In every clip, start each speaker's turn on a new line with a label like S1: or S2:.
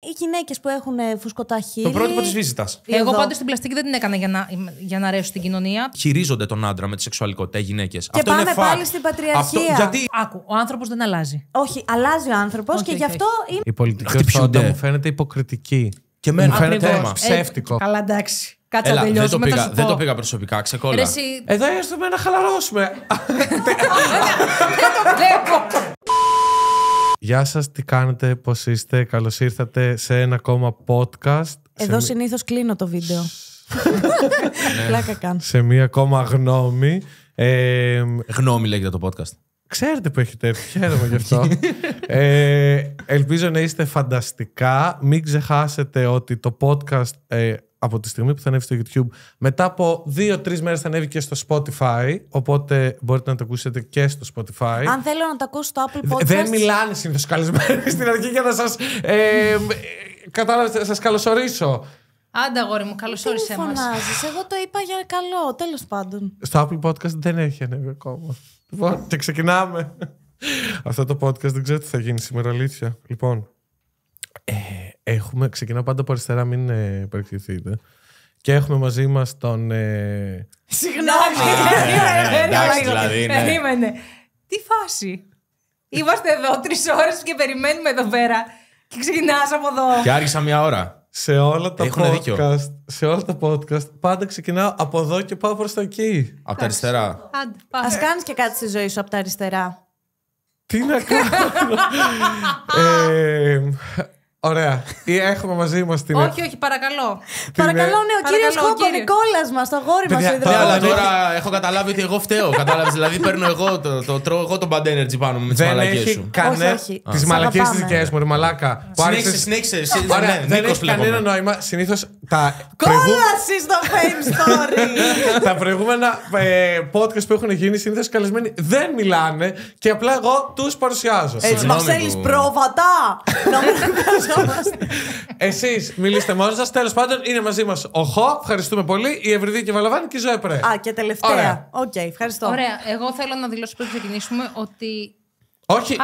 S1: οι γυναίκες που έχουν ε, φουσκωτά χείλη. Το πρότυπο της βίζητας. Εγώ πάντω την πλαστική δεν την έκανα για να, για να αρέσω στην κοινωνία.
S2: Χειρίζονται τον άντρα με τη σεξουαλικότητα οι γυναίκες. Και Αυτό πάμε είναι πάλι στην
S1: πατριαρχία. Αυτό... Γιατί... Άκου, ο άνθρωπος δεν αλλάζει. Όχι, αλλάζει ο άνθρωπος και γι' αυτό. Είμαι...
S2: Η
S3: πολιτική ορθότητα μου φαίνεται υποκριτική. Και μένω. μου φαίνεται Ακριβώς. Ε, ψεύτικο. Καλά, εντάξει. Κάτσε να τελειώσουμε. Δεν το, πήγα, δεν το πήγα
S2: προσωπικά, ξεκόλα. Εδώ
S3: έστω να χαλαρώσουμε. Δεν το βλέπω. Γεια σας, τι κάνετε, πώς είστε, καλώς ήρθατε σε ένα ακόμα podcast. Εδώ σε...
S4: συνήθως κλείνω το βίντεο.
S3: Ναι. Πλάκα κάνω. Σε μία ακόμα γνώμη. Ε... Γνώμη λέγεται το podcast. Ξέρετε που έχετε έρθει, χαίρομαι γι' αυτό. Ε, ελπίζω να είστε φανταστικά. Μην ξεχάσετε ότι το podcast ε, από τη στιγμή που θα ανέβει στο YouTube. Μετά από δύο-τρει μέρες θα ανέβει και στο Spotify. Οπότε μπορείτε να το ακούσετε και στο Spotify. Αν
S1: θέλω να το ακούσω στο Apple
S4: Podcast. Δεν μιλάνε
S3: συνήθως καλεσμένοι στην αρχή για να σας. Ε, Κατάλαβε, σας καλωσορίσω.
S1: Άντα, αγόρι μου, καλώ όρισε μας. φωνάζεις. Εγώ το είπα για καλό, τέλος πάντων.
S3: Στο Apple Podcast δεν έχει ανέβει ακόμα. Λοιπόν, και ξεκινάμε. Αυτό το podcast δεν ξέρω τι θα γίνει σήμερα, αλήθεια. Λοιπόν, ε, έχουμε, ξεκινάω πάντα από αριστερά, μην ε, Και έχουμε μαζί μας τον. Ε... Συγγνώμη! Ε, δηλαδή, ναι. Περίμενε.
S1: Τι φάση. Είμαστε εδώ τρεις ώρες και περιμένουμε εδώ πέρα. Και ξεκινάς από εδώ.
S4: Και
S3: άργησα μια ώρα. Σε όλα τα podcast. Σε όλα τα podcast. Πάντα ξεκινάω από εδώ και πάω προς τα εκεί. Από τα αριστερά.
S4: Ας κάνεις και κάτι στη ζωή σου από τα αριστερά.
S3: Τι να κάνω. ε, Ωραία. Έχουμε μαζί μας την. Όχι,
S1: όχι, παρακαλώ.
S3: Παρακαλώ, ναι,
S4: ο κύριο Κόκο, ο
S1: Νικόλα μας, το
S4: γόρι
S2: μα. Ναι, αλλά τώρα έχω καταλάβει ότι εγώ φταίω. Κατάλαβες, δηλαδή παίρνω εγώ το, το τρώω εγώ τον bad energy πάνω μου με τις μαλακίε σου. Κανένα. Τι μαλακίε τη δικέ μου, ρε μαλάκα. Συνέχισε, συνέχισε.
S4: Δεν έχεις κανένα
S3: νόημα. Συνήθως τα. Κόλαση
S4: στο fame story.
S3: Τα προηγούμενα ε, podcast που έχουν γίνει συνήθως καλεσμένοι δεν μιλάνε και απλά εγώ τους παρουσιάζω. Έτσι μα θέλει
S4: πρόβατα.
S3: Εσείς μιλήστε μόνο σας. Τέλος πάντων, είναι μαζί μας ο Χο. Ευχαριστούμε πολύ. Η Ευρυδίκη Βαλαβάνη και η Ζωέ Πρέ. Α,
S1: και τελευταία. Οκ, okay, ευχαριστώ. Ωραία. Εγώ θέλω να δηλώσω πριν ξεκινήσουμε ότι. Όχι.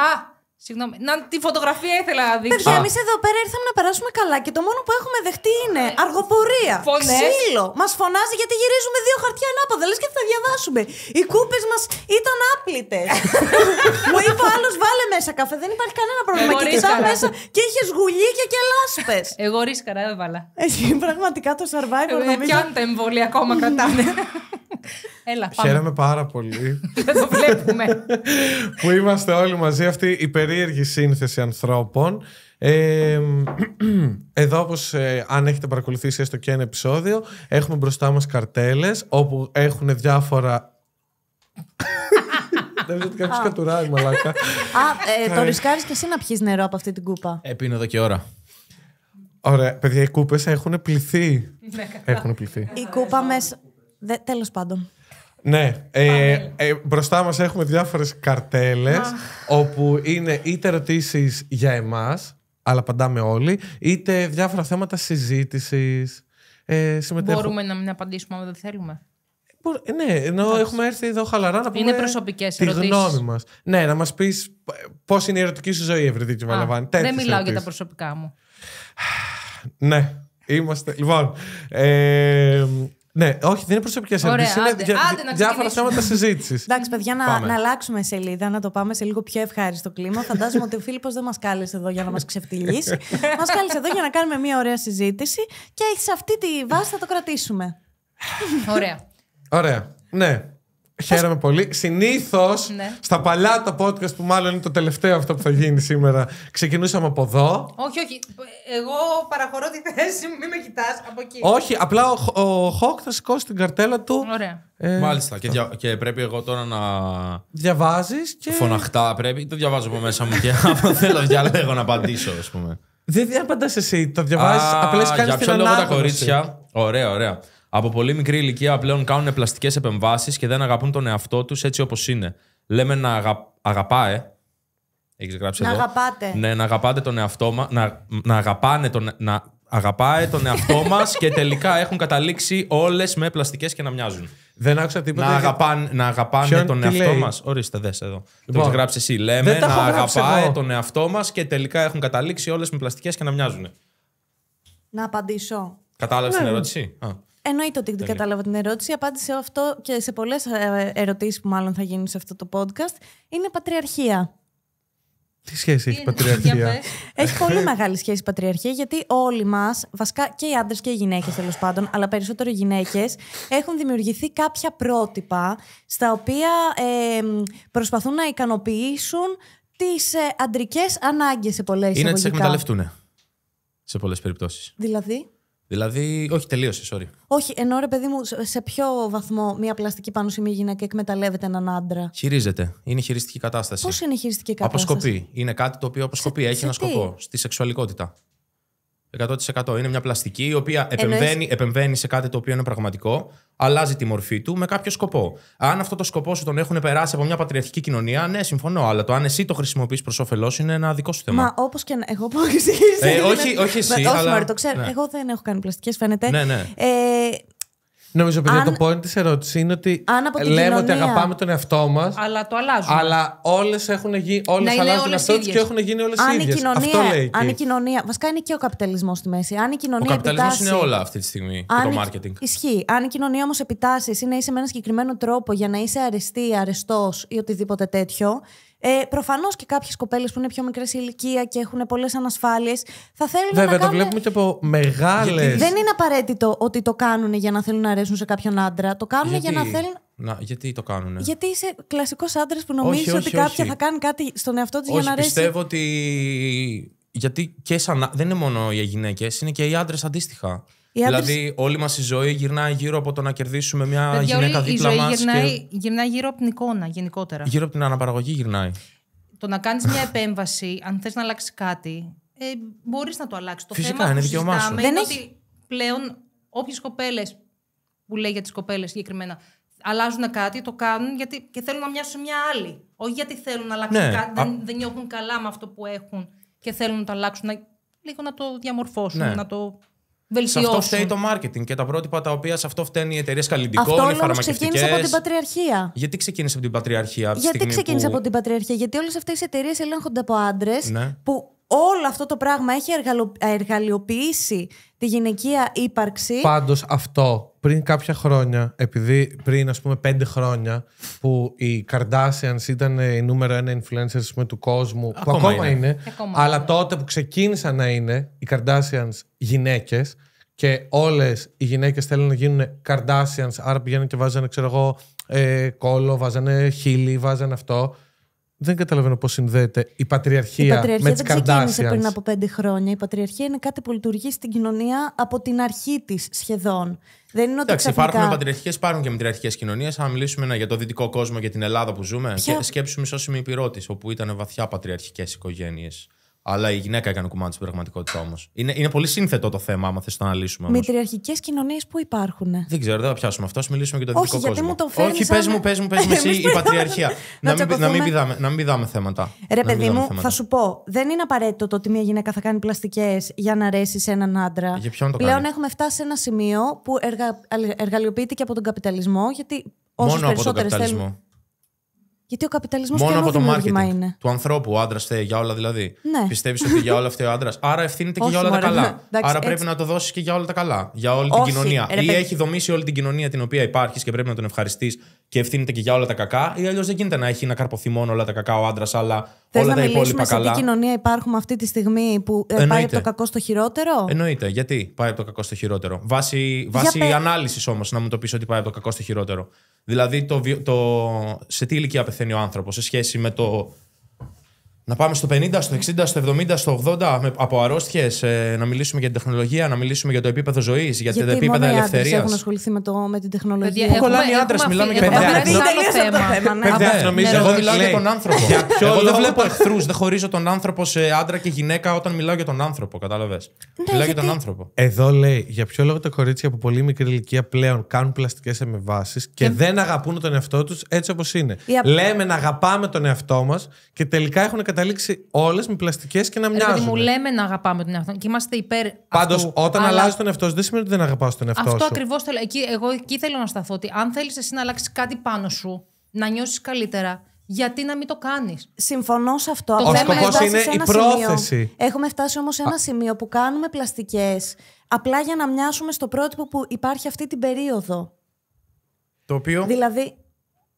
S1: Συγγνώμη. Να, τη φωτογραφία ήθελα να δείξω. Παιδιά, εμείς εδώ πέρα ήρθαμε να
S4: περάσουμε καλά και το μόνο που έχουμε δεχτεί είναι ε, αργοπορία. Φωνές. Ξύλο. Μας φωνάζει γιατί γυρίζουμε δύο χαρτιά ανάποδα. Λες και θα τα διαβάσουμε. Οι κούπες μας ήταν άπλητες.
S1: μου είπε ο άλλος, βάλε μέσα καφέ. Δεν υπάρχει κανένα πρόβλημα. και κοιτάς μέσα και είχες γουλίκια και λάσπες. Εγώ ρίσκαρα, έβαλα. Έχει
S4: πραγματικά το survivor Δεν Και αν
S1: τα εμβόλια ακόμα κρατάνε. Έλα,
S3: Χαίρομαι πάρα πολύ. Δεν το βλέπουμε. που είμαστε όλοι μαζί αυτή η περίοδο περίεργη σύνθεση ανθρώπων. Ε, εδώ όπως, αν έχετε παρακολουθήσει έστω και ένα επεισόδιο έχουμε μπροστά μας καρτέλες όπου έχουν διάφορα... Δεν ξέρω τι κάποιος κατουράει μαλάκα. Α,
S4: ε, το ρισκάρεις και εσύ να πιεις νερό από αυτή την κούπα.
S3: Ε, εδώ και ώρα. Ωραία, παιδιά, οι κούπες έχουν πληθεί.
S4: Ναι. έχουν πληθεί. Η κούπα μέσα... Τέλος πάντων.
S3: Ναι. Ε, ε, μπροστά μας έχουμε διάφορες καρτέλες όπου είναι είτε ερωτήσεις για εμάς, αλλά απαντάμε όλοι, είτε διάφορα θέματα συζήτησης. Ε, Μπορούμε
S1: να μην απαντήσουμε αν δεν θέλουμε.
S3: Ε, ναι, ενώ έχουμε έρθει εδώ χαλαρά να πούμε. Είναι προσωπικές Τη γνώμη μας. Ναι, να μας πεις πώς είναι η ερωτική σου ζωή, Ευρυδίκη Δεν μιλάω για τα προσωπικά μου. ναι, είμαστε. Λοιπόν. Ε, ναι, όχι, δεν είναι προσωπικές ερωτήσεις. Είναι διάφορα θέματα συζήτησης.
S4: Εντάξει, παιδιά, να, να αλλάξουμε σελίδα, να το πάμε σε λίγο πιο ευχάριστο κλίμα. Φαντάζομαι ότι ο Φίλιππος δεν μας κάλεσε εδώ για να μας ξεφτυλίσει. μας κάλεσε εδώ για να κάνουμε μια ωραία συζήτηση και σε αυτή τη βάση θα το κρατήσουμε. Ωραία.
S3: Ωραία. Ναι. Χαίρομαι πολύ. Συνήθως ναι. στα παλιά τα podcast που μάλλον είναι το τελευταίο αυτό που θα γίνει σήμερα, ξεκινούσαμε από εδώ.
S1: Όχι, όχι. Εγώ παραχωρώ τη θέση μου, μην με κοιτάς από εκεί. Όχι,
S3: απλά ο, ο, ο Χοκ θα σηκώσει την καρτέλα του. Ωραία. Ε, Μάλιστα.
S2: Και, δια, και, πρέπει εγώ τώρα να.
S3: Διαβάζεις και. Φωναχτά
S2: πρέπει. Το διαβάζω από μέσα μου και αν θέλω διαλέγω να απαντήσω, ας πούμε.
S3: Δεν απαντάς εσύ. Το διαβάζεις. Απλά κάνει την Για ποιο λόγο τα κορίτσια.
S2: Ωραία, ωραία. Από πολύ μικρή ηλικία πλέον κάνουν πλαστικές επεμβάσεις και δεν αγαπούν τον εαυτό τους έτσι όπως είναι. Λέμε να αγα... αγαπάε. Έχεις γράψει να εδώ.
S4: αγαπάτε. Ναι,
S2: να αγαπάτε τον εαυτό μα... να... να αγαπάνε τον. Να αγαπάει τον εαυτό μας και τελικά έχουν καταλήξει όλες με πλαστικές και να μοιάζουν. Δεν άκουσα τίποτα. Να, αγαπάν, να αγαπάνε λοιπόν, τον εαυτό μας. Ορίστε, δες εδώ. Λοιπόν, το έχεις γράψει εσύ. Λέμε να αγαπάει τον εαυτό μας και τελικά έχουν καταλήξει όλες με πλαστικές και να μοιάζουν.
S4: Να απαντήσω.
S2: Κατάλαβες την ναι. ερώτηση. Α.
S4: Εννοείται ότι δεν κατάλαβα την ερώτηση. Απάντησε αυτό και σε πολλές ε, ερωτήσεις που μάλλον θα γίνουν σε αυτό το podcast. Είναι πατριαρχία.
S3: Τι σχέση έχει η πατριαρχία. Έχει πολύ
S4: μεγάλη σχέση η πατριαρχία, γιατί όλοι μας, βασικά και οι άντρες και οι γυναίκες τέλος πάντων, αλλά περισσότερο οι γυναίκες, έχουν δημιουργηθεί κάποια πρότυπα στα οποία προσπαθούν να ικανοποιήσουν τις ε, αντρικές ανάγκες σε πολλές περιπτώσει. Είναι να τις εκμεταλλευτούν.
S2: Σε πολλές περιπτώσεις. Δηλαδή. Δηλαδή, όχι, τελείωσε, sorry.
S4: Όχι, ενώ ρε παιδί μου, σε ποιο βαθμό μια πλαστική πάνω σε μια γυναίκα εκμεταλλεύεται έναν άντρα.
S2: Χειρίζεται. Είναι χειριστική κατάσταση. Πώς
S4: είναι χειριστική κατάσταση. Αποσκοπεί.
S2: Είναι κάτι το οποίο αποσκοπεί. Έχει ένα σκοπό. Στη σεξουαλικότητα. 100%. Είναι μια πλαστική η οποία επεμβαίνει, επεμβαίνει σε κάτι το οποίο είναι πραγματικό, αλλάζει τη μορφή του με κάποιο σκοπό. Αν αυτό το σκοπό σου τον έχουν περάσει από μια πατριαρχική κοινωνία, ναι, συμφωνώ. Αλλά το αν εσύ το χρησιμοποιείς προς όφελός είναι ένα δικό σου θέμα. Μα
S4: όπως και να. Εγώ πω ε, όχι, όχι εσύ. αλλά... το ξέρω. Ναι. Εγώ δεν έχω κάνει πλαστικές, φαίνεται. Ναι, ναι. Ε,
S3: Νομίζω ότι αν... το point της ερώτησης είναι ότι λέμε ότι αγαπάμε τον εαυτό μας. Αλλά το αλλάζουμε. Αλλά όλες έχουν γίνει. Όλε αλλάζουν όλες αυτό και έχουν γίνει όλες οι ίδιε. Αυτό λέει. Αν η
S4: κοινωνία. Βασικά είναι και ο καπιταλισμός στη μέση. Αν η κοινωνία. Ο καπιταλισμός είναι όλα
S3: αυτή τη στιγμή. Αν... το marketing.
S4: Ισχύει. Αν η κοινωνία όμως επιτάσσει ή να είσαι με ένα συγκεκριμένο τρόπο για να είσαι αρεστή, αρεστός ή οτιδήποτε τέτοιο, ε, Προφανώς και κάποιες κοπέλες που είναι πιο μικρές ηλικία και έχουν πολλές ανασφάλειες θα θέλουν Βέβαια, να. Βέβαια, το βλέπουμε
S3: και από μεγάλες. Δεν
S4: είναι απαραίτητο ότι το κάνουν για να θέλουν να αρέσουν σε κάποιον άντρα. Το κάνουν για να θέλουν.
S3: Να, γιατί το κάνουν.
S4: Γιατί είσαι κλασικός άντρας που νομίζει ότι κάποια όχι. θα κάνει κάτι στον εαυτό της για να αρέσει. Πιστεύω
S2: ότι. Γιατί και σαν... δεν είναι μόνο οι γυναίκες, είναι και οι άντρες αντίστοιχα. Δηλαδή, όλη μας η ζωή γυρνάει γύρω από το να κερδίσουμε μια δηλαδή, γυναίκα όλη δίπλα μα. Γυρνάει, και...
S1: γυρνάει γύρω από την εικόνα γενικότερα. Γύρω
S2: από την αναπαραγωγή γυρνάει.
S1: Το να κάνεις μια επέμβαση, αν θες να αλλάξει κάτι, ε, μπορείς να το αλλάξεις. Το Φυσικά, θέμα είναι δικαίωμά σου. Δεν έχει... ότι πλέον όποιες κοπέλες, που λέει για τις κοπέλες συγκεκριμένα, αλλάζουν κάτι, το κάνουν γιατί και θέλουν να μοιάσουν μια άλλη. Όχι γιατί θέλουν να αλλάξουν ναι, κάτι, δεν, δεν νιώθουν καλά με αυτό που έχουν και θέλουν να το αλλάξουν. Να... Λίγο να το διαμορφώσουν, ναι. να το
S4: σε αυτό φταίει
S2: το marketing και τα πρότυπα τα οποία σε αυτό φταίνουν οι εταιρείες καλλιντικών, οι φαρμακευτικές. ξεκίνησε από την
S4: Πατριαρχία.
S2: Γιατί ξεκίνησε από την Πατριαρχία, Γιατί ξεκίνησε από την
S4: Πατριαρχία, Γιατί όλες αυτές οι εταιρείες ελέγχονται από άντρες ναι. που όλο αυτό το πράγμα έχει εργαλειοποιήσει τη γυναικεία ύπαρξη. Πάντως
S3: αυτό πριν κάποια χρόνια, επειδή πριν ας πούμε πέντε χρόνια που οι Kardashians ήταν η νούμερο ένα influencers με του κόσμου ακόμα που ακόμα είναι, είναι αλλά τότε που ξεκίνησαν να είναι οι Kardashians γυναίκες και όλες οι γυναίκες θέλουν να γίνουν Kardashians, άρα πηγαίνουν και βάζανε, ξέρω εγώ, ε, κόλλο, βάζανε χείλη, βάζανε αυτό. Δεν καταλαβαίνω πώς συνδέεται η πατριαρχία, η πατριαρχία με τις Kardashians. Δεν ξεκίνησε πριν από
S4: πέντε χρόνια. Η πατριαρχία είναι κάτι που λειτουργεί στην κοινωνία από την αρχή της σχεδόν. Δεν είναι ότι Εντάξει, ξαφνικά... υπάρχουν
S3: πατριαρχικέ, υπάρχουν
S2: και μητριαρχικέ κοινωνίες. Αν μιλήσουμε ναι, για το δυτικό κόσμο για την Ελλάδα που ζούμε, Ποια... σκέψουμε σώσιμη υπηρώτη, όπου ήταν βαθιά πατριαρχικές οικογένειες. Αλλά η γυναίκα έκανε κομμάτι στην πραγματικότητα όμω. Είναι, είναι πολύ σύνθετο το θέμα, άμα θες το αναλύσουμε. Όμως.
S4: Μητριαρχικέ κοινωνίες που υπάρχουν. Δεν
S2: ξέρω, δεν θα πιάσουμε αυτό. Ας μιλήσουμε για το δυτικό κόσμο. Μου το Όχι, πες μου, πες μου, πες μου εσύ η πατριαρχία. να, μην, να, να μην πηδάμε θέματα. Ρε, παιδί μου, θα σου
S4: πω. Δεν είναι απαραίτητο το ότι μια γυναίκα θα κάνει πλαστικές για να αρέσει σε έναν άντρα. Για ποιον το Πλέον έχουμε φτάσει σε ένα σημείο που εργα... εργαλειοποιείται και από τον καπιταλισμό. Γιατί όσο περισσότερες θέλουν. Γιατί ο καπιταλισμός Μόνο από το μάρκετινγκ είναι.
S2: του ανθρώπου. Ο άντρας φταίει για όλα δηλαδή. Ναι. Πιστεύεις ότι για όλα φταίει ο άντρας. Άρα ευθύνεται και Όχι, για όλα μωρέ, τα καλά. Εντάξει, Άρα έτσι. πρέπει να το δώσεις και για όλα τα καλά. Για όλη Όχι, την κοινωνία. Ρε, ή ρε, έχει δομήσει όλη την κοινωνία την οποία υπάρχεις και πρέπει να τον ευχαριστείς και ευθύνεται και για όλα τα κακά. Ή αλλιώς δεν γίνεται να έχει να καρποθεί μόνο όλα τα κακά ο άντρας, αλλά Θες όλα τα υπόλοιπα καλά. Σε τι
S4: κοινωνία υπάρχουμε αυτή τη στιγμή που ε, πάει από το κακό στο χειρότερο.
S2: Εννοείται. Γιατί πάει από το κακό στο χειρότερο. Βάσει ανάλυσης όμως να μου το πεις ότι πάει από το κακό στο χειρότερο. Δηλαδή, το, το, σε τι ηλικία πεθαίνει ο άνθρωπος σε σχέση με το να πάμε στο 50, στο 60, στο 70, στο 80, από αρρώστιες, ε, να μιλήσουμε για την τεχνολογία, να μιλήσουμε για το επίπεδο ζωής, για την τα επίπεδα ελευθερίας. έχουν
S4: ασχοληθεί με, το, με την τεχνολογία. Πού κολλάνε οι άντρες, μιλάμε για ναι. τον άνθρωπο. Εγώ μιλάω για τον άνθρωπο.
S2: Εγώ δεν βλέπω εχθρούς, δεν χωρίζω τον άνθρωπο σε άντρα και γυναίκα όταν μιλάω για τον άνθρωπο. Κατάλαβες. Ναι, μιλάω για τον άνθρωπο.
S3: Εδώ λέει για ποιο λόγο τα κορίτσια από πολύ μικρή ηλικία πλέον κάνουν πλαστικές εμβάσεις και δεν αγαπούν τον εαυτό τους έτσι όπως είναι. Λέμε να αγαπάμε τον εαυτό μας και τελικά έχουν καταλήξει όλες με πλαστικές και να μοιάζουν. Δηλαδή μου
S1: λέμε να αγαπάμε τον εαυτό και είμαστε υπέρ.
S3: Πάντως, όταν αλλά... αλλάζεις τον εαυτό σου, δεν σημαίνει ότι δεν αγαπάς τον εαυτό Αυτό σου. Αυτό ακριβώ
S1: θέλω. Εκεί, εγώ εκεί θέλω να σταθώ. Ότι αν θέλεις εσύ να αλλάξεις κάτι πάνω σου, να νιώσεις καλύτερα, γιατί να μην το κάνεις. Συμφωνώ σε αυτό.
S4: Το ο σκοπός είναι η πρόθεση. Σημείο.
S1: Έχουμε φτάσει όμως σε ένα σημείο
S4: που κάνουμε πλαστικές απλά για να μοιάσουμε στο πρότυπο που υπάρχει αυτή την περίοδο. Το οποίο. Δηλαδή,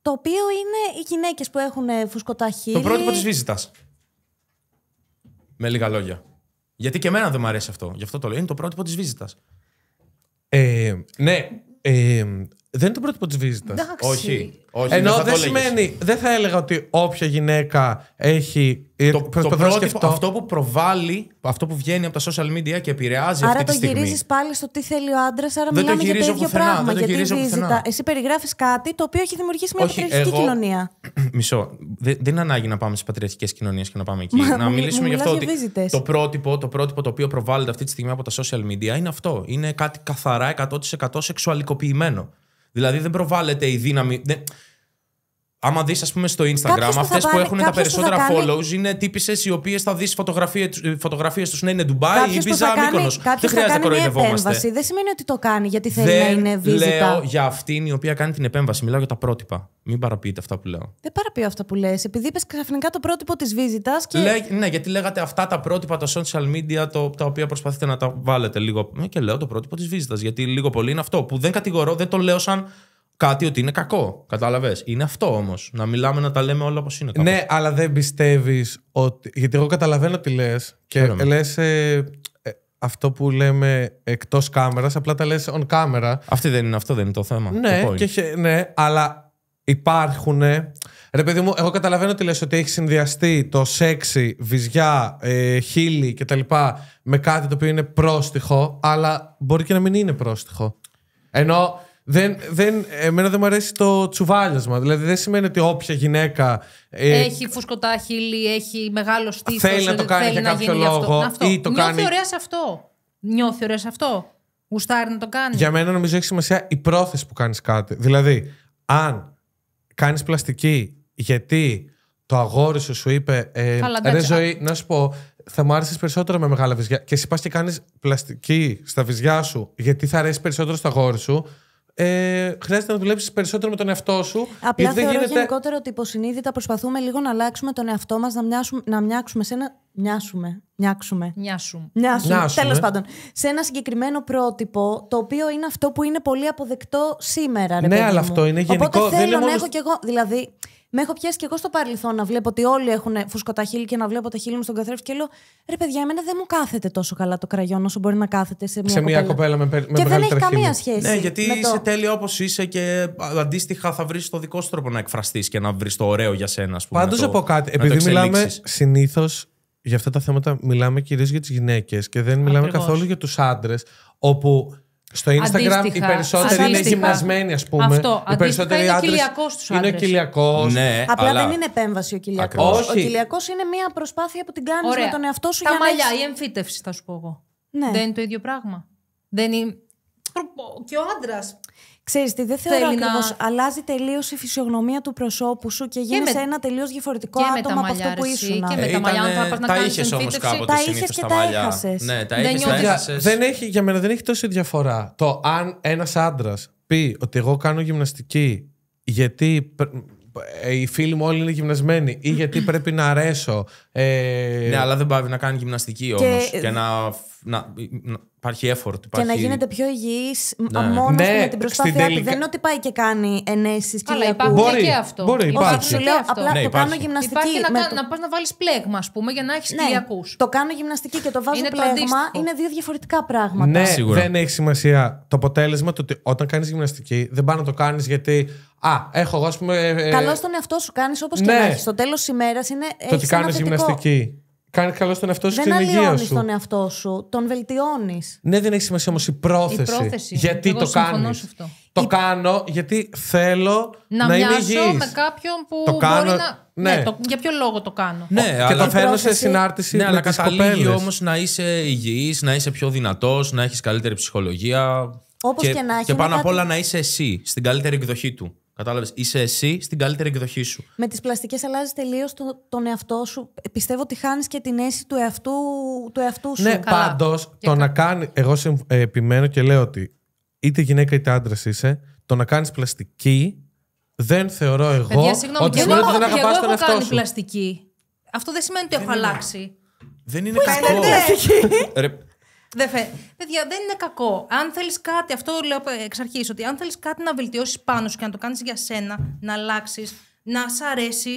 S4: το οποίο είναι οι γυναίκες που έχουν ε, φουσκωτά χείλη. Το πρότυπο της
S2: βίζητας. Με λίγα λόγια. Γιατί και εμένα δεν μου αρέσει αυτό. Γι' αυτό
S3: το λέω. Είναι το πρότυπο της βίζητα. Ε, ναι. Ε, δεν είναι το πρότυπο της βίζα. Όχι. όχι. Ενώ δεν σημαίνει, δεν θα έλεγα ότι όποια γυναίκα έχει. Ε, το, το πρότυπο, αυτό που προβάλλει, αυτό που βγαίνει από τα social media και
S2: επηρεάζει άρα αυτή τη στιγμή. Άρα το γυρίζεις
S4: πάλι στο τι θέλει ο άντρας, άρα δεν μιλάμε για το ίδιο πράγμα. Δεν γιατί βίζητα. Εσύ περιγράφεις κάτι το οποίο έχει δημιουργήσει μια όχι, πατριαρχική εγώ... κοινωνία.
S2: Μισό. Δεν, είναι ανάγκη να πάμε σε πατριαρχικέ κοινωνίες και να πάμε εκεί. να μιλήσουμε γι' αυτό ότι το πρότυπο, το πρότυπο το οποίο προβάλλεται αυτή τη στιγμή από τα social media είναι αυτό. Είναι κάτι καθαρά 100% σεξουαλικοποιημένο. Δηλαδή δεν προβάλλεται η δύναμη. Δεν, Άμα δεις, ας πούμε, στο Instagram, αυτές που έχουν τα περισσότερα follows είναι τύπησες οι οποίες θα δεις ε, φωτογραφίες τους να είναι Ντουμπάι ή Μπιζά Μήκονο. Δεν χρειάζεται να κοροϊδευόμαστε. Δεν
S4: σημαίνει ότι το κάνει γιατί θέλει δεν να είναι Δεν Λέω
S2: για αυτήν η οποία κάνει την επέμβαση. Μιλάω για τα πρότυπα. Μην παραποιείτε αυτά που λέω.
S4: Δεν παραποιώ αυτά που λες. Επειδή είπες ξαφνικά το πρότυπο της βίζα. Και...
S2: ναι, γιατί λέγατε αυτά τα πρότυπα, τα social media, το, τα οποία προσπαθείτε να τα βάλετε λίγο. Ε, και λέω το πρότυπο της βίζα. Γιατί λίγο πολύ είναι αυτό που δεν κατηγορώ, δεν το λέω σαν κάτι ότι είναι κακό. Κατάλαβες. Είναι αυτό όμως. Να μιλάμε, να τα λέμε όλα όπως είναι.
S3: Ναι, κάπως. Ναι, αλλά δεν πιστεύεις ότι. Γιατί εγώ καταλαβαίνω τι λες και λες. Ε, ε, αυτό που λέμε εκτός κάμερας, απλά τα λες on camera. Αυτή δεν είναι, αυτό δεν είναι το θέμα. Ναι, το και, ναι αλλά υπάρχουν. Ρε παιδί μου, εγώ καταλαβαίνω τι λες ότι έχει συνδυαστεί το σεξι, βυζιά, ε, χείλη κτλ. με κάτι το οποίο είναι πρόστιχο, αλλά μπορεί και να μην είναι πρόστιχο. Ενώ δεν, δεν, εμένα δεν μου αρέσει το τσουβάλιασμα. Δηλαδή δεν σημαίνει ότι όποια γυναίκα. Ε, έχει
S1: φουσκωτά χείλη, έχει μεγάλο στήθος. Θέλει να το κάνει για κάποιο λόγο. Αυτό. Ή το Νιώθει κάνει... ωραία σε αυτό. Νιώθει ωραία σε αυτό. Γουστάρει να το κάνει. Για
S3: μένα νομίζω έχει σημασία η πρόθεση που κάνεις κάτι. Δηλαδή, αν κάνεις πλαστική γιατί το αγόρι σου σου είπε. Ε, Καλά, ρε ζωή, να σου πω, θα μου άρεσες περισσότερο με μεγάλα βυζιά. Και εσύ πας και κάνεις πλαστική στα βυζιά σου γιατί θα αρέσει περισσότερο στο αγόρι σου ε, χρειάζεται να δουλέψεις περισσότερο με τον εαυτό σου. Απλά θεωρώ γίνεται... γενικότερο
S4: ότι υποσυνείδητα προσπαθούμε λίγο να αλλάξουμε τον εαυτό μας, να, να μοιάξουμε σε ένα. Μοιάσουμε. Μοιάξουμε. Μοιάσουμε. Τέλος πάντων. Σε ένα συγκεκριμένο πρότυπο, το οποίο είναι αυτό που είναι πολύ αποδεκτό σήμερα, Ναι, αλλά αυτό είναι γενικό. Οπότε θέλω να έχω κι εγώ. Δηλαδή, με έχω πιάσει και εγώ στο παρελθόν να βλέπω ότι όλοι έχουν φουσκωτά χείλη και να βλέπω τα χείλη μου στον καθρέφτη και λέω Ρε παιδιά, εμένα δεν μου κάθεται τόσο καλά το κραγιόν όσο μπορεί να κάθεται σε μια, σε μια κοπέλα. με, περισσότερο Και δεν έχει καμία σχέση. Ναι, γιατί με το... είσαι
S2: τέλειο όπως είσαι και αντίστοιχα θα βρεις το δικό σου τρόπο να εκφραστείς και να βρεις το ωραίο για σένα, ας πούμε. Πάντως από κάτι. Επειδή μιλάμε
S3: συνήθως για αυτά τα θέματα, μιλάμε κυρίως για τις γυναίκες και δεν μιλάμε καθόλου για τους άντρες όπου στο Instagram αντίστοιχα. οι περισσότεροι αντίστοιχα. είναι γυμνασμένοι, ας πούμε. Αυτό. Οι περισσότεροι είναι κυλιακό τους Είναι κυλιακό. Ναι, Απλά αλλά... δεν
S4: είναι επέμβαση ο κυλιακό. Ο κυλιακό
S1: είναι μια προσπάθεια που την κάνεις με τον εαυτό σου Τα για μαλλιά, η εμφύτευση, θα σου πω εγώ. Ναι. Δεν είναι το ίδιο πράγμα. Δεν είναι... Και ο άντρας Ξέρεις τι, δεν θεωρώ ακριβώς, να...
S4: αλλάζει τελείως η φυσιογνωμία του προσώπου σου και γίνεσαι με... ένα τελείως διαφορετικό και άτομο από αυτό που ήσουν. Και με ε, τα μαλλιά, αν θα να είχες όμως κάποτε τα είχε και τα, τα Ναι, τα δεν
S2: έχασες. Δεν
S3: έχει, για μένα δεν έχει τόση διαφορά. Το αν ένας άντρας πει ότι εγώ κάνω γυμναστική γιατί ε, οι φίλοι μου όλοι είναι γυμνασμένοι ή γιατί πρέπει να αρέσω. Ε, ναι, αλλά δεν πάει να κάνει γυμναστική όμως και να να, να
S2: υπάρχει effort. Υπάρχει... Και να γίνεται
S4: πιο υγιής ναι. μόνος ναι, με την προσπάθεια. Τελικα... Δεν είναι ότι πάει και κάνει ενέσεις και Αλλά υπάρχει μπορεί, και αυτό. Μπορεί, υπάρχει. Σου λέω, απλά ναι, το κάνω γυμναστική. Υπάρχει να, το... να πας
S1: να βάλεις πλέγμα, ας πούμε, για να έχεις ναι, Το κάνω γυμναστική και το βάζω πλέγμα. είναι δύο διαφορετικά πράγματα.
S4: Ναι, Σίγουρα. δεν
S3: έχει σημασία. Το αποτέλεσμα το ότι όταν κάνεις γυμναστική δεν πάει να το κάνεις γιατί Α, έχω εγώ, ας πούμε. Ε, ε, Καλό στον
S4: εαυτό σου κάνεις όπως και ναι. να έχεις. Στο τέλος της ημέρας είναι. Το ότι κάνει γυμναστική
S3: Κάνει καλό στον εαυτό σου και την υγεία σου. Δεν τον
S4: εαυτό σου, τον βελτιώνεις.
S3: Ναι, δεν έχει σημασία όμως η πρόθεση. Η πρόθεση. Γιατί Εγώ το κάνει. Το η... κάνω γιατί θέλω να, να είμαι υγιής. με
S1: κάποιον που το κάνω... μπορεί να. Ναι. ναι το... Για ποιο λόγο το κάνω. Ναι,
S2: και το φέρνω σε συνάρτηση ναι, με αλλά τις καταλήγει όμως να είσαι υγιής, να είσαι πιο δυνατός, να έχεις καλύτερη ψυχολογία. Όπως και να έχει. Και πάνω απ' όλα να είσαι εσύ στην καλύτερη εκδοχή του. Κατάλαβες, είσαι εσύ στην καλύτερη εκδοχή σου.
S4: Με τις πλαστικές αλλάζεις τελείως τον εαυτό σου. Πιστεύω ότι χάνεις και την αίσθηση του εαυτού, του εαυτού σου. Ναι, πάντω
S3: το να κάνει. Εγώ ε, επιμένω και λέω ότι είτε γυναίκα είτε άντρας είσαι, το να κάνεις πλαστική δεν θεωρώ εγώ Παιδιά, συγγνώμη, ότι δεν έχω κάνει
S1: πλαστική. Αυτό δεν σημαίνει ότι έχω αλλάξει.
S3: Δεν είναι κακό.
S1: Δεν φε... Παιδιά, δεν είναι κακό. Αν θέλεις κάτι, αυτό λέω εξ αρχής, ότι αν θέλεις κάτι να βελτιώσεις πάνω σου και να το κάνεις για σένα, να αλλάξεις, να σ' αρέσεις.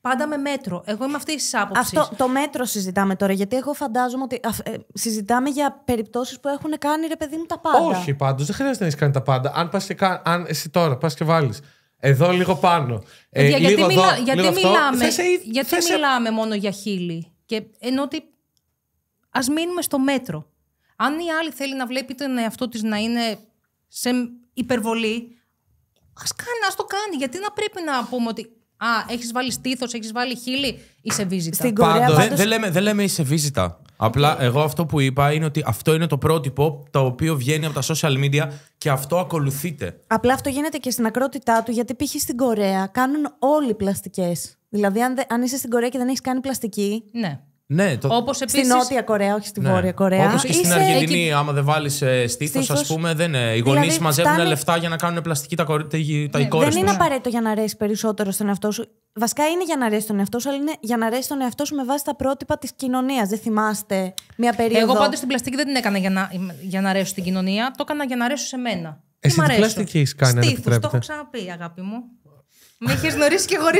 S1: Πάντα με μέτρο. Εγώ είμαι αυτή της άποψης. Αυτό
S4: το μέτρο συζητάμε τώρα, γιατί εγώ φαντάζομαι ότι ε, συζητάμε για περιπτώσεις που έχουν κάνει ρε παιδί μου τα πάντα. Όχι
S3: πάντως, δεν χρειάζεται να έχεις κάνει τα πάντα. Αν, πας και, αν εσύ τώρα πας και βάλεις εδώ λίγο πάνω. Ε, για, λίγο γιατί, εδώ, μιλά, μιλάμε,
S1: γιατί μιλάμε μόνο για χείλη. Και, ενώ ότι ας μείνουμε στο μέτρο. Αν η άλλη θέλει να βλέπει τον εαυτό της να είναι σε υπερβολή, ας κάνει, ας το κάνει. Γιατί να πρέπει να πούμε ότι. Α, έχεις βάλει στήθος, έχεις βάλει χείλη, είσαι βίζητα. Στην
S4: Κορέα, πάντως... Δεν, λέμε,
S2: δεν λέμε είσαι βίζητα. Απλά ε. εγώ αυτό που είπα είναι ότι αυτό είναι το πρότυπο το οποίο βγαίνει από τα social media και αυτό ακολουθείται.
S4: Απλά αυτό γίνεται και στην ακρότητά του γιατί π.χ. στην Κορέα κάνουν όλοι πλαστικές. Δηλαδή, αν, αν είσαι στην Κορέα και δεν έχεις κάνει πλαστική. Ναι.
S2: Ναι, το... Όπως επίσης... Στη Νότια Κορέα, όχι στην ναι. Βόρεια Κορέα. Όπως και στην Αργεντινή, άμα δεν βάλεις ε, στήθος, ας πούμε, δεν είναι. Οι γονείς δηλαδή, μαζεύουν λεφτά για να κάνουν πλαστική τα, κορ... τα ναι. Δεν είναι
S4: απαραίτητο για να αρέσει περισσότερο στον εαυτό σου. Βασικά είναι για να αρέσει τον εαυτό σου, αλλά είναι για να
S1: αρέσει τον εαυτό σου με βάση τα πρότυπα της κοινωνίας. Δεν θυμάστε μια περίοδο. Εγώ πάντως την πλαστική δεν την έκανα για να, για να στην κοινωνία, το έκανα για να αρέσει σε μένα. Εσύ τι πλαστική έχεις κάνει, το έχω ξαναπεί, αγάπη μου. Με είχες γνωρίσει και χωρίς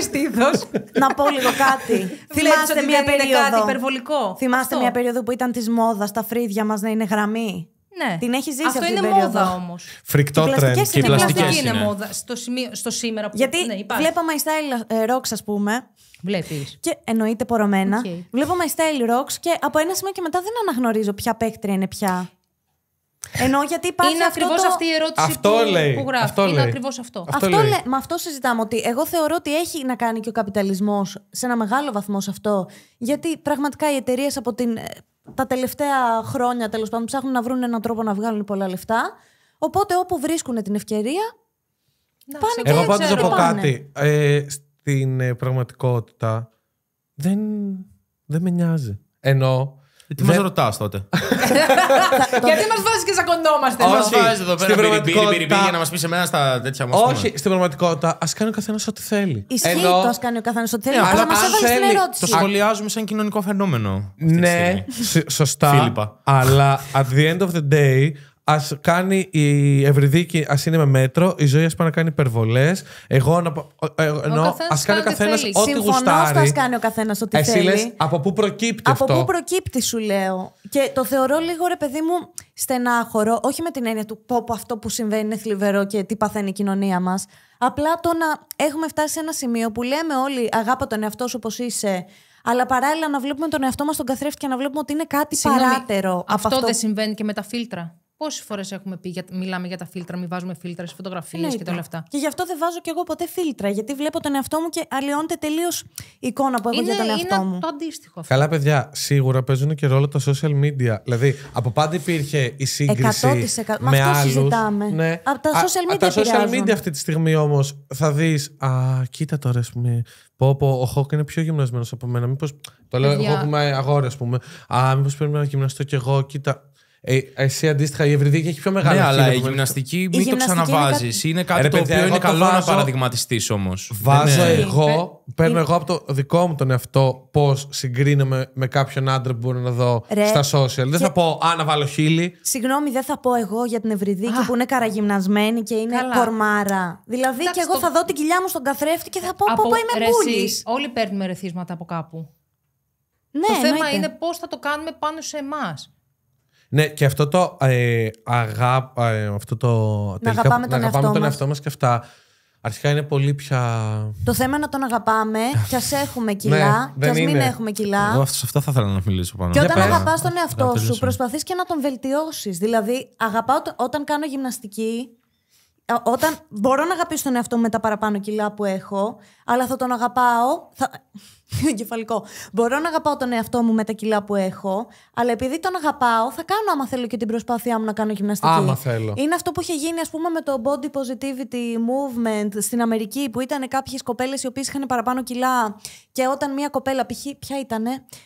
S1: να πω λίγο κάτι. Θυμάστε μια περίοδο.
S4: κάτι υπερβολικό. Θυμάστε μια περίοδο που ήταν της μόδας τα φρύδια μας να είναι γραμμή.
S3: Ναι. Την έχεις ζήσει αυτό. είναι μόδα όμως. Φρικτό τρέν Και οι πλαστικέ είναι. μόδα
S1: στο, σήμερα που Γιατί ναι, βλέπα
S4: My Style ε, Rocks, ας πούμε. Βλέπεις. Και εννοείται πορωμένα. Βλέπω My Style Rocks και από ένα σημείο και μετά δεν αναγνωρίζω ποια παίκτρια είναι πια. Ενώ γιατί υπάρχει είναι ακριβώ αυτή η ερώτηση αυτό που, λέει, γράφει. Αυτό είναι ακριβώς αυτό. Αυτό, αυτό λέει. Με αυτό συζητάμε ότι εγώ θεωρώ ότι έχει να κάνει και ο καπιταλισμός σε ένα μεγάλο βαθμό σε αυτό. Γιατί πραγματικά οι εταιρείες από την, ε, τα τελευταία χρόνια τέλος πάντων ψάχνουν να βρουν έναν τρόπο να βγάλουν πολλά λεφτά. Οπότε όπου βρίσκουν την ευκαιρία. Να,
S3: πάνε εγώ πάντω να πω κάτι. Ε, στην ε, πραγματικότητα δεν, δεν με νοιάζει. Ενώ τι μα ρωτάς τότε. Γιατί μας βάζεις και δεν Μας βάζεις
S2: εδώ πέρα για να μας πεις εμένα στα τέτοια μα. Όχι,
S3: στην πραγματικότητα ας κάνει ο καθένας ό,τι θέλει. Ισχύει το ας
S4: κάνει ο καθένας ό,τι θέλει. Ναι, αλλά μας έβαλες την ερώτηση.
S3: Το
S2: σχολιάζουμε σαν κοινωνικό φαινόμενο.
S3: Ναι, σωστά. Αλλά at the end of the day, Ας κάνει η Ευρυδίκη, ας είναι με μέτρο, η ζωή ας πάει να κάνει υπερβολές. Εγώ να. Ε, ας κάνει ο καθένα ό,τι γουστάρει. Ας
S4: κάνει ο καθένας ό,τι Εσύ θέλει.
S3: από πού προκύπτει αυτό. Από πού
S4: προκύπτει, σου λέω. Και το θεωρώ λίγο ρε παιδί μου στενάχωρο, όχι με την έννοια του πω αυτό που συμβαίνει είναι θλιβερό και τι παθαίνει η κοινωνία μας. Απλά το να έχουμε φτάσει σε ένα σημείο που λέμε όλοι αγάπα τον εαυτό σου όπω είσαι, αλλά παράλληλα να βλέπουμε τον εαυτό μας τον καθρέφτη και να βλέπουμε ότι είναι κάτι παράτερο. Αυτό, αυτό δεν συμβαίνει και με
S1: τα φίλτρα. Πόσες φορές έχουμε πει, για, μιλάμε για τα φίλτρα, μην βάζουμε φίλτρα στις φωτογραφίες και όλα αυτά. Και γι' αυτό δεν βάζω κι εγώ ποτέ φίλτρα, γιατί βλέπω τον εαυτό μου και αλλοιώνεται τελείως η εικόνα που έχω είναι, για τον εαυτό
S4: είναι μου. Είναι το αντίστοιχο Καλά,
S3: παιδιά, σίγουρα παίζουν και ρόλο τα social media. Δηλαδή, από πάντα υπήρχε η σύγκριση. 100%. Με αυτό συζητάμε. Ναι. Από τα social media. τα social media αυτή τη στιγμή όμως θα δεις. Α, κοίτα τώρα, ας πούμε. Πω, ο Χόκ είναι πιο γυμνασμένος από μένα. Το λέω εγώ που είμαι αγόρι, ας πούμε. Α, μήπως πρέπει να γυμναστώ κι εγώ, κοίτα. Ε, εσύ αντίστοιχα η ευρυδίκη έχει πιο μεγάλη Ναι, αλλά η γυμναστική μην το ξαναβάζεις. Είναι, είναι κάτι Ρε, το οποίο είναι καλό βάζω... να παραδειγματιστείς όμως. Βάζω ναι, ναι. εγώ, παίρνω εγώ από το δικό μου τον εαυτό πώς συγκρίνομαι με κάποιον άντρα που μπορώ να δω Ρε. στα social. Και... Δεν θα πω Α, να βάλω χίλι.
S4: Συγγνώμη, δεν θα πω εγώ για την ευρυδίκη που είναι καραγυμνασμένη και είναι Καλά. κορμάρα. Δηλαδή και εγώ θα
S1: δω την κοιλιά μου στον καθρέφτη και θα πω Πώ είμαι πουλή. Όλοι παίρνουμε ρεθίσματα από κάπου. Ναι, το θέμα είναι πώς θα το κάνουμε πάνω σε εμάς.
S3: Ναι, και αυτό το ε, ε, αυτό το. Να τελικά, αγαπάμε, να τον, αγαπάμε εαυτό τον εαυτό μας και αυτά. Αρχικά είναι πολύ πια.
S4: Το θέμα είναι να τον αγαπάμε και ας έχουμε ναι, κιλά, ναι, και ας μην έχουμε κιλά. Εγώ
S3: σε αυτό θα ήθελα να μιλήσω πάνω. Και όταν αγαπάς τον εαυτό σου,
S4: προσπαθείς και να τον βελτιώσεις. Δηλαδή, αγαπάω όταν κάνω γυμναστική. Όταν μπορώ να αγαπήσω τον εαυτό μου με τα παραπάνω κιλά που έχω, αλλά θα τον αγαπάω. Θα... Κεφαλικό. Μπορώ να αγαπάω τον εαυτό μου με τα κιλά που έχω, αλλά επειδή τον αγαπάω, θα κάνω άμα θέλω και την προσπάθειά μου να κάνω γυμναστική. Άμα θέλω. Είναι αυτό που είχε γίνει, ας πούμε, με το body positivity movement στην Αμερική, που ήταν κάποιες κοπέλες οι οποίες είχαν παραπάνω κιλά. Και όταν μία κοπέλα, π.χ. ποια ήταν,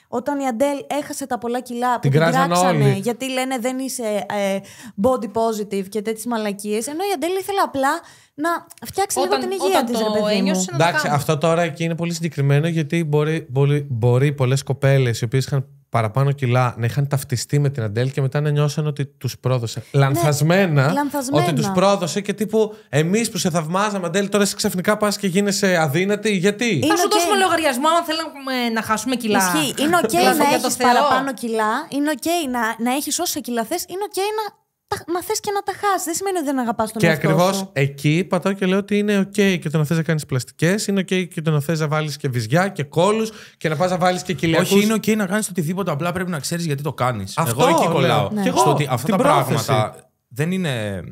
S4: όταν η Αντέλ έχασε τα πολλά κιλά που την, την κράξανε, όλοι. γιατί λένε δεν είσαι ε, body positive και τέτοιες μαλακίες, ενώ η Αντέλ ήθελε απλά να φτιάξει
S1: λίγο την υγεία της, ρε παιδί μου.
S4: Εντάξει,
S3: αυτό τώρα εκεί είναι πολύ συγκεκριμένο γιατί μπορεί, μπορεί, μπορεί πολλές κοπέλες οι οποίες είχαν παραπάνω κιλά να είχαν ταυτιστεί με την Αντέλ και μετά να νιώσαν ότι τους πρόδωσε. Λανθασμένα, ναι, λανθασμένα. Ότι τους πρόδωσε και τύπου εμείς που σε θαυμάζαμε, Αντέλ, τώρα εσύ ξαφνικά πας και γίνεσαι αδύνατη. Γιατί. θα σου δώσουμε
S1: λογαριασμό αν θέλουμε ε, να χάσουμε κιλά. Ισχύει. Είναι OK να έχει παραπάνω
S4: κιλά. Είναι OK να, να έχεις όσα κιλά θες. Είναι OK να να θες και να τα χάσει. Δεν σημαίνει ότι δεν αγαπάς τον εαυτό Και ακριβώ
S3: εκεί πατάω και λέω ότι είναι OK και το να θες να κάνεις πλαστικές, είναι OK και το να θες να βάλεις και βυζιά και κόλου και να πας να βάλεις και κοιλιακούς. Όχι, είναι OK να κάνεις οτιδήποτε. Απλά πρέπει να ξέρεις γιατί το κάνεις. Εγώ εκεί κολλάω. Ναι. Στο ότι αυτά τα πράγματα
S2: δεν είναι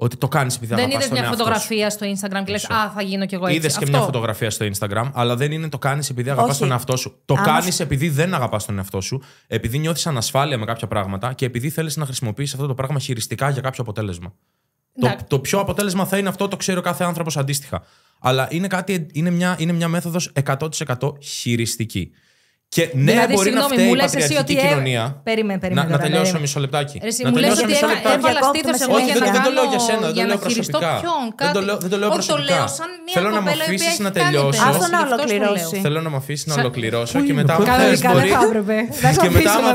S2: ότι το κάνει επειδή δεν αγαπάς μια φωτογραφία
S1: στο Instagram και λες: Α, θα γίνω κι εγώ έτσι. Είδες και μια
S2: φωτογραφία στο Instagram, αλλά δεν είναι το κάνεις επειδή αγαπάς τον εαυτό σου. Το κάνει επειδή δεν αγαπάς τον εαυτό σου, επειδή νιώθεις ανασφάλεια με κάποια πράγματα και επειδή θέλεις να χρησιμοποιήσεις αυτό το πράγμα χειριστικά για κάποιο αποτέλεσμα. Το, το ποιο αποτέλεσμα θα είναι αυτό, το ξέρει ο κάθε άνθρωπος αντίστοιχα. Αλλά είναι, είναι, μια, είναι μια μέθοδος 100% χειριστική. Και ναι, δηλαδή, μπορεί να φταίει η πατριαρχική κοινωνία. Ε,
S1: περίμενε, Να, να τελειώσω
S2: μισό λεπτάκι. να τελειώσω μισό λεπτάκι. Έβαλα στήθο εγώ Δεν το λέω για σένα, δεν το λέω προσωπικά. Δεν το λέω προσωπικά. Θέλω να μου αφήσει να τελειώσω. Θέλω να μου αφήσεις να ολοκληρώσω και μετά, αν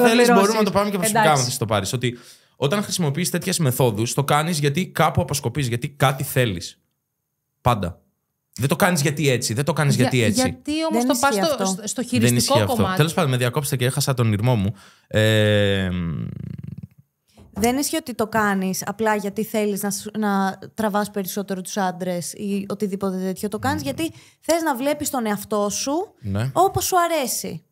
S2: θέλει, μπορούμε να το πάμε και προσωπικά, αν το πάρει. Ότι όταν χρησιμοποιείς τέτοιες μεθόδους, το κάνεις γιατί κάπου αποσκοπείς, γιατί κάτι θέλεις. Πάντα. Δεν το κάνεις γιατί έτσι. Δεν το κάνεις γιατί έτσι. Γιατί
S1: όμως το πας στο, στο χειριστικό
S2: δεν κομμάτι. Τέλος πάντων, με διακόψετε και έχασα τον ήρμό μου. Ε,
S4: δεν ισχύει ότι το κάνεις απλά γιατί θέλεις να, να τραβάς περισσότερο τους άντρες ή οτιδήποτε τέτοιο. Το κάνεις ναι. γιατί θες να βλέπεις τον εαυτό σου ναι. όπως σου αρέσει.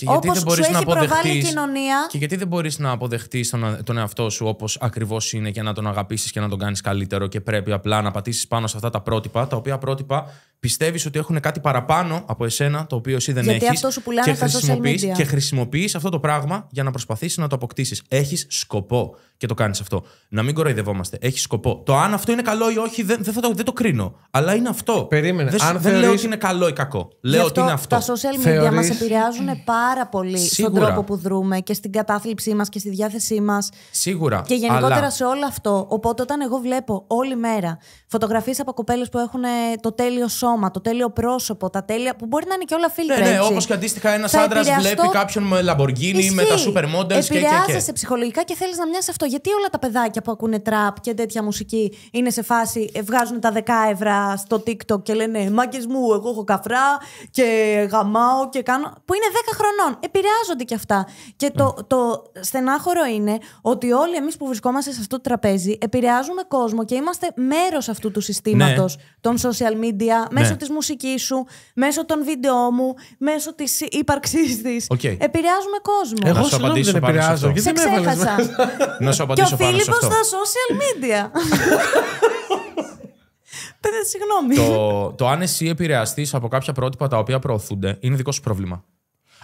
S2: Και γιατί όπως δεν μπορείς να έχει
S4: κοινωνία. Και
S2: γιατί δεν μπορείς να αποδεχτείς τον, τον εαυτό σου όπως ακριβώς είναι και να τον αγαπήσεις και να τον κάνεις καλύτερο και πρέπει απλά να πατήσεις πάνω σε αυτά τα πρότυπα, τα οποία πρότυπα πιστεύεις ότι έχουν κάτι παραπάνω από εσένα, το οποίο εσύ δεν έχει. Γιατί αυτό σου και τα χρησιμοποιείς, social media. Και χρησιμοποιείς αυτό το πράγμα για να προσπαθήσεις να το αποκτήσεις. Έχεις σκοπό και το κάνεις αυτό. Να μην κοροϊδευόμαστε. Έχεις σκοπό. Το αν αυτό είναι καλό ή όχι, δεν, δεν, το, κρίνω. Αλλά είναι αυτό. Περίμενε. Δεν, αν δεν θεωρείς... λέω ότι είναι καλό ή κακό. Λέω ότι είναι αυτό. Τα social media θεωρείς... μα επηρεάζουν
S4: πάρα πολύ στον τρόπο που δρούμε και στην κατάθλιψή μας και στη διάθεσή μας.
S2: Σίγουρα. Και γενικότερα
S4: σε όλο αυτό. Οπότε όταν εγώ βλέπω όλη μέρα φωτογραφίες από κοπέλες που έχουν ε, το τέλειο σώμα σώμα, το τέλειο πρόσωπο, τα τέλεια. που μπορεί να είναι και όλα φίλτρα. Ναι, ναι, όπως και αντίστοιχα ένας άντρας βλέπει κάποιον
S2: με λαμποργκίνη, με τα σούπερ μόντελ και Επηρεάζεσαι
S4: ψυχολογικά και θέλεις να μοιάσει αυτό. Γιατί όλα τα παιδάκια που ακούνε τραπ και τέτοια μουσική είναι σε φάση, ε, βγάζουν τα δεκά ευρώ στο TikTok και λένε Μάκε μου, εγώ έχω καφρά και γαμάω και κάνω. που είναι 10 χρονών. Επηρεάζονται κι αυτά. Και το, mm. το στενάχωρο είναι ότι όλοι εμείς που βρισκόμαστε σε αυτό το τραπέζι επηρεάζουμε κόσμο και είμαστε μέρος αυτού του ναι. συστήματος των social media, μέσω ναι. της μουσικής σου, μέσω των βίντεο μου, μέσω της ύπαρξής της. Okay. Επηρεάζουμε κόσμο. Εγώ σου απαντήσω δεν επηρεάζω. Σε ξέχασα.
S2: να σου απαντήσω Και ο Φίλιππος στα
S4: social media. Παιδε, συγγνώμη.
S2: Το, το αν εσύ επηρεαστείς από κάποια πρότυπα τα οποία προωθούνται είναι δικό σου πρόβλημα.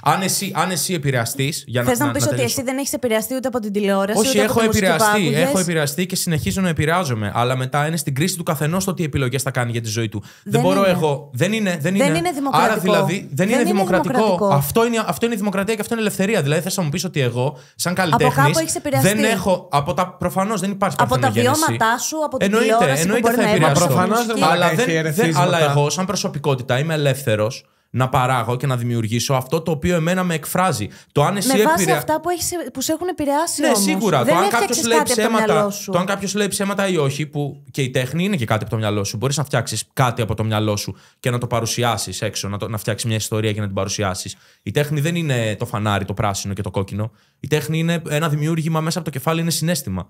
S2: Αν εσύ, αν εσύ επηρεαστεί. Θες να, να πεις ότι εσύ
S4: δεν έχεις επηρεαστεί ούτε από την τηλεόραση. Όχι, ούτε έχω, από επηρεαστεί, έχω
S2: επηρεαστεί και συνεχίζω να επηρεάζομαι. Αλλά μετά είναι στην κρίση του καθενός το τι επιλογές θα κάνει για τη ζωή του. Δεν, δεν μπορώ είναι. εγώ. Δεν είναι, δεν είναι. Δεν είναι δημοκρατικό. Άρα δηλαδή δεν, δεν είναι, δημοκρατικό. δημοκρατικό. Αυτό, είναι, αυτό είναι δημοκρατία και αυτό είναι ελευθερία. Δηλαδή θες να μου πεις ότι εγώ, σαν καλλιτέχνη. Από κάπου Δεν έχω. Από τα προφανώς δεν υπάρχει Από τα βιώματά
S4: σου, από την τηλεόραση. Εννοείται θα επηρεαστώ.
S2: Αλλά εγώ, σαν προσωπικότητα, είμαι ελεύθερος να παράγω και να δημιουργήσω αυτό το οποίο εμένα με εκφράζει. Το αν εσύ με βάση επηρεα...
S4: αυτά που, έχεις, που σε έχουν επηρεάσει. Ναι, σίγουρα. Δεν το αν κάποιος λέει, ψέματα,
S2: το αν κάποιος λέει ψέματα ή όχι, που και η τέχνη είναι και κάτι από το μυαλό σου. Μπορείς να φτιάξεις κάτι από το μυαλό σου και να το παρουσιάσεις έξω, να, να φτιάξεις μια ιστορία και να την παρουσιάσεις. Η τέχνη δεν είναι το φανάρι, το πράσινο και το κόκκινο. Η τέχνη είναι ένα δημιούργημα μέσα από το κεφάλι, είναι συνέστημα.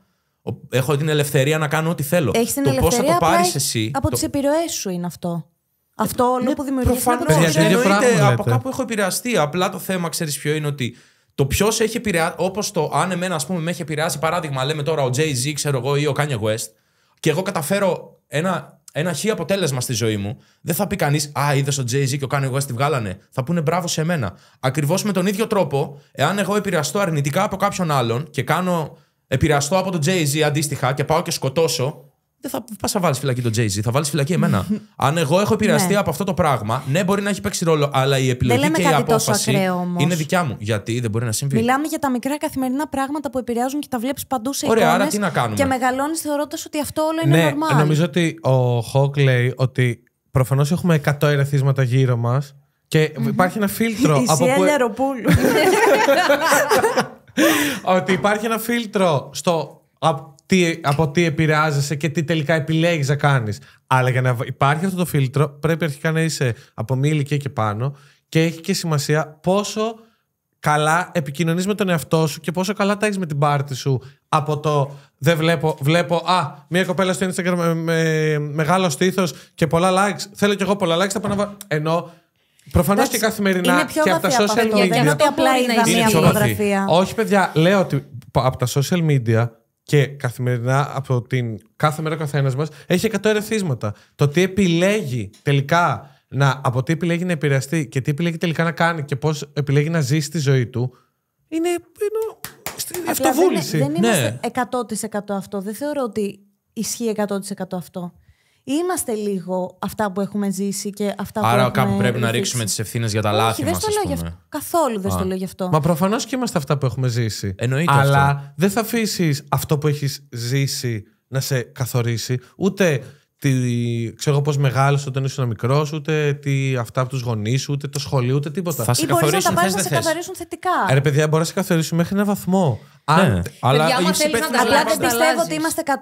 S2: Έχω την ελευθερία να κάνω ό,τι θέλω. την το το εσύ. Από το... τις
S4: επιρροές σου είναι αυτό. Αυτό ε, όλο ναι, που δημιουργεί. Προφανώ. Εννοείται από
S2: κάπου έχω επηρεαστεί. Απλά το θέμα, ξέρεις ποιο είναι ότι το ποιος έχει επηρεάσει. Όπως το αν εμένα, ας πούμε, με έχει επηρεάσει, παράδειγμα, λέμε τώρα ο Jay-Z, ξέρω εγώ, ή ο Kanye West, και εγώ καταφέρω ένα, ένα χι αποτέλεσμα στη ζωή μου, δεν θα πει κανείς Α, είδες ο Jay-Z και ο Kanye West τη βγάλανε. Θα πούνε μπράβο σε μένα. Ακριβώς με τον ίδιο τρόπο, εάν εγώ επηρεαστώ αρνητικά από κάποιον άλλον και κάνω. Επηρεαστώ από τον Jay-Z αντίστοιχα και πάω και σκοτώσω δεν θα πας να βάλεις φυλακή τον Τζέιζι, θα βάλεις φυλακή εμένα. Αν εγώ έχω επηρεαστεί ναι. από αυτό το πράγμα, ναι, μπορεί να έχει παίξει ρόλο, αλλά η επιλογή και η απόφαση είναι δικιά μου. Γιατί δεν μπορεί να συμβεί. Μιλάμε
S4: για τα μικρά καθημερινά πράγματα που επηρεάζουν και τα βλέπεις παντού σε Ωραία, εικόνες άρα τι να κάνουμε. Και μεγαλώνεις θεωρώντας ότι αυτό όλο είναι ναι, Νομίζω
S3: ότι ο Χοκ λέει ότι προφανώς έχουμε 100 ερεθίσματα γύρω μας και υπάρχει ένα φίλτρο. Η από που... ότι υπάρχει ένα φίλτρο στο τι, από τι επηρεάζεσαι και τι τελικά επιλέγεις να κάνεις. Αλλά για να υπάρχει αυτό το φίλτρο, πρέπει αρχικά να είσαι από μία ηλικία και πάνω και έχει και σημασία πόσο καλά επικοινωνείς με τον εαυτό σου και πόσο καλά τα έχεις με την πάρτη σου από το δεν βλέπω, βλέπω, α, μια κοπέλα στο Instagram με, μεγάλο στήθος και πολλά likes. Θέλω κι εγώ πολλά likes, θα πάω να βάλω. Ενώ Προφανώς και καθημερινά και από τα social media. Δεν είναι απλά η μία φωτογραφία. Όχι, παιδιά, λέω ότι από τα social media και καθημερινά από την κάθε μέρα ο καθένας μας έχει 100 ερεθίσματα. Το τι επιλέγει τελικά να, από τι επιλέγει να επηρεαστεί και τι επιλέγει τελικά να κάνει και πώς επιλέγει να ζήσει τη ζωή του. Είναι. είναι στην αυτοβούληση. Δεν, δεν ναι.
S4: 100% αυτό. Δεν θεωρώ ότι ισχύει 100% αυτό είμαστε λίγο αυτά που έχουμε ζήσει και αυτά Άρα, που έχουμε Άρα κάπου πρέπει να ρίξουμε
S2: τις ευθύνες για
S3: τα Όχι, λάθη μα. Δεν το λέω γι' αυτό.
S4: Καθόλου δεν το λέω γι' αυτό. Μα προφανώς
S3: και είμαστε αυτά που έχουμε ζήσει. Εννοείται. Αλλά δεν θα αφήσεις αυτό που έχεις ζήσει να σε καθορίσει, ούτε τι, ξέρω πώς μεγάλο όταν ήσουν μικρός, ούτε τι αυτά από τους γονείς σου, ούτε το σχολείο, ούτε τίποτα. Θα σε ή μπορείς να τα να σε καθορίσουν
S4: θετικά. Ρε,
S3: παιδιά, μπορεί να σε καθορίσουν μέχρι ένα βαθμό. Ναι. αλλά Απλά δεν
S1: πιστεύω ότι
S4: είμαστε 100%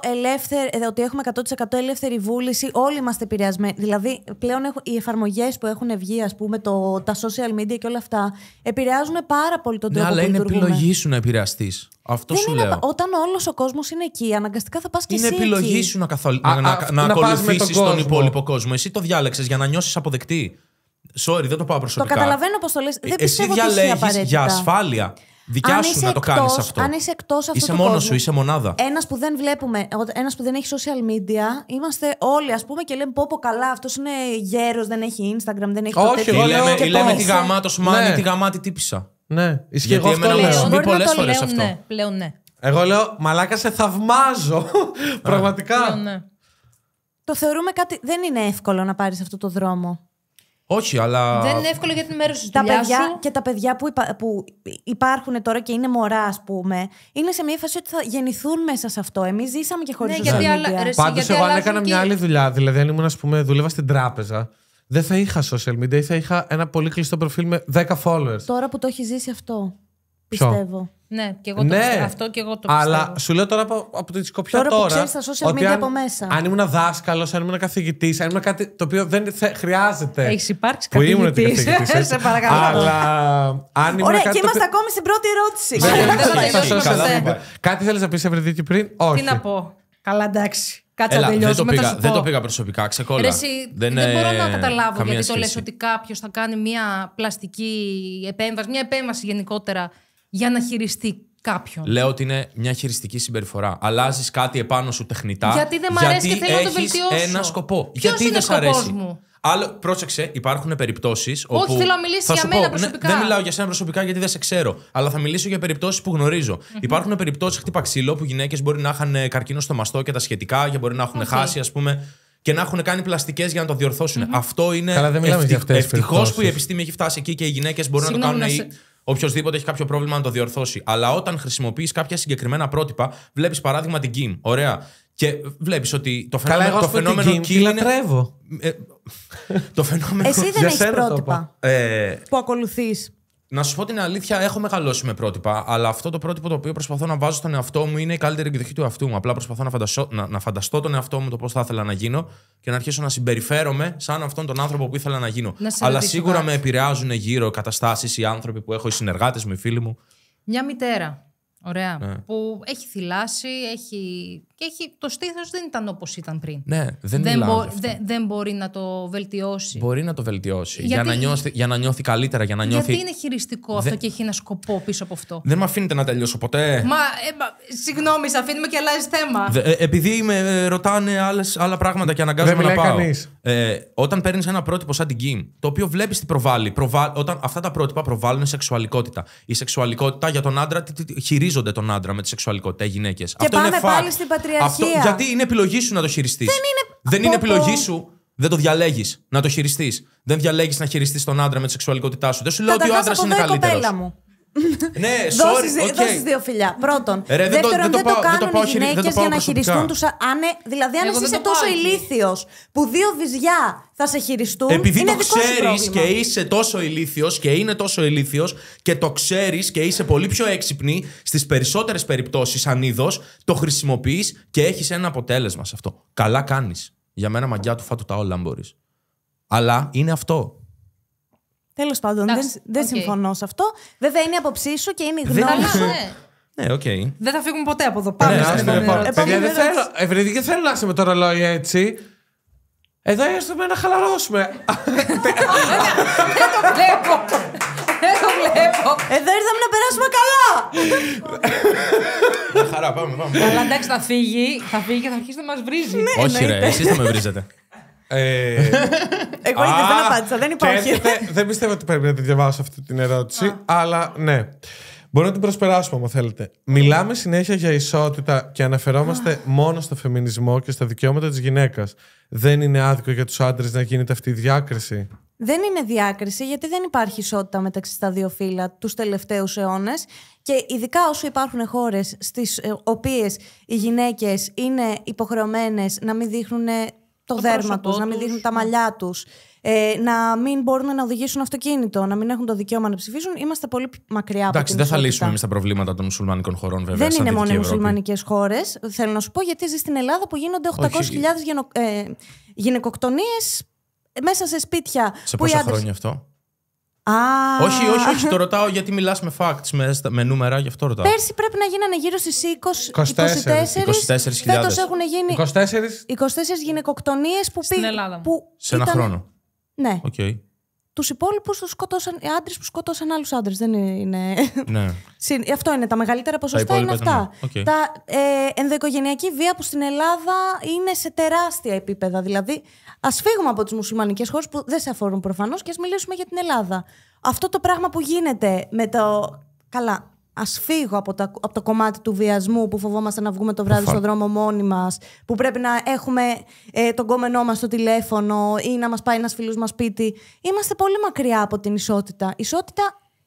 S4: ελεύθεροι, ε, ότι έχουμε 100% ελεύθερη βούληση. Όλοι είμαστε επηρεασμένοι. Δηλαδή, πλέον οι εφαρμογές που έχουν βγει, ας πούμε, τα social media και όλα αυτά, επηρεάζουν πάρα πολύ τον ναι, τρόπο ναι, αλλά είναι επιλογή
S2: σου να επηρεαστείς. Αυτό σου λέω.
S4: Όταν όλος ο κόσμος είναι εκεί, αναγκαστικά θα πας και είναι εσύ. Είναι επιλογή σου
S2: να, ακολουθήσεις τον, υπόλοιπο κόσμο. Εσύ το διάλεξες για να νιώσεις αποδεκτή. Sorry, δεν το πάω προσωπικά. Το καταλαβαίνω
S4: πώς το λες. Ε, δεν Εσύ διαλέγεις για ασφάλεια
S2: δικιά αν σου να εκτός, το κάνεις αυτό. Αν
S4: είσαι εκτός αυτού Είσαι μόνο σου, είσαι μονάδα. Ένας που δεν βλέπουμε, ένας που δεν έχει social media, είμαστε όλοι ας πούμε και λέμε πω, πω καλά, αυτός είναι γέρος, δεν έχει Instagram, δεν έχει Όχι, τέτοιο». Ή λέμε,
S2: και λέμε τη γαμάτο μάνη, ναι. τη
S3: γαμάτη τύπησα. Ναι, ισχύει Γιατί εμένα Λέω. πολλέ φορέ αυτό. Ναι, πλέον ναι. Εγώ λέω, μαλάκα σε θαυμάζω. Πραγματικά. Ναι.
S1: Το
S4: θεωρούμε κάτι. Δεν είναι εύκολο να πάρεις αυτό το δρόμο.
S3: Όχι, αλλά. Δεν
S2: είναι
S1: εύκολο για την μέρο
S4: τα παιδιά, Και τα παιδιά που, που υπάρχουν τώρα και είναι μωρά, ας πούμε, είναι σε μια φάση ότι θα γεννηθούν μέσα σε αυτό. Εμείς ζήσαμε και χωρίς ναι, γιατί άλλα... Πάντω, εγώ αν έκανα μια άλλη
S3: δουλειά, δηλαδή αν ήμουν, ας πούμε, δούλευα στην τράπεζα, δεν θα είχα social media ή θα είχα ένα πολύ κλειστό προφίλ με 10 followers.
S4: Τώρα που το έχει ζήσει αυτό.
S3: Πιστεύω.
S4: Ναι, και εγώ το ναι, πιστεύω. Αυτό και εγώ το πιστεύω. Αλλά
S3: σου λέω τώρα από, από τη σκοπιά τώρα. Τώρα που ξέρεις τα social media από μέσα. Αν ήμουν δάσκαλος, αν ήμουν καθηγητής, αν ήμουν κάτι το οποίο δεν θε, χρειάζεται. Έχεις
S4: υπάρξει καθηγητή. Που ήμουν καθηγητής. Σε παρακαλώ.
S3: Αλλά, Ωραία, και είμαστε
S4: ακόμη στην πρώτη ερώτηση. δεν
S3: Κάτι θέλεις να πεις, Ευρυδίκη, πριν. Όχι. Τι να
S1: πω. Καλά, εντάξει.
S4: Κάτσε να τελειώσω. Δεν, το πήγα, δεν το πήγα
S3: προσωπικά, δεν, δεν μπορώ να καταλάβω γιατί σχέση. το λες ότι
S1: κάποιος θα κάνει μια πλαστική επέμβαση, μια επέμβαση γενικότερα για να χειριστεί κάποιον. Λέω
S2: ότι είναι μια χειριστική συμπεριφορά. Αλλάζεις κάτι επάνω σου τεχνητά. Γιατί δεν μ' αρέσει και θέλω να το βελτιώσω. ένα σκοπό. Ποιος γιατί δεν σ' αρέσει. Άλλο, πρόσεξε, υπάρχουν περιπτώσεις. Όχι, όπου... θέλω να μιλήσει για μένα πω, ναι, προσωπικά. Ναι, δεν μιλάω για σένα προσωπικά γιατί δεν σε ξέρω. Αλλά θα μιλήσω για περιπτώσεις που γνωρίζω. Mm-hmm. Υπάρχουν περιπτώσεις χτύπα ξύλο που γυναίκες μπορεί να είχαν καρκίνο στο μαστό και τα σχετικά για μπορεί να έχουν okay. χάσει, ας πούμε. Και να έχουν κάνει πλαστικές για να το διορθωσουν mm-hmm. Αυτό είναι. Καλά, δεν μιλάμε για αυτές. Ευτυχώς που η επιστήμη έχει φτάσει εκεί και οι γυναίκες μπορούν να το κάνουν. Να σε... Οποιοδήποτε έχει κάποιο πρόβλημα να το διορθώσει. Αλλά όταν χρησιμοποιείς κάποια συγκεκριμένα πρότυπα, βλέπεις παράδειγμα την Kim. Ωραία. Και βλέπεις ότι το φαινόμενο. Καλά, εγώ το φαινόμενο την Kim, λατρεύω. Ε, το φαινόμενο. Εσύ δεν έχει πρότυπα. Ε, που ακολουθείς. Να σου πω την αλήθεια, έχω μεγαλώσει με πρότυπα, αλλά αυτό το πρότυπο το οποίο προσπαθώ να βάζω στον εαυτό μου είναι η καλύτερη εκδοχή του εαυτού μου. Απλά προσπαθώ να φανταστώ, να, φανταστώ τον εαυτό μου το πώς θα ήθελα να γίνω και να αρχίσω να συμπεριφέρομαι σαν αυτόν τον άνθρωπο που ήθελα να γίνω. αλλά σίγουρα με επηρεάζουν γύρω καταστάσεις, οι άνθρωποι που έχω, οι συνεργάτες μου, οι φίλοι μου.
S1: Μια μητέρα Ωραία. Ναι. Που έχει θυλάσει, έχει. και έχει... το στήθος δεν ήταν όπως ήταν πριν. Ναι,
S2: δεν, δεν, μπο...
S1: δεν μπορεί να το βελτιώσει.
S2: Μπορεί να το βελτιώσει. Για, να νιώθει, για να νιώθει καλύτερα, για να νιώθει. Γιατί είναι
S1: χειριστικό αυτό και έχει ένα σκοπό πίσω από αυτό. Δεν
S2: με αφήνετε να τελειώσω ποτέ. Μα.
S1: Ε, μα συγγνώμη, σε αφήνουμε και αλλάζει θέμα.
S2: Ε, επειδή με ρωτάνε άλλες, άλλα πράγματα και αναγκάζομαι να πάω. Κανείς ε, όταν παίρνεις ένα πρότυπο σαν την Κιμ, το οποίο βλέπεις τι προβάλλει, όταν αυτά τα πρότυπα προβάλλουν σεξουαλικότητα. Η σεξουαλικότητα για τον άντρα, χειρίζονται τον άντρα με τη σεξουαλικότητα οι γυναίκες. Αυτό πάμε πάλι στην
S4: πατριαρχία. Αυτό, γιατί
S2: είναι επιλογή σου να το χειριστείς. Δεν είναι, δεν επιλογή σου. Δεν το διαλέγεις να το χειριστείς. Δεν διαλέγεις να χειριστείς τον άντρα με τη σεξουαλικότητά σου. Δεν σου λέω ότι ο άντρα είναι καλύτερος. Μου ναι, sorry. Δώσεις, okay.
S4: δύο φιλιά. Πρώτον. δεν δεύτερον, δεν, το, δεν το, κάνουν οι γυναίκε για να χειριστούν τους. Ε- δηλαδή, αν εσύ είσαι τόσο ηλίθιος που δύο βυζιά θα σε χειριστούν. Επειδή το ξέρει και
S2: είσαι τόσο ηλίθιος και είναι τόσο ηλίθιος και το ξέρεις και είσαι πολύ πιο έξυπνη, στις περισσότερες περιπτώσεις, αν είδο, το χρησιμοποιείς και έχεις ένα αποτέλεσμα σε αυτό. Καλά κάνεις. Για μένα μαγιά του φάτου τα όλα, αν μπορείς. Αλλά είναι αυτό.
S4: Τέλος πάντων, δεν, συμφωνώ σε αυτό. Βέβαια είναι η άποψή σου και είναι η γνώμη σου. Ναι, Δεν θα
S1: φύγουμε ποτέ από εδώ. Ναι,
S4: πάμε ναι, στην ναι,
S3: επόμενη θέλω, να είσαι με το ρολόι έτσι. Εδώ έρθουμε να χαλαρώσουμε. Δεν
S1: το βλέπω. Δεν το βλέπω. Εδώ ήρθαμε να περάσουμε καλά.
S2: Χαρά, πάμε, πάμε.
S1: εντάξει, θα φύγει, θα φύγει και θα αρχίσει να μας βρίζει. Ναι, Όχι, ρε, εσείς θα με
S3: βρίζετε. Ε,
S1: Εγώ ήδη δεν απάντησα, δεν υπάρχει. Έρχεται,
S3: δεν πιστεύω ότι πρέπει να τη διαβάσω αυτή την ερώτηση, αλλά ναι. Μπορούμε να την προσπεράσουμε, αν θέλετε. Μιλάμε συνέχεια για ισότητα και αναφερόμαστε μόνο στο φεμινισμό και στα δικαιώματα της γυναίκας. Δεν είναι άδικο για τους άντρες να γίνεται αυτή η διάκριση.
S4: Δεν είναι διάκριση, γιατί δεν υπάρχει ισότητα μεταξύ στα δύο φύλλα τους τελευταίους αιώνες. Και ειδικά όσο υπάρχουν χώρες στις ε, οποίες οι γυναίκες είναι υποχρεωμένες να μην δείχνουν το, δέρμα τους, να μην δείχνουν τα ναι. μαλλιά τους, ε, να μην μπορούν να οδηγήσουν αυτοκίνητο, να μην έχουν το δικαίωμα να ψηφίσουν. Είμαστε πολύ μακριά από Εντάξει, δεν θα λύσουμε εμείς τα
S2: προβλήματα των μουσουλμανικών χωρών, βέβαια. Δεν είναι μόνο οι μουσουλμανικές
S4: χώρες. Θέλω να σου πω γιατί ζει στην Ελλάδα που γίνονται 800.000 ε, γυναικοκτονίες γυναικοκτονίε μέσα σε σπίτια. Σε πόσα χρόνια αυτό. Όχι, όχι, όχι. Το
S2: ρωτάω γιατί μιλάς με facts, με, νούμερα, γι' αυτό ρωτάω. Πέρσι
S4: πρέπει να γίνανε γύρω στις 24. 24.000. Φέτος έχουν γίνει. 24, 24 γυναικοκτονίες που πήγαν. Στην Ελλάδα. Που σε ένα χρόνο. Ναι. Okay. Τους υπόλοιπους τους σκοτώσαν. Οι άντρες που σκοτώσαν άλλους άντρες. Δεν είναι. Ναι. Αυτό είναι. Τα μεγαλύτερα ποσοστά είναι αυτά. Τα ε, ενδοοικογενειακή βία που στην Ελλάδα είναι σε τεράστια επίπεδα. Δηλαδή, Ας φύγουμε από τις μουσουλμανικές χώρες που δεν σε αφορούν προφανώς και ας μιλήσουμε για την Ελλάδα. Αυτό το πράγμα που γίνεται με το. Καλά, ας φύγω από το, από το κομμάτι του βιασμού που φοβόμαστε να βγούμε το βράδυ στο στον δρόμο μόνοι μας, που πρέπει να έχουμε ε, τον κόμενό μας στο τηλέφωνο ή να μας πάει ένας φίλος μας σπίτι. Είμαστε πολύ μακριά από την ισότητα. Ισότητα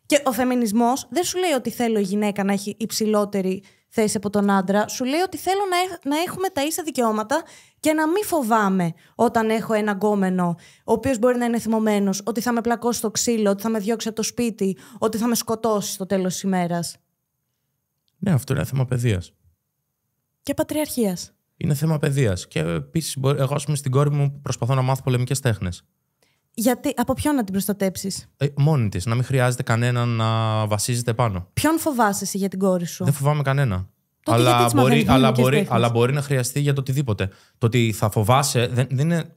S4: και ο φεμινισμός δεν σου λέει ότι θέλω η γυναίκα να έχει υψηλότερη θέση από τον άντρα, σου λέει ότι θέλω να, να έχουμε τα ίσα δικαιώματα και να μην φοβάμαι όταν έχω ένα γκόμενο, ο οποίος μπορεί να είναι θυμωμένος, ότι θα με πλακώσει στο ξύλο, ότι θα με διώξει από το σπίτι, ότι θα με σκοτώσει στο τέλος της ημέρας.
S2: Ναι, αυτό είναι θέμα παιδείας.
S4: Και πατριαρχίας.
S2: Είναι θέμα παιδείας. Και επίσης, εγώ, ας στην κόρη μου προσπαθώ να μάθω πολεμικές τέχνες.
S4: Γιατί, από ποιον να την προστατέψεις.
S2: Ε, μόνη της, να μην χρειάζεται κανέναν να βασίζεται πάνω.
S4: Ποιον φοβάσαι εσύ για την κόρη σου. Δεν
S2: φοβάμαι κανένα.
S4: αλλά, μπορεί, αλλά, μπορεί, αλλά
S2: μπορεί να χρειαστεί για το οτιδήποτε. Το ότι θα φοβάσαι δεν, δεν είναι.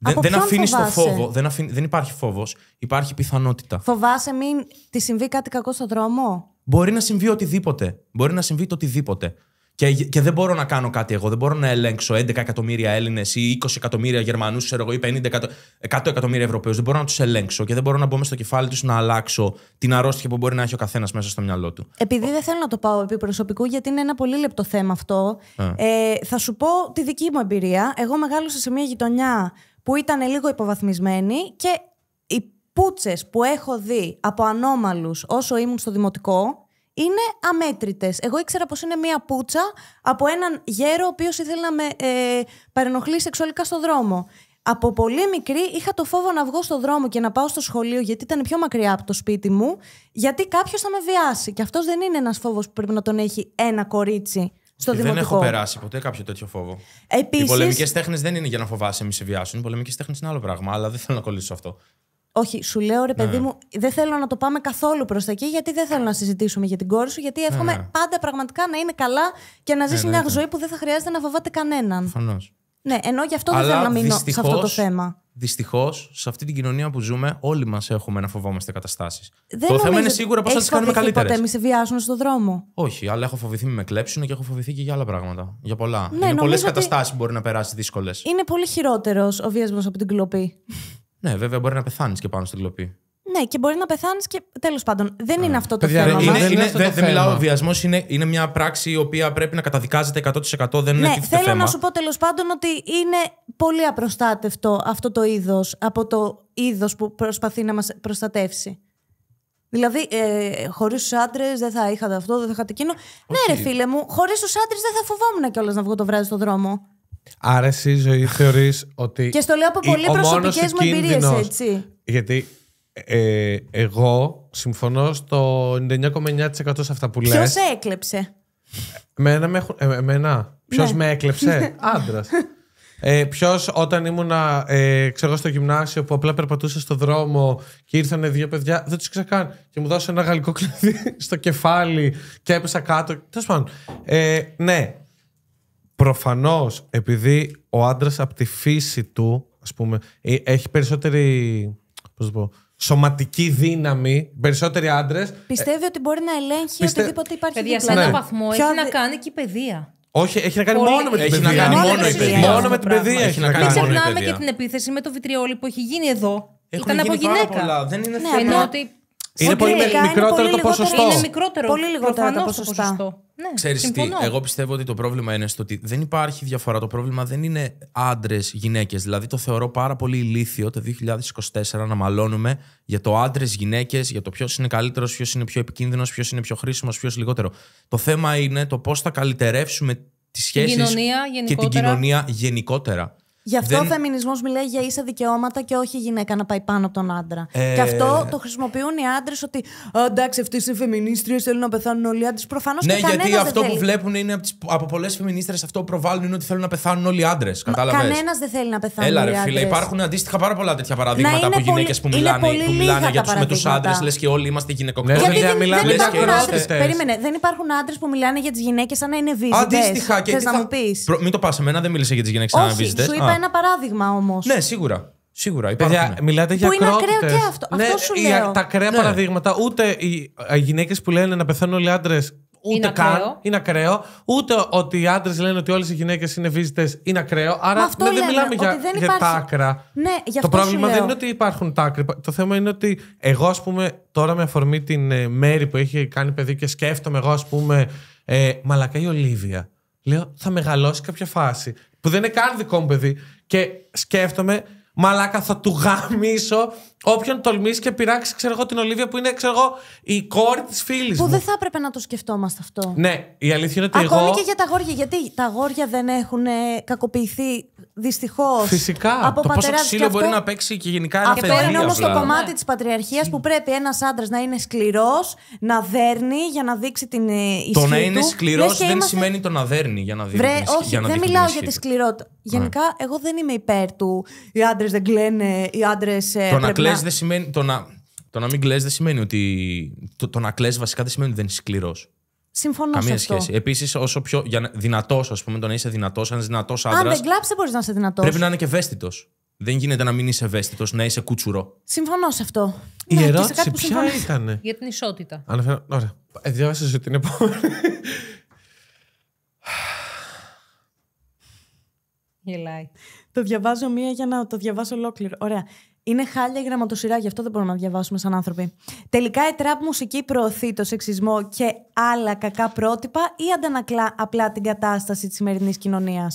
S2: Δεν, δεν αφήνεις το φόβο. Δεν, αφήν, δεν υπάρχει φόβος. Υπάρχει πιθανότητα.
S4: Φοβάσαι μην τη συμβεί κάτι κακό στον δρόμο.
S2: Μπορεί να συμβεί οτιδήποτε. Μπορεί να συμβεί το οτιδήποτε. Και, και δεν μπορώ να κάνω κάτι εγώ. Δεν μπορώ να ελέγξω 11 εκατομμύρια Έλληνες ή 20 εκατομμύρια Γερμανούς, ή 50 εκατο... 100 εκατομμύρια Ευρωπαίους. Δεν μπορώ να τους ελέγξω και δεν μπορώ να μπω στο κεφάλι τους να αλλάξω την αρρώστια που μπορεί να έχει ο καθένας μέσα στο μυαλό του.
S4: Επειδή δεν θέλω να το πάω επί προσωπικού, γιατί είναι ένα πολύ λεπτό θέμα αυτό, ε, θα σου πω τη δική μου εμπειρία. Εγώ μεγάλωσα σε μια γειτονιά που ήταν λίγο υποβαθμισμένη και οι πούτσες που έχω δει από ανώμαλους όσο ήμουν στο δημοτικό είναι αμέτρητες. Εγώ ήξερα πως είναι μία πούτσα από έναν γέρο ο οποίος ήθελε να με ε, παρενοχλεί σεξουαλικά στο δρόμο. Από πολύ μικρή είχα το φόβο να βγω στο δρόμο και να πάω στο σχολείο γιατί ήταν πιο μακριά από το σπίτι μου, γιατί κάποιος θα με βιάσει. Και αυτός δεν είναι ένας φόβος που πρέπει να τον έχει ένα κορίτσι στο δημοτικό. Δεν έχω περάσει
S2: ποτέ κάποιο τέτοιο φόβο. Επίσης... Οι πολεμικές τέχνες δεν είναι για να φοβάσαι, μη σε βιάσουν. Οι πολεμικές τέχνες είναι άλλο πράγμα, αλλά δεν θέλω να κολλήσω αυτό.
S4: Όχι, σου λέω ρε παιδί ναι. μου, δεν θέλω να το πάμε καθόλου προς τα εκεί, γιατί δεν θέλω να συζητήσουμε για την κόρη σου, γιατί εύχομαι ναι. ναι. πάντα πραγματικά να είναι καλά και να ζήσει ναι, μια ναι, ναι. ζωή που δεν θα χρειάζεται να φοβάται κανέναν. Φανώ. Ναι, ενώ γι' αυτό Αλλά δεν θέλω να μείνω σε αυτό το θέμα.
S2: Δυστυχώς, σε αυτή την κοινωνία που ζούμε, όλοι μας έχουμε να φοβόμαστε καταστάσεις. Το θέμα είναι σίγουρα πώς θα τις κάνουμε καλύτερα. Ποτέ μη
S4: σε βιάζουν στον δρόμο.
S2: Όχι, αλλά έχω φοβηθεί μη με κλέψουν και έχω φοβηθεί και για άλλα πράγματα. Για πολλά. Ναι, είναι πολλές καταστάσεις που μπορεί να περάσεις δύσκολες.
S4: Είναι πολύ χειρότερος ο βιασμός από την κλοπή.
S2: Ναι, βέβαια μπορεί να πεθάνεις και πάνω στην κλοπή.
S4: Ναι, και μπορεί να πεθάνεις και τέλος πάντων. Δεν είναι ναι. αυτό το θέμα. Είναι, είναι, δεν μιλάω. Ο
S2: βιασμός είναι, είναι μια πράξη η οποία πρέπει να καταδικάζεται 100%. Δεν ναι, είναι θέλω θέμα. να σου
S4: πω τέλος πάντων ότι είναι πολύ απροστάτευτο αυτό το είδος από το είδος που προσπαθεί να μας προστατεύσει. Δηλαδή, ε, χωρίς τους άντρες δεν θα είχατε αυτό, δεν θα είχατε εκείνο. Okay. Ναι, ρε φίλε μου, χωρίς τους άντρες δεν θα φοβόμουν κιόλας να βγω το βράδυ στον δρόμο.
S3: Άρα εσύ ζωή θεωρείς ότι. Και στο λέω από πολύ προσωπικές μου εμπειρίες, έτσι. Γιατί ε, εγώ συμφωνώ στο 99,9% σε αυτά που λες. Ποιο σε
S4: έκλεψε.
S3: Εμένα. Με, ε, εμένα. Ποιος ναι. με έκλεψε. Ναι. Άντρας. Ε, Ποιος όταν ήμουν ε, ξέρω, στο γυμνάσιο που απλά περπατούσε στο δρόμο και ήρθαν δύο παιδιά, δεν τους ήξερα καν. Και μου δώσε ένα γαλλικό κλειδί στο κεφάλι και έπεσα κάτω. Τέλος πάντων. Ε, ναι, Προφανώς, επειδή ο άντρας από τη φύση του, ας πούμε, ε, έχει περισσότερη, πώς πω, σωματική δύναμη, περισσότεροι άντρες. Ε, Πιστεύει
S1: ότι μπορεί να ελέγχει Πιστε... οτιδήποτε υπάρχει. Παιδιά, σε έναν ναι. βαθμό έχει να κάνει και η παιδεία.
S3: Όχι, έχει να κάνει μόνο με την παιδεία. μόνο, μόνο με την παιδεία έχει να κάνει. Μην ξεχνάμε και
S1: την επίθεση με το βιτριόλι που έχει γίνει εδώ. Έχουν Ήταν από γυναίκα. Δεν είναι ναι, θέμα. ότι
S2: είναι πολύ μικρότερο το ποσοστό. Είναι
S1: μικρότερο. Πολύ λιγότερο το ποσοστό.
S2: Ναι, Ξέρεις τι, εγώ πιστεύω ότι το πρόβλημα είναι στο ότι δεν υπάρχει διαφορά. Το πρόβλημα δεν είναι άντρες, γυναίκες. Δηλαδή το θεωρώ πάρα πολύ ηλίθιο το 2024 να μαλώνουμε για το άντρες, γυναίκες, για το ποιος είναι καλύτερος, ποιος είναι πιο επικίνδυνος, ποιος είναι πιο χρήσιμος, ποιος λιγότερο. Το θέμα είναι το πώς θα καλυτερεύσουμε τις σχέσεις και την κοινωνία γενικότερα. Γι' αυτό δεν... ο
S4: φεμινισμός μιλάει για ίσα δικαιώματα και όχι η γυναίκα να πάει πάνω από τον άντρα. Ε... Και αυτό το χρησιμοποιούν οι άντρες ότι εντάξει, αυτέ οι φεμινίστριες θέλουν να πεθάνουν όλοι οι άντρες. Προφανώς ναι, και γιατί αυτό που
S2: βλέπουν είναι από, τις, από πολλές φεμινίστρες αυτό που προβάλλουν είναι ότι θέλουν να πεθάνουν όλοι οι άντρες. Κατάλαβες. Κανένας
S4: δεν θέλει να πεθάνουν. Έλα, ρε φίλε, υπάρχουν
S2: αντίστοιχα πάρα πολλά τέτοια παραδείγματα από γυναίκες που μιλάνε, που για τους με τους άντρες, λες και όλοι είμαστε γυναικοκτόνες. Περίμενε,
S4: δεν υπάρχουν άντρες που μιλάνε για τις γυναίκες σαν να είναι βίζε. Αντίστοιχα και.
S2: Μην το πας, δεν μίλησε για τις γυναίκες σαν να
S4: ένα παράδειγμα
S3: όμως. Ναι, σίγουρα. Σίγουρα. Παιδιά, μιλάτε για Που είναι ακραίο και αυτό. Ναι, αυτό σου λέω. Τα ακραία ναι. παραδείγματα. Ούτε οι ε, γυναίκες που λένε να πεθαίνουν όλοι οι άντρες. Ούτε είναι καν. Ακραίο. Ούτε ότι οι άντρες λένε ότι όλες οι γυναίκες είναι βίζητε. Είναι ακραίο. Άρα ναι, δεν μιλάμε για, τα άκρα.
S4: Ναι, για το πρόβλημα δεν είναι
S3: ότι υπάρχουν τα άκρα. Το θέμα είναι ότι εγώ, ας πούμε, τώρα με αφορμή την ε, μέρη που έχει κάνει παιδί και σκέφτομαι εγώ, ας πούμε, ε, μαλακά η Ολίβια. Λέω, θα μεγαλώσει κάποια φάση που δεν είναι καν μου παιδί. Και σκέφτομαι, μαλάκα θα του γαμίσω όποιον τολμήσει και πειράξει, ξέρω εγώ, την Ολίβια που είναι, ξέρω εγώ, η κόρη της φίλης. Που δεν
S4: θα έπρεπε να το σκεφτόμαστε αυτό.
S3: Ναι, η αλήθεια είναι ότι Ακόμη εγώ. Ακόμη και
S4: για τα αγόρια, γιατί τα αγόρια δεν έχουν ε, κακοποιηθεί δυστυχώς.
S3: Φυσικά.
S2: Από το πόσο ξύλο αυτό... μπορεί να παίξει και γενικά ένα παιδί. Αυτό είναι όμως το κομμάτι
S4: της πατριαρχίας που πρέπει ένας άντρας να είναι σκληρός, να δέρνει για να δείξει την ε, ισχύ. Το να είναι σκληρό δεν είμαστε...
S2: σημαίνει το να δέρνει για να δείξει. Βρε, όχι, δεν μιλάω για τη
S4: σκληρότητα. Γενικά, ναι. εγώ δεν είμαι υπέρ του οι άντρες δεν κλαίνε, οι άντρες. Ε, δεν
S2: σημαίνει. Το να, το να μην κλαις δεν σημαίνει ότι. Το, το να κλαις βασικά δεν σημαίνει ότι δεν είσαι σκληρός.
S4: Συμφωνώ Καμία σε αυτό. σχέση.
S2: Επίσης, όσο πιο δυνατός, ας πούμε, το να είσαι δυνατός, αν δυνατό άντρα. Αν δεν
S4: κλάψεις, δεν μπορείς να είσαι δυνατός. Πρέπει να
S2: είναι και ευαίσθητος. Δεν γίνεται να μην είσαι ευαίσθητος, να είσαι κούτσουρο.
S1: Συμφωνώ σε αυτό.
S4: Η ναι, ερώτηση ποια
S2: ήταν.
S3: Για την ισότητα. Αναφέρω. Ωραία. Ε, Διάβασες την επόμενη.
S4: Γελάει. Το διαβάζω μία για να το διαβάσω ολόκληρο. Ωραία. Είναι χάλια η γραμματοσυρά, γι' αυτό δεν μπορούμε να διαβάσουμε σαν άνθρωποι. Τελικά η τραπ μουσική προωθεί το σεξισμό και άλλα κακά πρότυπα ή αντανακλά απλά την κατάσταση της σημερινής κοινωνίας.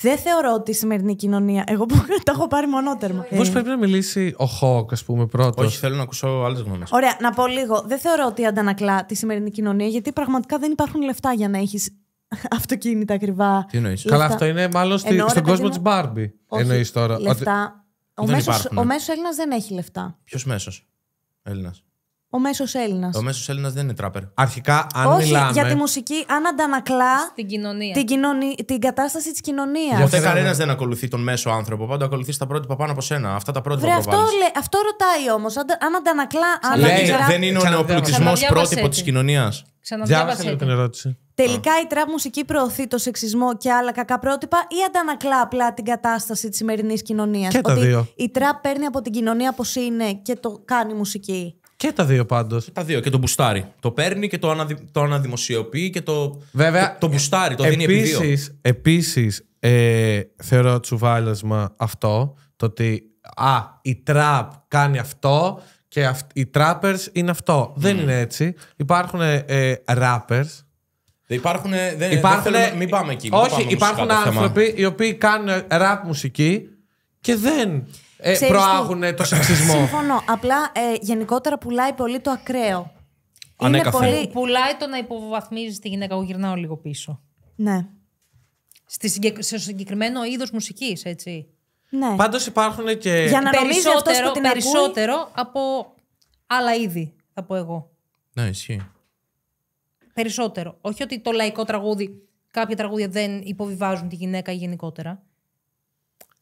S4: Δεν θεωρώ ότι η σημερινή κοινωνία. Εγώ που το έχω πάρει μονότερμα. Πώ ε. πρέπει
S3: να μιλήσει ο Χοκ, ας πούμε, πρώτος. Όχι, θέλω να ακούσω άλλες γνώμες. Ωραία,
S4: να πω λίγο. Δεν θεωρώ ότι αντανακλά τη σημερινή κοινωνία, γιατί πραγματικά δεν υπάρχουν λεφτά για να έχεις αυτοκίνητα ακριβά. Τι εννοείς. Καλά, αυτό είναι
S3: μάλλον στον κόσμο τη Μπάρμπι.
S2: Εννοείς τώρα. Ο μέσος
S4: Έλληνας δεν έχει λεφτά.
S2: Ποιος μέσος Έλληνας.
S4: Ο μέσος Έλληνας. Ο
S2: μέσος Έλληνας δεν είναι τράπερ. Αρχικά, αν Όχι, για τη
S4: μουσική, αν αντανακλά. Στην κοινωνία. Την, την κατάσταση της κοινωνίας. Ποτέ κανένας δεν
S2: ακολουθεί τον μέσο άνθρωπο. Πάντα ακολουθείς τα πρότυπα πάνω από σένα. Αυτά τα πρότυπα που αυτό, λέ,
S4: αυτό ρωτάει όμως. Αν αντανακλά. Αν λέει, δεν είναι ο νεοπλουτισμό πρότυπο της κοινωνίας.
S2: Ξαναδιάβασα την ερώτηση.
S4: Τελικά η τραπ μουσική προωθεί το σεξισμό και άλλα κακά πρότυπα ή αντανακλά απλά την κατάσταση της σημερινής κοινωνίας. Και τα Ότι δύο. Η τραπ παίρνει από την κοινωνία πώ είναι και το κάνει μουσική.
S2: Και τα δύο πάντως. Τα δύο. Και το μπουστάρι. Το παίρνει και το, το αναδημοσιοποιεί και το. Βέβαια. Το, το μπουστάρι, το δίνει επίσης,
S3: Επίσης, ε, θεωρώ τσουβάλιασμα αυτό. Το ότι. η τραπ κάνει αυτό και οι trappers είναι αυτό. Δεν ναι. είναι έτσι. Υπάρχουν rappers ε, ε, Υπάρχουν, δεν μην πάμε εκεί. Όχι, υπάρχουν άνθρωποι οι οποίοι κάνουν ραπ μουσική και δεν ε, προάγουν το σεξισμό. Συμφωνώ.
S1: Απλά ε, γενικότερα πουλάει πολύ το ακραίο.
S3: Είναι πολύ... Ε,
S1: πουλάει το να υποβαθμίζει τη γυναίκα. Εγώ γυρνάω λίγο πίσω. Ναι. Στη συγκεκ... Σε συγκεκριμένο είδος μουσικής, έτσι.
S3: Ναι. Πάντως υπάρχουν και. Για να περισσότερο, την περισσότερο
S1: από άλλα είδη, θα πω εγώ. Ναι, ισχύει περισσότερο. Όχι ότι το λαϊκό τραγούδι, κάποια τραγούδια δεν υποβιβάζουν τη γυναίκα γενικότερα.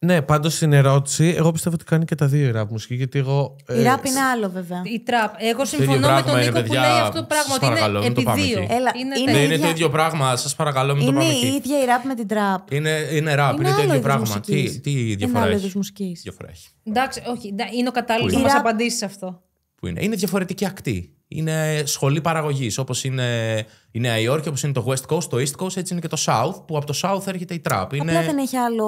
S3: Ναι, πάντως στην ερώτηση, εγώ πιστεύω ότι κάνει και τα δύο η ραπ μουσική. Γιατί εγώ, ε, η ραπ είναι
S1: άλλο, βέβαια. Η τραπ. Εγώ
S3: συμφωνώ με τον Νίκο που λέει αυτό το πράγμα. παρακαλώ, είναι επί Έλα, είναι, είναι, είναι το ίδιο
S2: πράγμα. Σας παρακαλώ, μην το πάμε εκεί. Είναι η
S1: ίδια η ραπ με την τραπ.
S2: Είναι, είναι ραπ, είναι, είναι το ίδιο πράγμα. Τι, τι διαφορά είναι έχει. Διαφορά έχει.
S1: Εντάξει, όχι, είναι ο κατάλληλος να μα απαντήσει αυτό.
S2: Που είναι. είναι διαφορετική ακτή είναι σχολή παραγωγής. Όπως είναι η Νέα Υόρκη, όπως είναι το West Coast, το East Coast, έτσι είναι και το South, που από το South έρχεται η trap. Είναι... Απλά δεν
S4: έχει άλλο,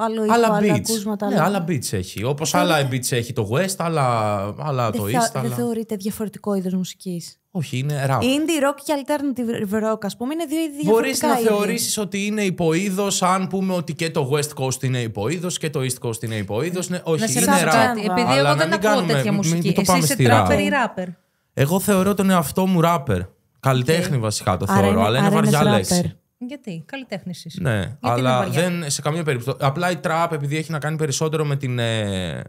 S4: άλλο ήχο, άλλα, άλλα ακούσματα. Ναι, άλλα
S2: beats έχει. Όπως άλλα beats έχει το West, άλλα, άλλα το East. Δεν άλλα...
S4: θεωρείται διαφορετικό είδος μουσικής.
S2: Όχι, είναι rap.
S4: Indie rock και alternative rock, ας πούμε, είναι δύο είδη Μπορείς να θεωρήσεις
S2: ότι είναι υποείδος, αν πούμε ότι και το West Coast είναι υποείδος και το East Coast είναι υποείδος. Ναι, όχι, είναι rap. Επειδή εγώ δεν ακούω τέτοια μουσική. Εσύ είσαι τράπερ ή ράπερ. Εγώ θεωρώ τον εαυτό μου ράπερ. Καλλιτέχνη βασικά το θεωρώ, αλλά είναι βαριά λέξη.
S1: Γιατί, καλλιτέχνης είσαι. Ναι,
S2: αλλά δεν σε καμία περίπτωση. Απλά η τραπ, επειδή έχει να κάνει περισσότερο με, την, ε,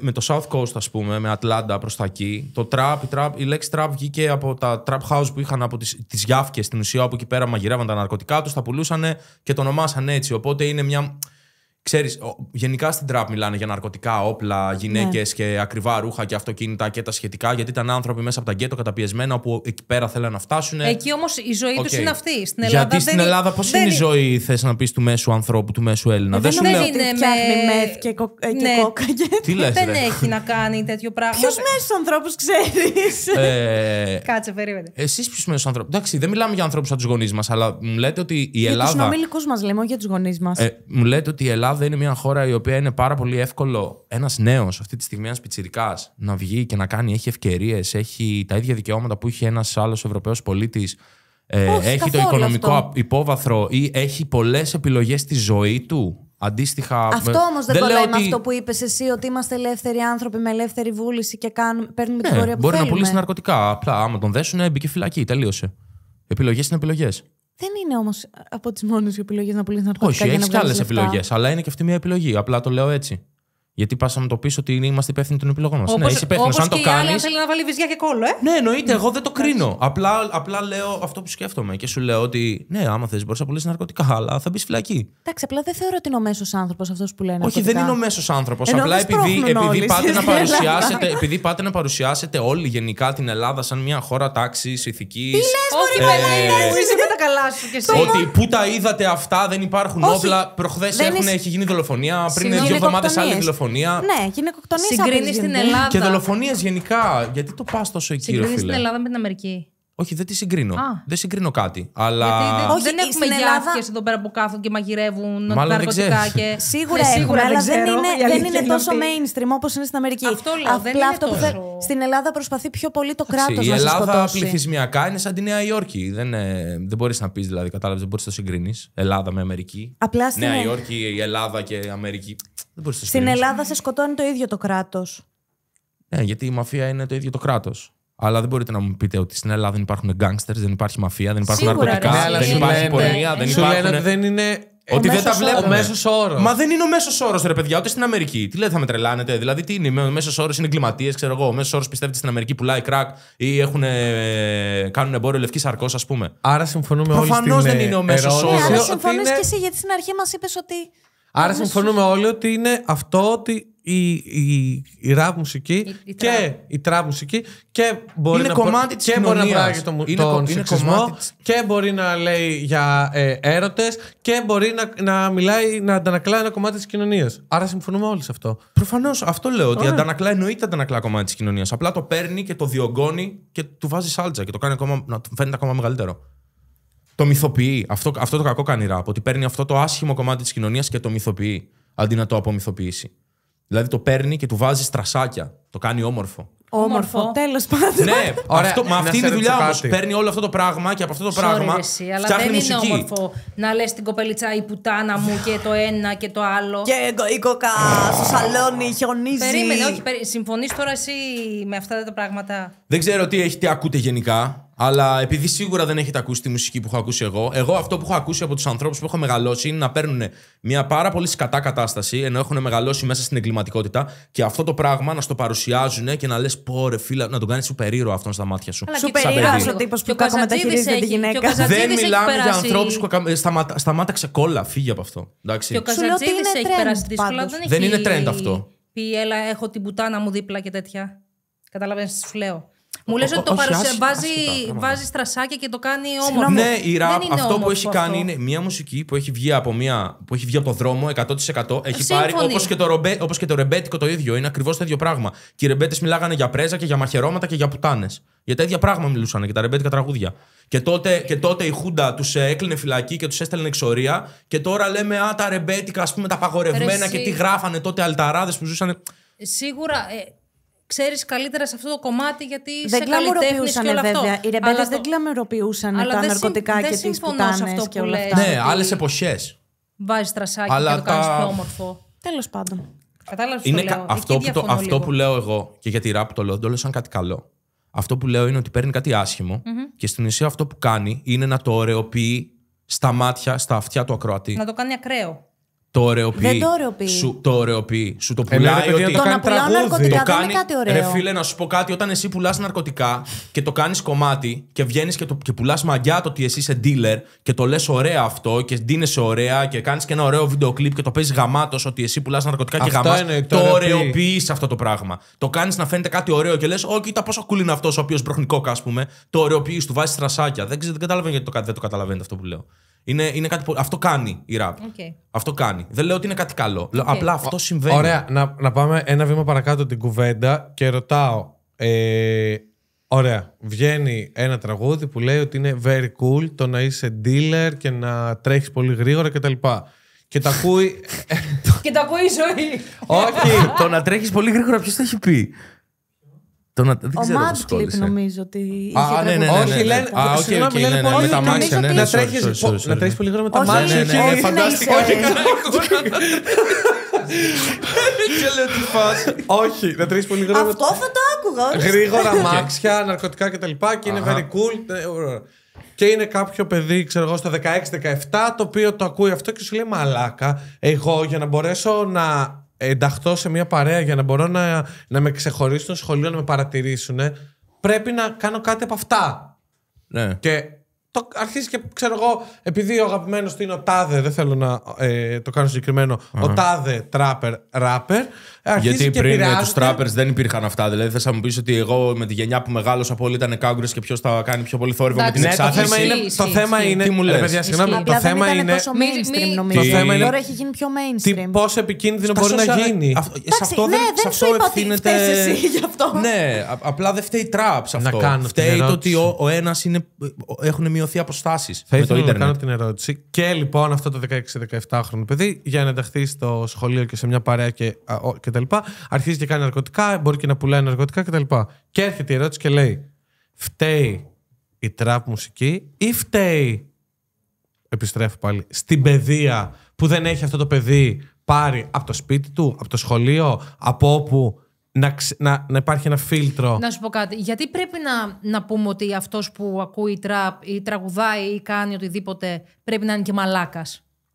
S2: με, το South Coast, ας πούμε, με Ατλάντα προς τα εκεί. Το trap, η, trap, η λέξη trap βγήκε από τα trap house που είχαν από τις τις γιάφκες στην ουσία, όπου εκεί πέρα μαγειρεύαν τα ναρκωτικά τους, τα πουλούσαν και το ονομάσαν έτσι. Οπότε είναι μια Ξέρεις, γενικά στην τραπ μιλάνε για ναρκωτικά, όπλα, γυναίκες ναι. και ακριβά ρούχα και αυτοκίνητα και τα σχετικά, γιατί ήταν άνθρωποι μέσα από τα γκέτο καταπιεσμένα όπου εκεί πέρα θέλαν να φτάσουν. Εκεί
S1: όμως η ζωή okay. τους είναι αυτή. Στην Ελλάδα γιατί στην Ελλάδα πώς είναι η
S2: ζωή, θες να πεις του μέσου ανθρώπου, του μέσου Έλληνα. Ε, δεν, δεν, δεν Είναι
S1: με... μεθ και, κο... Ε, ναι. και κόκα.
S2: Και... Τι λες, δεν έχει να
S1: κάνει τέτοιο πράγμα. Ποιους μέσους ανθρώπους
S2: ξέρεις. Ε,
S1: Κάτσε, περίμενε.
S2: Εσείς ποιους μέσους ανθρώπους. Εντάξει, δεν μιλάμε για ανθρώπους σαν τους γονείς μας, αλλά μου λέτε ότι η Ελλάδα. Για
S4: τους μας λέμε, όχι για τους γονείς μας.
S2: Μου λέτε ότι η Ελλάδα δεν είναι μια χώρα η οποία είναι πάρα πολύ εύκολο ένας νέος, αυτή τη στιγμή ένας πιτσυρικά, να βγει και να κάνει. Έχει ευκαιρίες, έχει τα ίδια δικαιώματα που είχε ένας άλλος Ευρωπαίος πολίτης. Ε, έχει το οικονομικό αυτό. υπόβαθρο ή έχει πολλές επιλογές στη ζωή του. Αντίστοιχα. Αυτό όμως δεν, δεν αυτό που
S4: είπες εσύ, ότι είμαστε ελεύθεροι άνθρωποι με ελεύθερη βούληση και κάνουμε, παίρνουμε ναι, την πορεία που μπορεί θέλουμε. Μπορεί να πουλήσει
S2: ναρκωτικά. Απλά άμα τον δέσουν, μπήκε φυλακή. Τελείωσε. Επιλογές είναι επιλογές.
S4: Δεν είναι όμως από τις μόνες επιλογές να πουλήσεις ναρκωτικά. Όχι, έχεις και άλλε επιλογές.
S2: Αλλά είναι και αυτή μια επιλογή. Απλά το λέω έτσι. Γιατί πας να το πεις ότι είμαστε υπεύθυνοι των επιλογών μας. Ναι, είσαι υπεύθυνος. Αν το κάνει. Αν θέλει
S1: να βάλει βυζιά και κόλλο, ε. Ναι, εννοείται.
S4: Εγώ
S2: δεν το κρίνω. Απλά, απλά λέω αυτό που σκέφτομαι και σου λέω ότι ναι, άμα θες μπορείς να πουλήσεις ναρκωτικά, αλλά θα μπεις φυλακή.
S4: Εντάξει, απλά δεν θεωρώ ότι είναι ο μέσος άνθρωπος αυτός που λένε. Όχι, δεν είναι ο
S2: μέσος άνθρωπος. Απλά επειδή, επειδή, πάτε να δηλαδή. παρουσιάσετε, επειδή πάτε να παρουσιάσετε όλοι γενικά την Ελλάδα σαν μια χώρα τάξης, ηθικής. Τι λες, ε,
S1: τα καλά σου και
S4: εσύ. Ότι
S2: πού τα είδατε αυτά, δεν υπάρχουν όπλα. Προχθές έχει γίνει δολοφονία, πριν δύο εβδομάδες άλλη δολοφονία. Ναι,
S1: γυναικοκτονία. Συγκρίνει στην ναι. Ελλάδα.
S2: Και δολοφονίες γενικά. Γιατί το πας τόσο εκεί, Συγκρίνει στην Ελλάδα
S1: με την Αμερική.
S2: Όχι, δεν τη συγκρίνω. Α. Δεν συγκρίνω κάτι. Αλλά... δεν, Όχι, δεν
S1: έχουμε Ελλάδα... εδώ πέρα που κάθουν και μαγειρεύουν Μάλλον ναρκωτικά και. Σίγουρα, ναι, ναι, σίγουρα
S4: αλλά δεν, ξέρω, είναι, δεν είναι τόσο mainstream όπως είναι στην Αμερική. Αυτό λέω. Απλά δεν είναι αυτό τόσο...
S1: που Στην Ελλάδα
S4: προσπαθεί πιο πολύ το κράτο να Η Ελλάδα
S2: πληθυσμιακά είναι σαν τη Νέα Υόρκη. Δεν, ε, δεν μπορείς να πεις δηλαδή, κατάλαβες, δεν μπορείς να το συγκρίνεις. Ελλάδα με Αμερική. Απλά στην Νέα Υόρκη, η Ελλάδα και η Αμερική. Δεν μπορείς να το Στην Ελλάδα
S4: σε σκοτώνει το ίδιο το κράτος.
S2: Ναι, γιατί η μαφία είναι το ίδιο το κράτος. Αλλά δεν μπορείτε να μου πείτε ότι στην Ελλάδα δεν υπάρχουν γκάγκστερ, δεν υπάρχει μαφία, δεν υπάρχουν Σίγουρα, ναρκωτικά, δεν υπάρχει ναι, ναι. πορνεία, δεν υπάρχουν. λένε ότι δεν είναι. Ότι δεν τα βλέπω. Ο μέσος όρος. Μα δεν είναι ο μέσος όρος, ρε παιδιά, ούτε στην Αμερική. Τι λέτε, θα με τρελάνετε. Δηλαδή, τι είναι, ο μέσος όρος είναι εγκληματίες, ξέρω εγώ. Ο μέσος όρος πιστεύετε στην Αμερική πουλάει κρακ ή έχουν, ε, κάνουν εμπόριο λευκής σαρκός, ας πούμε.
S3: Άρα συμφωνούμε όλοι. Προφανώς δεν ε, είναι ο μέσος όρο. Άρα ναι, αλλά συμφωνεί
S4: και εσύ, γιατί στην αρχή μας είπες ότι. Άρα συμφωνούμε
S3: όλοι ότι είναι αυτό ότι η, η, η ραβ μουσική και η τραβ μουσική και μπορεί να, κομμάτι και μπορεί να το, είναι και μπορεί να λέει για ε, έρωτες και μπορεί να, να μιλάει, να αντανακλά ένα κομμάτι της κοινωνίας. Άρα συμφωνούμε όλοι σε αυτό. Προφανώς αυτό λέω, ότι Ωραία. αντανακλά εννοείται αντανακλά κομμάτι της κοινωνίας. Απλά το παίρνει
S2: και το διωγγώνει και του βάζει σάλτσα και το κάνει ακόμα, να φαίνεται ακόμα μεγαλύτερο. Το μυθοποιεί. Αυτό, αυτό το κακό κάνει ράπ. Ότι παίρνει αυτό το άσχημο κομμάτι της κοινωνίας και το μυθοποιεί. Αντί να το απομυθοποιήσει. Δηλαδή το παίρνει και του βάζει στρασάκια. Το κάνει όμορφο.
S1: Όμορφο,
S4: τέλος ναι,
S2: πάντων. Ναι, Ωραία, αυτό, μα αυτή είναι η δουλειά μου. Παίρνει όλο αυτό το πράγμα και από αυτό το Sorry, πράγμα. Εσύ, αλλά δεν είναι όμορφο
S1: να λες την κοπελίτσα η πουτάνα μου και το ένα και το άλλο. Και η
S4: κοκά στο σαλόνι χιονίζει. Περίμενε, όχι,
S1: συμφωνείς τώρα εσύ με αυτά τα πράγματα.
S2: Δεν ξέρω τι, έχει, τι ακούτε γενικά. Αλλά επειδή σίγουρα δεν έχετε ακούσει τη μουσική που έχω ακούσει εγώ, εγώ αυτό που έχω ακούσει από τους ανθρώπους που έχω μεγαλώσει είναι να παίρνουν μια πάρα πολύ σκατά κατάσταση, ενώ έχουν μεγαλώσει μέσα στην εγκληματικότητα, και αυτό το πράγμα να στο παρουσιάζουν και να λες: Πόρε, φίλα, να τον κάνεις σούπερ ήρωα αυτόν στα μάτια σου. Σούπερ ήρωα ο
S4: τύπος που κάκο μεταχειρίζεται τη γυναίκα. Δεν μιλάμε για ανθρώπους
S2: που σταμάταξε κόλλα, φύγει από αυτό. Εντάξει. Και ο
S4: Καζατζίδη έχει περάσει δύσκολα.
S1: Δεν είναι τρέντ αυτό. Πει, έλα, έχω την πουτάνα μου δίπλα και τέτοια. Καταλαβαίνετε, σου λέω. Μου λες ότι το παρουσιάζει, βάζει στρασάκια και το κάνει όμορφο. Ναι, η ραπ αυτό που έχει κάνει είναι
S2: μια μουσική που έχει βγει από, βγει από το δρόμο 100%. Έχει πάρει όπως και, το όπως και το ρεμπέτικο το ίδιο. Είναι ακριβώς το ίδιο πράγμα. Και οι ρεμπέτες μιλάγανε για πρέζα και για μαχαιρώματα και για πουτάνες. Για τα ίδια πράγματα μιλούσαν και τα ρεμπέτικα τραγούδια. Και τότε, και τότε η Χούντα τους ε, έκλεινε φυλακή και τους έστελνε εξορία. Και τώρα λέμε, Α, τα ρεμπέτικα, ας πούμε, τα παγορευμένα και τι γράφανε τότε αλταράδες που ζούσαν.
S1: Σίγουρα ε, ξέρεις καλύτερα σε αυτό το κομμάτι, γιατί δεν σε καλλιτέχνης και όλα βέβαια. Οι ρεμπέλε δεν το... κλαμεροποιούσαν τα ναρκωτικά δεν και τι πουτάνε και όλα
S2: αυτά. Ναι, άλλες εποχές.
S1: Βάζεις τρασάκι και το κάνεις πιο όμορφο. Τέλος πάντων. Κατάλαβες
S4: είναι το λέω. Αυτό, που, το, αυτό που λέω
S2: εγώ και για τη ράπ το λέω, το λέω σαν κάτι καλό. Αυτό που λέω είναι ότι παίρνει κάτι και στην ουσία αυτό που κάνει είναι να το ωρεοποιεί στα μάτια, στα αυτιά του ακροατή. Να
S1: το κάνει ακραίο
S2: το ωρεοποιεί. Δεν το ωρεοποιεί. Σου, το ωρεοποιεί. Σου το ε, πουλάει. ότι... Το, να πουλάω ναρκωτικά το κάνει, είναι κάτι ωραίο. Ρε φίλε, να σου πω κάτι. Όταν εσύ πουλάς ναρκωτικά και το κάνεις κομμάτι και βγαίνεις και, το, και πουλάς μαγιά το ότι εσύ είσαι dealer και το λες ωραία αυτό και ντύνεσαι ωραία και κάνεις και ένα ωραίο βίντεο κλειπ και το παίζεις γαμάτος ότι εσύ πουλάς ναρκωτικά και γαμά. Το ωρεοποιεί αυτό το πράγμα. Το κάνεις να φαίνεται κάτι ωραίο και λες, Ω, κοίτα πόσο cool είναι αυτός ο οποίος μπροχνικό, ας πούμε. Το ωρεοποιεί, του βάζει τρασάκια. Δεν, δεν, γιατί γιατί το, δεν το καταλαβαίνετε αυτό που λέω. Είναι, είναι κάτι, αυτό κάνει η ραπ. Αυτό κάνει. Δεν λέω ότι είναι κάτι καλό. Απλά αυτό συμβαίνει. Ωραία,
S3: να, να πάμε ένα βήμα παρακάτω την κουβέντα και ρωτάω. Ε, ωραία, βγαίνει ένα τραγούδι που λέει ότι είναι very cool το να είσαι dealer και να τρέχεις πολύ γρήγορα κτλ. Και τα ακούει.
S1: και τα ακούει η ζωή.
S3: Όχι. το να τρέχεις πολύ γρήγορα, ποιος το έχει πει. Το δεν ο
S4: Mad νομίζω ότι. Είχε Α, ναι, ναι, ναι, Όχι, λένε.
S3: Α, συγγνώμη, λένε πολύ. Να τρέχεις πολύ γρήγορα με τα μάτια. Ναι, ναι, φαντάστηκα. Όχι, Και λέω τι φάση. Όχι, να τρέχεις πολύ γρήγορα. Αυτό θα
S4: το άκουγα. Γρήγορα
S3: μάξια, ναρκωτικά κτλ. Και είναι very cool. Ε, και είναι κάποιο παιδί, ξέρω εγώ, στο 16-17, το οποίο το ακούει αυτό και σου λέει Μαλάκα, εγώ για να μπορέσω να ενταχθώ σε μια παρέα για να μπορώ να, να με ξεχωρίσουν στο σχολείο, να με παρατηρήσουν, πρέπει να κάνω κάτι από αυτά. Ναι. Και το αρχίζει και ξέρω εγώ, επειδή ο αγαπημένος του είναι ο Τάδε, δεν θέλω να ε, το κάνω ο Τάδε τράπερ ράπερ, γιατί πριν του τράπερ
S2: δεν υπήρχαν αυτά. Δηλαδή, θες να μου πεις ότι εγώ με τη γενιά που μεγάλωσα πολύ ήταν κάγκουρες και ποιος θα κάνει πιο πολύ θόρυβο με την ναι, εξάρτηση. Το θέμα είναι. Τι μου λε. Το
S3: θέμα είναι.
S4: Το θέμα είναι. Τώρα έχει γίνει πιο mainstream.
S3: Πόσο επικίνδυνο μπορεί να γίνει. Σε αυτό ναι, ευθύνεται. Ναι, απλά δεν φταίει
S2: τραπ αυτό. Να Φταίει το ότι
S3: ο ένα έχουν μειωθεί αποστάσεις. Θα ήθελα να κάνω την ερώτηση. Και λοιπόν αυτό το 16-17χρονο παιδί για να ενταχθεί στο σχολείο και σε μια παρέα και κτλ. Αρχίζει και κάνει ναρκωτικά, μπορεί και να πουλάει ναρκωτικά κτλ. Και έρχεται η ερώτηση και λέει, φταίει η τραπ μουσική ή φταίει, επιστρέφω πάλι, στην παιδεία που δεν έχει αυτό το παιδί πάρει από το σπίτι του, από το σχολείο, από όπου να, να, να υπάρχει ένα φίλτρο. Να
S1: σου πω κάτι. Γιατί πρέπει να, να πούμε ότι αυτός που ακούει τραπ ή τραγουδάει ή κάνει οτιδήποτε πρέπει να είναι και μαλάκας.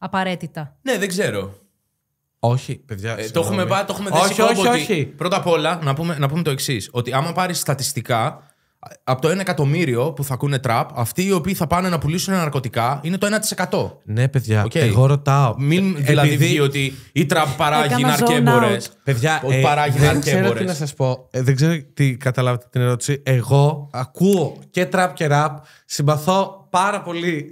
S1: Απαραίτητα.
S2: Ναι, δεν ξέρω. Όχι, παιδιά. Ε, το, έχουμε, το έχουμε δει όχι, όχι, όχι. Πρώτα απ' όλα να πούμε, να πούμε το εξής. Ότι άμα πάρεις στατιστικά, από το 1 εκατομμύριο που θα ακούνε τραπ, αυτοί οι οποίοι θα πάνε να πουλήσουν ναρκωτικά είναι το 1%.
S3: Ναι, παιδιά. Okay. Εγώ ρωτάω. Μην ε, δηλαδή επειδή... ότι η τραπ ε, παράγει ναρκέμπορες. Παιδιά, ε, παράγει δεν ξέρω τι να σας πω. δεν ξέρω τι καταλάβατε την ερώτηση. Εγώ ακούω και τραπ και ραπ. Συμπαθώ πάρα, πολύ,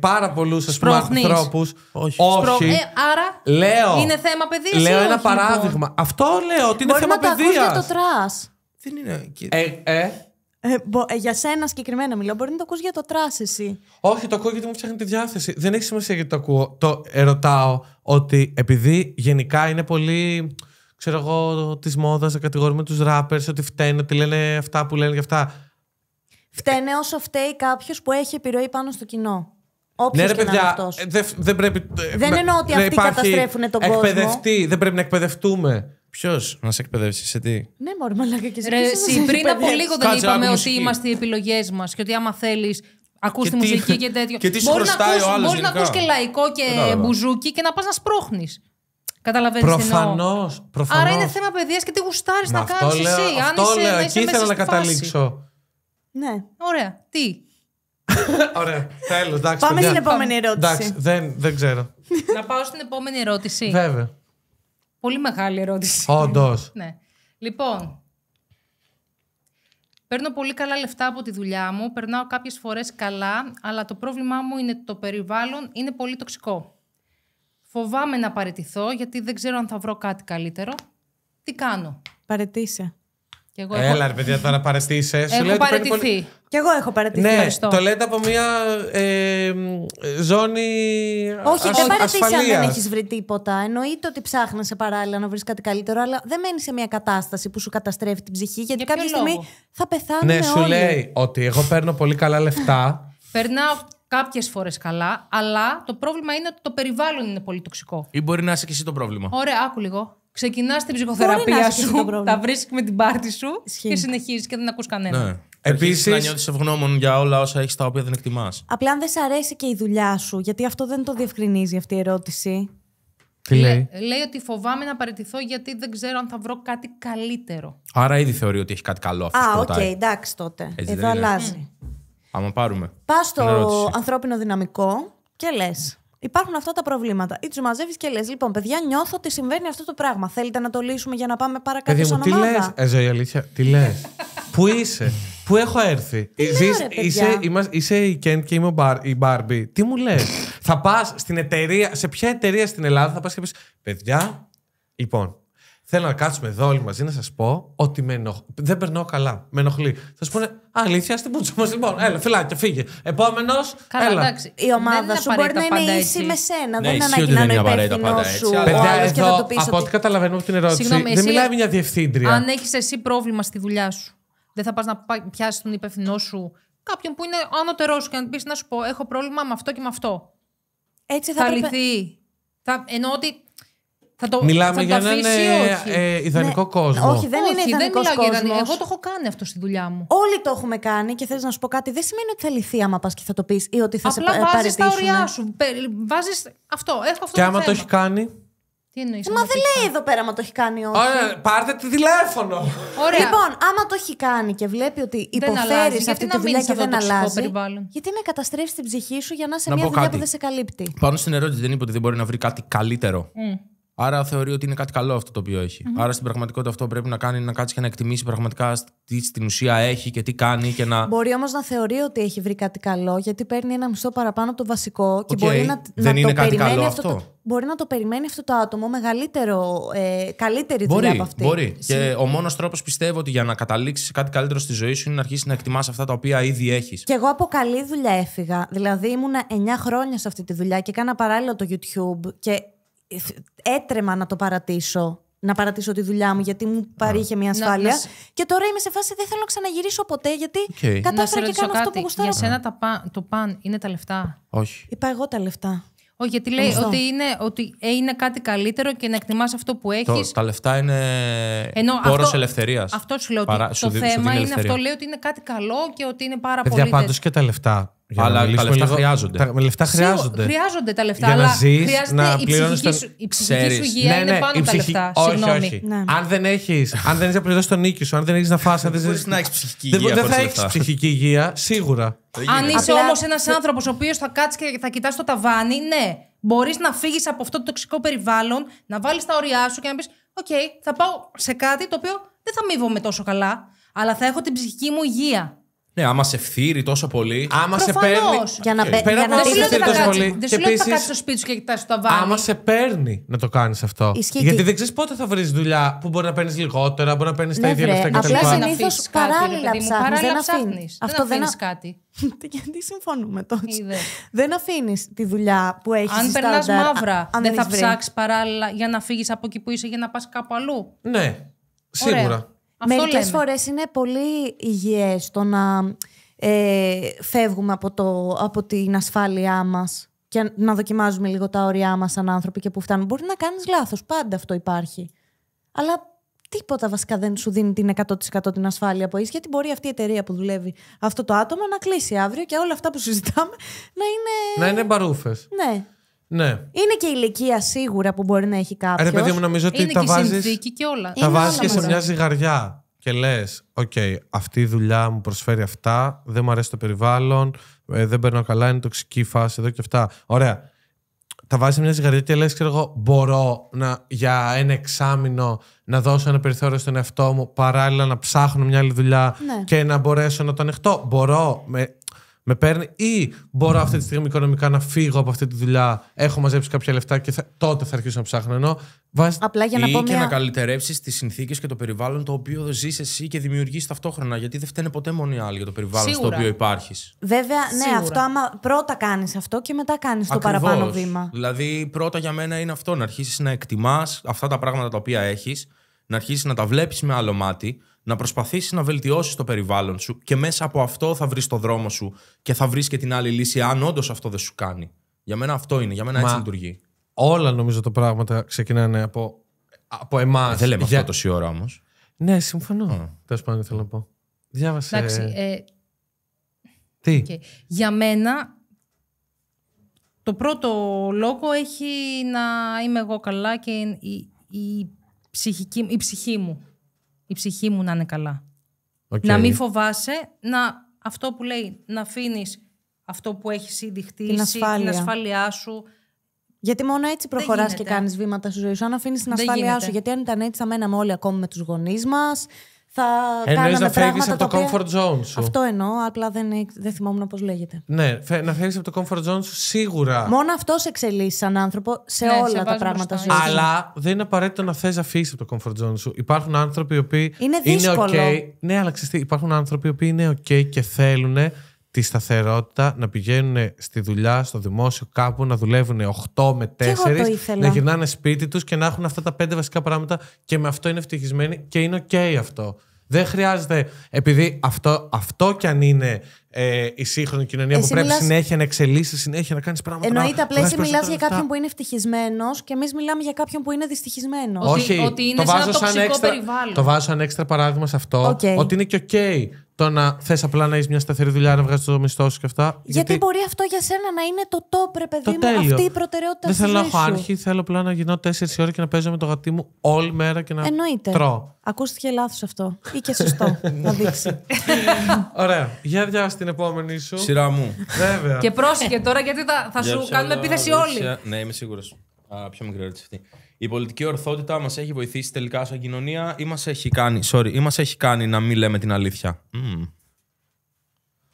S3: πάρα πολλού ανθρώπου. Όχι. όχι.
S1: άρα
S4: λέω, είναι θέμα παιδείας. Λέω ένα λοιπόν? παράδειγμα.
S3: Αυτό λέω ότι είναι θέμα παιδεία. το, Δεν είναι. Ε, ε,
S4: ε, μπο, ε, για σένα συγκεκριμένα μιλώ, Μπορεί να το ακούς για το τρας εσύ.
S3: Όχι, το ακούω γιατί μου φτιάχνει τη διάθεση. Δεν έχει σημασία γιατί το ακούω. Το ερωτάω ότι επειδή γενικά είναι πολύ ξέρω εγώ, της μόδας, να κατηγορούμε του ράπερ ότι φταίνε, ότι λένε αυτά που λένε και αυτά.
S4: Φταίνε όσο φταίει κάποιος που έχει επιρροή πάνω στο κοινό. Όποιος ναι, ρε
S3: παιδιά, ε, δεν δε Δεν εννοώ ότι αυτοί καταστρέφουν τον κόσμο. Εκπαιδευτεί, δεν πρέπει να εκπαιδευτούμε. Ποιος να σε εκπαιδεύσει, σε τι.
S4: Ναι, μωρή μαλάκα και εσύ, πριν από λίγο δεν είπαμε ότι είμαστε
S1: οι επιλογές μας και ότι άμα θέλεις. Ακούς τη μουσική και τέτοιο. Και τι σου χρωστάει ο άλλος. Μπορεί να ακούς και λαϊκό και μπουζούκι και να πας να σπρώχνεις. Καταλαβαίνετε Προφανώ. Άρα είναι θέμα παιδείας και τι γουστάρεις να κάνει εσύ. Αυτό λέω, εκεί ήθελα να καταλήξω. Ναι. Ωραία. Τι.
S3: Ωραία. Τέλος. Πάμε στην επόμενη ερώτηση. δεν, δεν ξέρω.
S1: να πάω στην επόμενη ερώτηση. Βέβαια. Πολύ μεγάλη ερώτηση. Όντως. ναι. Λοιπόν, Παίρνω πολύ καλά λεφτά από τη δουλειά μου, περνάω κάποιες φορές καλά, αλλά το πρόβλημά μου είναι το περιβάλλον είναι πολύ τοξικό. Φοβάμαι να παραιτηθώ γιατί δεν ξέρω αν θα βρω κάτι καλύτερο. Τι κάνω. Παρετήσε. Και εγώ
S3: Έλα, έχω... ρε παιδιά, τώρα παρεστήσε. Έχω παρετηθεί.
S1: Πολύ... Κι εγώ έχω παρετηθεί.
S4: Ναι, Ευχαριστώ. το
S3: λέτε από μια ε, ζώνη. Όχι, ασ... δεν παρετήσει αν δεν έχεις βρει
S4: τίποτα. Εννοείται ότι ψάχνεσαι παράλληλα να βρεις κάτι καλύτερο, αλλά δεν μένει σε μια κατάσταση που σου καταστρέφει την ψυχή, γιατί Για κάποια στιγμή λόγο. θα
S1: πεθάνουμε.
S2: Ναι, σου
S3: όλοι. λέει ότι εγώ παίρνω πολύ καλά λεφτά.
S1: Περνάω κάποιες φορές καλά, αλλά το πρόβλημα είναι ότι το περιβάλλον είναι πολύ τοξικό.
S2: Ή μπορεί να είσαι και εσύ το πρόβλημα. Ωραία,
S1: άκου λίγο ξεκινάς την ψυχοθεραπεία σου, τα βρίσκεις με την πάρτη σου και συνεχίζεις και δεν ακούς κανένα.
S4: Ναι.
S2: Επίσης. Να νιώθεις ευγνώμων για όλα όσα έχεις τα οποία δεν εκτιμάς.
S1: Απλά αν δεν σε αρέσει και η δουλειά
S4: σου, γιατί αυτό δεν το διευκρινίζει αυτή η ερώτηση.
S2: Τι λέει.
S1: λέει ότι φοβάμαι να παραιτηθώ γιατί δεν ξέρω αν θα βρω κάτι καλύτερο.
S2: Άρα ήδη θεωρεί ότι έχει κάτι καλό αυτός. Α, οκ, okay, εντάξει τότε. Έτσι Εδώ αλλάζει. Mm. Άμα πάρουμε. Πας στο
S1: ανθρώπινο δυναμικό
S4: και λες υπάρχουν αυτά τα προβλήματα. Ή τους μαζεύεις και λες: Λοιπόν, παιδιά, νιώθω ότι συμβαίνει αυτό το πράγμα. Θέλετε να το λύσουμε για να πάμε παρακάτω στον Τι λε,
S3: η ε, αλήθεια, τι λες. Πού είσαι, Πού έχω έρθει. είσαι, είσαι η Κέντ και είμαι Μπάρ, η Μπάρμπι. Τι μου λες. θα πας στην εταιρεία, σε ποια εταιρεία στην Ελλάδα θα πας και πεις: Παιδιά, λοιπόν, Θέλω να κάτσουμε εδώ όλοι μαζί να σας πω ότι με ενοχ... δεν περνάω καλά. Με ενοχλεί. Θα σου πούνε Αλήθεια, στην πούτσα μας λοιπόν. Έλα, φυλάκια, φύγε. Επόμενος. Καλά, έλα. εντάξει.
S4: Η ομάδα σου μπορεί να είναι ίση με σένα. Ναι, δεν ανάγκη να είναι υπεύθυνο σου. Παιδιά, εδώ, από ό,τι
S3: καταλαβαίνω την ερώτηση, δεν μιλάει μια διευθύντρια. Αν
S1: έχεις εσύ πρόβλημα στη δουλειά σου, δεν θα πας να πιάσεις τον υπεύθυνό σου κάποιον που είναι ανωτερό σου και να πεις να σου πω: Έχω πρόβλημα με αυτό και με αυτό. Έτσι θα, λυθεί. Θα... Ενώ ότι θα το, Μιλάμε για έναν
S3: ε, ιδανικό ναι. κόσμο. Όχι, δεν όχι, είναι ιδανικό κόσμος. Εγώ
S4: το
S1: έχω κάνει αυτό στη δουλειά μου.
S4: Όλοι το έχουμε κάνει και θέλει να σου πω κάτι. Δεν σημαίνει ότι θα λυθεί άμα πας και θα το πεις ή ότι θα Απλά σε πάρει. βάζεις τα ωριά
S1: σου. Βάζεις αυτό. Έχω αυτό
S4: και το άμα το έχει
S3: κάνει.
S1: Τι ε, Μα δεν λέει εδώ
S4: πέρα άμα το έχει κάνει όχι. Ωραία,
S3: πάρτε τη τηλέφωνο. Ωραία.
S4: Λοιπόν, άμα το έχει κάνει και βλέπει ότι υποφέρει σε αυτή τη δουλειά και δεν αλλάζει. Γιατί να καταστρέψεις την ψυχή σου για να σε μια δουλειά που δεν σε καλύπτει.
S2: Πάνω στην ερώτηση δεν είπε ότι δεν μπορεί να βρει κάτι καλύτερο. Άρα θεωρεί ότι είναι κάτι καλό αυτό το οποίο έχει. Mm-hmm. Άρα στην πραγματικότητα αυτό πρέπει να κάνει να κάτσει και να εκτιμήσει πραγματικά τι στην ουσία έχει και τι κάνει. Και να...
S4: Μπορεί όμως να θεωρεί ότι έχει βρει κάτι καλό, γιατί παίρνει ένα μισθό παραπάνω από το βασικό και okay. μπορεί να, Δεν να είναι το κάτι περιμένει καλό αυτό. αυτό. Το... Μπορεί να το περιμένει αυτό το άτομο μεγαλύτερο, ε, καλύτερη δουλειά μπορεί, από αυτή. Μπορεί. Συν... Και
S2: ο μόνος τρόπος πιστεύω ότι για να καταλήξεις κάτι καλύτερο στη ζωή σου είναι να αρχίσεις να εκτιμάς αυτά τα οποία ήδη έχεις. Και
S4: εγώ από καλή δουλειά έφυγα. Δηλαδή ήμουν 9 χρόνια σε αυτή τη δουλειά και έκανα παράλληλο το YouTube και έτρεμα να το παρατήσω
S1: να παρατήσω τη δουλειά μου γιατί μου παρήχε μια ασφάλεια. και τώρα είμαι σε φάση δεν θέλω να ξαναγυρίσω ποτέ γιατί okay. κατάφερα και κάνω αυτό που γουστάρω. Για σένα το παν είναι τα λεφτά. Όχι. Είπα εγώ τα λεφτά. Όχι, γιατί λέει ότι, είναι, ότι ε, είναι κάτι καλύτερο και να εκτιμάς αυτό που έχεις.
S2: Τα λεφτά είναι πόρο ελευθερίας.
S1: Αυτό σου λέω. Παρά, το θέμα είναι αυτό λέει ότι είναι κάτι καλό και ότι είναι πάρα Παιδιά, πολύ. Πάντως
S3: και τα λεφτά για αλλά τα λεφτά λίγο, χρειάζονται. Τα λεφτά χρειάζονται. χρειάζονται
S1: τα λεφτά. αλλά χρειάζεται η ψυχική, σου, η σου
S3: υγεία ναι, ναι, είναι πάνω τα λεφτά. Όχι, Συγγνώμη. όχι. Ναι. Αν δεν έχεις αν δεν έχεις να πληρώσει τον νίκη σου, αν δεν έχεις να φάσει. δεν έχει να έχεις ψυχική υγεία. Δεν θα έχει ψυχική υγεία, σίγουρα. Αν είσαι όμως ένας
S1: άνθρωπος ο οποίος θα κάτσεις και θα κοιτάς το ταβάνι, ναι, μπορείς να φύγεις από αυτό το τοξικό περιβάλλον, να βάλεις τα ωριά σου και να πεις: Οκ, θα πάω σε κάτι το οποίο δεν θα μείβομαι τόσο καλά, αλλά θα έχω την ψυχική μου υγεία.
S2: Ναι, άμα σε φθείρει τόσο πολύ. Άμα σε παίρνει. Για να ε, παίρνει. Δεν σου λέω Δεν
S1: σου λέω ότι θα στο σπίτι σου και κοιτάς το βάρο. Άμα
S3: σε παίρνει να το κάνεις αυτό. Γιατί δεν ξέρεις πότε θα βρεις δουλειά που μπορεί να παίρνεις λιγότερα, μπορεί να παίρνεις τα ναι, ίδια λεφτά κτλ. Απλά συνήθω
S4: παράλληλα ψάχνει. Αυτό δεν αφήνεις κάτι. Γιατί συμφωνούμε τόσο. Δεν αφήνεις τη δουλειά που έχεις. Αν περνά μαύρα, δεν θα ψάξεις
S1: παράλληλα για να φύγεις από εκεί που είσαι για να πας κάπου αλλού.
S3: Ναι, σίγουρα.
S1: Μερικέ φορές
S4: είναι πολύ υγιές το να ε, φεύγουμε από, το, από την ασφάλειά μας και να δοκιμάζουμε λίγο τα όρια μας σαν άνθρωποι και που φτάνουν. Μπορεί να κάνεις λάθος, πάντα αυτό υπάρχει. Αλλά τίποτα βασικά δεν σου δίνει την 100% την ασφάλεια που έχεις, γιατί μπορεί αυτή η εταιρεία που δουλεύει αυτό το άτομο να κλείσει αύριο και όλα αυτά που συζητάμε να
S3: είναι. Να είναι μπαρούφες. Ναι. Ναι.
S4: Είναι και η ηλικία σίγουρα που μπορεί να έχει κάποιο. Ρε παιδί μου, νομίζω ότι είναι τα βάζεις. συνθήκη και όλα. Τα βάζεις και σε μια
S3: ζυγαριά. Και λες, οκ, okay, αυτή η δουλειά μου προσφέρει αυτά. Δεν μου αρέσει το περιβάλλον. Ε, δεν παίρνω καλά. Είναι τοξική φάση εδώ και αυτά. Ωραία. Τα βάζεις σε μια ζυγαριά και λες, ξέρω εγώ, μπορώ να, για ένα εξάμεινο να δώσω ένα περιθώριο στον εαυτό μου παράλληλα να ψάχνω μια άλλη δουλειά ναι. και να μπορέσω να το ανοιχτώ. Μπορώ με με παίρνει ή μπορώ αυτή τη στιγμή οικονομικά να φύγω από αυτή τη δουλειά, έχω μαζέψει κάποια λεφτά και θα, τότε θα αρχίσω να ψάχνω. Ενώ Απλά για να ή και
S2: μια... να καλυτερεύσει τις συνθήκες και το περιβάλλον το οποίο ζεις εσύ και δημιουργείς ταυτόχρονα. Γιατί δεν φταίνε ποτέ μόνο οι άλλοι για το περιβάλλον στο οποίο υπάρχεις.
S4: Βέβαια, ναι, αυτό άμα πρώτα κάνεις αυτό και μετά κάνεις το παραπάνω βήμα.
S2: Δηλαδή, πρώτα για μένα είναι αυτό, να αρχίσεις να εκτιμάς αυτά τα πράγματα τα οποία έχεις, να αρχίσεις να τα βλέπεις με άλλο μάτι, να προσπαθήσεις να βελτιώσεις το περιβάλλον σου και μέσα από αυτό θα βρεις το δρόμο σου και θα βρεις και την άλλη λύση, αν όντως αυτό δεν σου κάνει. Για μένα αυτό είναι, για μένα έτσι
S3: λειτουργεί. Όλα νομίζω τα πράγματα ξεκινάνε από, από εμάς. Ε, δεν λέμε αυτό τόση ώρα όμως. Ναι, συμφωνώ.
S2: Τέλος πάντων, θέλω να πω. Διάβασε. Εντάξει. Ε, Τι.
S1: Για μένα το πρώτο λόγο έχει να είμαι εγώ καλά και η, ψυχική, η ψυχή μου η ψυχή μου να είναι καλά. Okay. Να μην φοβάσαι να, αυτό που λέει, να αφήνεις αυτό που έχεις ήδη χτίσει, την ασφάλεια, σου.
S4: Γιατί μόνο έτσι προχωράς και κάνεις βήματα στη ζωή σου. Αν αφήνεις την ασφάλειά σου. Γιατί αν ήταν έτσι, θα μέναμε όλοι ακόμη με τους γονείς μας θα να φεύγει από το comfort zone σου. Αυτό εννοώ, απλά δεν, δεν θυμόμουν πώς λέγεται.
S3: Ναι, να φεύγεις από το comfort zone σου σίγουρα.
S4: Μόνο αυτός εξελίσσεις σαν άνθρωπο σε ναι, όλα τα πράγματα σου. Αλλά
S3: δεν είναι απαραίτητο να θες να από το comfort zone σου. Υπάρχουν άνθρωποι οι οποίοι. Είναι δύσκολο. okay. Ναι, αλλά υπάρχουν άνθρωποι οι οποίοι είναι OK και θέλουν τη σταθερότητα να πηγαίνουν στη δουλειά, στο δημόσιο, κάπου να δουλεύουν 8 με 4, να γυρνάνε σπίτι τους και να έχουν αυτά τα πέντε βασικά πράγματα και με αυτό είναι ευτυχισμένοι και είναι OK αυτό. Δεν χρειάζεται, επειδή αυτό, αυτό κι αν είναι ε, η σύγχρονη κοινωνία εσύ που πρέπει μιλάς... συνέχεια να εξελίσσει, συνέχεια να κάνεις πράγματα. Εννοείται, απλά εσύ μιλάς για κάποιον
S4: που είναι ευτυχισμένος και εμείς μιλάμε για κάποιον που είναι δυστυχισμένος. Όχι, ότι, ότι είναι το βάζω σαν, περιβάλλον. Το βάζω
S3: σαν έξτρα παράδειγμα σε αυτό. Okay. Ότι είναι και OK το να θες απλά να έχεις μια σταθερή δουλειά, να βγάζεις το μισθό σου και αυτά. Γιατί, γιατί
S4: μπορεί αυτό για σένα να είναι το top, ρε παιδί το μου, τέλειο. αυτή η προτεραιότητα Δεν θέλω να έχω άρχη,
S3: θέλω απλά να γινώ 4 ώρε και να παίζω με το γατί μου όλη μέρα και να τρώω.
S4: Ακούστηκε λάθος αυτό. Ή και σωστό. να δείξει.
S3: Ωραία. Για διάβασα την επόμενη σου. Σειρά μου. Βέβαια. και
S2: πρόσεχε
S1: τώρα γιατί θα,
S4: θα
S2: σου κάνουμε επίθεση όλοι. Ναι, είμαι σίγουρος. Πιο μικρή ερώτηση αυτή. Η πολιτική ορθότητα μας έχει βοηθήσει τελικά σαν κοινωνία ή μας έχει, κάνει, ή έχει κάνει να μην λέμε την αλήθεια. Mm.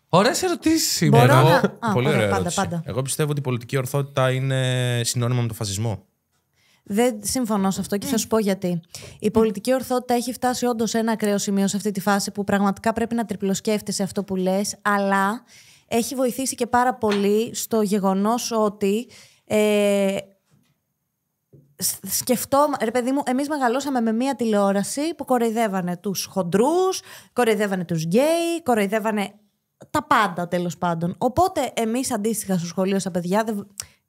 S2: Ωραίες ερωτήσεις. Μπορώ. πολύ ωραία. Πάντα, Εγώ πιστεύω ότι η πολιτική ορθότητα είναι συνώνυμα με τον φασισμό.
S4: Δεν συμφωνώ σε αυτό και θα ναι. σου πω γιατί. Η πολιτική ορθότητα έχει φτάσει όντως σε ένα ακραίο σημείο σε αυτή τη φάση που πραγματικά πρέπει να τριπλοσκέφτεσαι αυτό που λες, αλλά έχει βοηθήσει και πάρα πολύ στο γεγονός ότι. Ε, επειδή ρε παιδί μου, εμείς μεγαλώσαμε με μία τηλεόραση που κοροϊδεύανε τους χοντρούς, κοροϊδεύανε τους γκέι, κοροϊδεύανε τα πάντα τέλος πάντων. Οπότε εμείς αντίστοιχα στο σχολείο στα παιδιά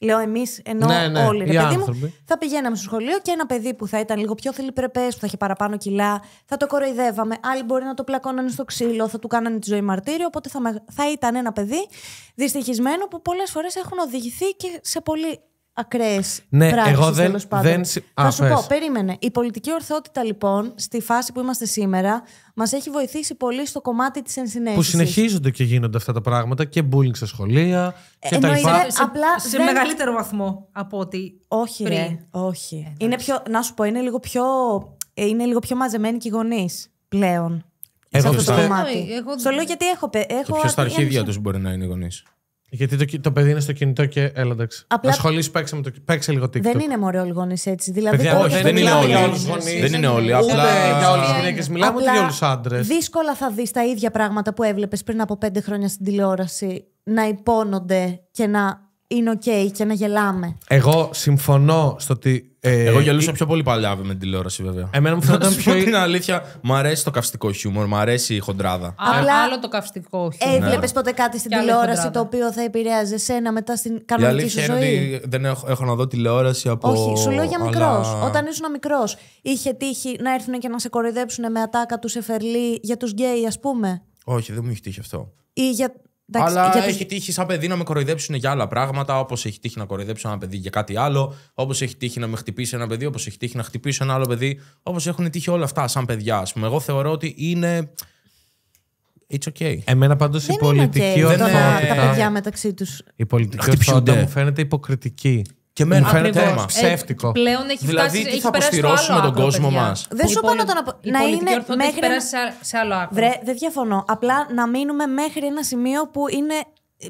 S4: Λέω εμείς, ενώ ναι, ναι, όλοι. Ρε, παιδί μου, θα πηγαίναμε στο σχολείο και ένα παιδί που θα ήταν λίγο πιο θελυπρεπέ, που θα είχε παραπάνω κιλά, θα το κοροϊδεύαμε. Άλλοι μπορεί να το πλακώνανε στο ξύλο, θα του κάνανε τη ζωή μαρτύριο. Οπότε θα, θα ήταν ένα παιδί δυστυχισμένο που πολλές φορές έχουν οδηγηθεί και σε πολύ ακραίες ναι, εγώ δεν, δεν... Θα σου πω, περίμενε. Η πολιτική ορθότητα λοιπόν, στη φάση που είμαστε σήμερα, μας έχει βοηθήσει πολύ στο κομμάτι της ενσυναίσθησης. Που συνεχίζονται
S3: και γίνονται αυτά τα πράγματα και bullying στα σχολεία ε, και τα λοιπά. Σε, απλά σε
S4: μεγαλύτερο
S1: βαθμό από ότι. Όχι, πριν. όχι.
S4: Ε, είναι πιο, να σου πω, είναι λίγο πιο, ε, είναι λίγο πιο μαζεμένοι και οι γονείς πλέον. Εγώ, σε αυτό το κομμάτι. Στο λέω γιατί έχω. έχω και ποιο στα αρχίδια
S3: τους μπορεί να είναι οι γονείς. Γιατί το, παιδί είναι στο κινητό και έλα εντάξει. Απλά... Ασχολείς, παίξε, με το, παίξε λίγο TikTok. Δεν
S4: είναι μωρέ όλοι γονείς έτσι. Δηλαδή, δεν, είναι όλοι.
S3: Δεν είναι όλοι. Απλά για όλες τις γυναίκες μιλάμε, ούτε για όλους τους άντρες.
S4: Δύσκολα θα δεις τα ίδια πράγματα που έβλεπες πριν από πέντε χρόνια στην τηλεόραση να υπόνονται και να είναι OK και να γελάμε.
S2: Εγώ συμφωνώ στο ότι. Ε, Εγώ ε, γελούσα ε, πιο πολύ παλιά με την τηλεόραση, βέβαια. Εμένα μου φαίνεται πιο. την αλήθεια, μου αρέσει το καυστικό χιούμορ, μου αρέσει η χοντράδα. Αλλά
S4: άλλο το
S1: καυστικό
S4: χιούμορ. Έβλεπες ναι. ποτέ κάτι στην τηλεόραση το οποίο θα επηρέάζει εσένα μετά στην κανονική σου ζωή.
S2: δεν έχω, έχω να δω τηλεόραση από. Όχι, σου λέω για μικρός. Όταν
S4: ήσουν μικρός, είχε τύχει να έρθουν και να σε κοροϊδέψουν με ατάκα τους εφερλή για τους γκέι, ας πούμε.
S2: Όχι, δεν μου έχει τύχει αυτό.
S4: Ή για αλλά έχει
S2: τύχει σαν παιδί να με κοροϊδέψουν για άλλα πράγματα, όπως έχει τύχει να κοροϊδέψουν ένα παιδί για κάτι άλλο, όπως έχει τύχει να με χτυπήσει ένα παιδί, όπως έχει τύχει να χτυπήσει ένα άλλο παιδί, όπως έχουν τύχει όλα αυτά σαν παιδιά. Ας πούμε, εγώ θεωρώ ότι είναι. It's
S3: okay. Εμένα πάντως η πολιτική είναι okay τα παιδιά μεταξύ τους. Η πολιτική μου φαίνεται υποκριτική. Και φαίνεται θέμα. ψεύτικο. πλέον έχει δηλαδή, φτάσει, τι θα αποστηρώσουμε τον κόσμο μας. Δεν σου πάνω τον να είναι μέχρι. περάσει
S4: σε άλλο άκρο. Βρε, δεν διαφωνώ. Απλά να μείνουμε μέχρι ένα σημείο που είναι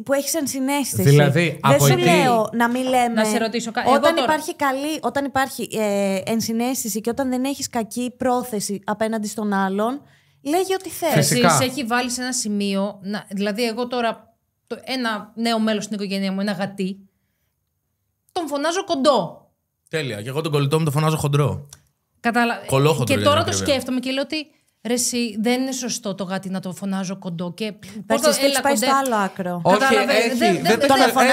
S4: που έχεις ενσυναίσθηση. Δηλαδή, δεν σου λέω να μην λέμε. Να σε ρωτήσω κάτι. Όταν, υπάρχει καλή, όταν υπάρχει ε, ενσυναίσθηση και όταν δεν έχεις
S1: κακή πρόθεση απέναντι στον άλλον, λέγει ό,τι θες. Εσύ έχει βάλει σε ένα σημείο. δηλαδή, εγώ τώρα. Το, ένα νέο μέλος στην οικογένεια μου, ένα γατί τον φωνάζω κοντό.
S2: Τέλεια. Και εγώ τον κολλητό μου τον φωνάζω χοντρό.
S1: Κατάλα... Και τώρα το ακριβώς. σκέφτομαι και λέω ότι Ρε εσύ, δεν είναι σωστό το γάτι να το φωνάζω κοντό. Και πώς το έλα πάει κοντέ... στο άλλο άκρο. Όχι, Δεν,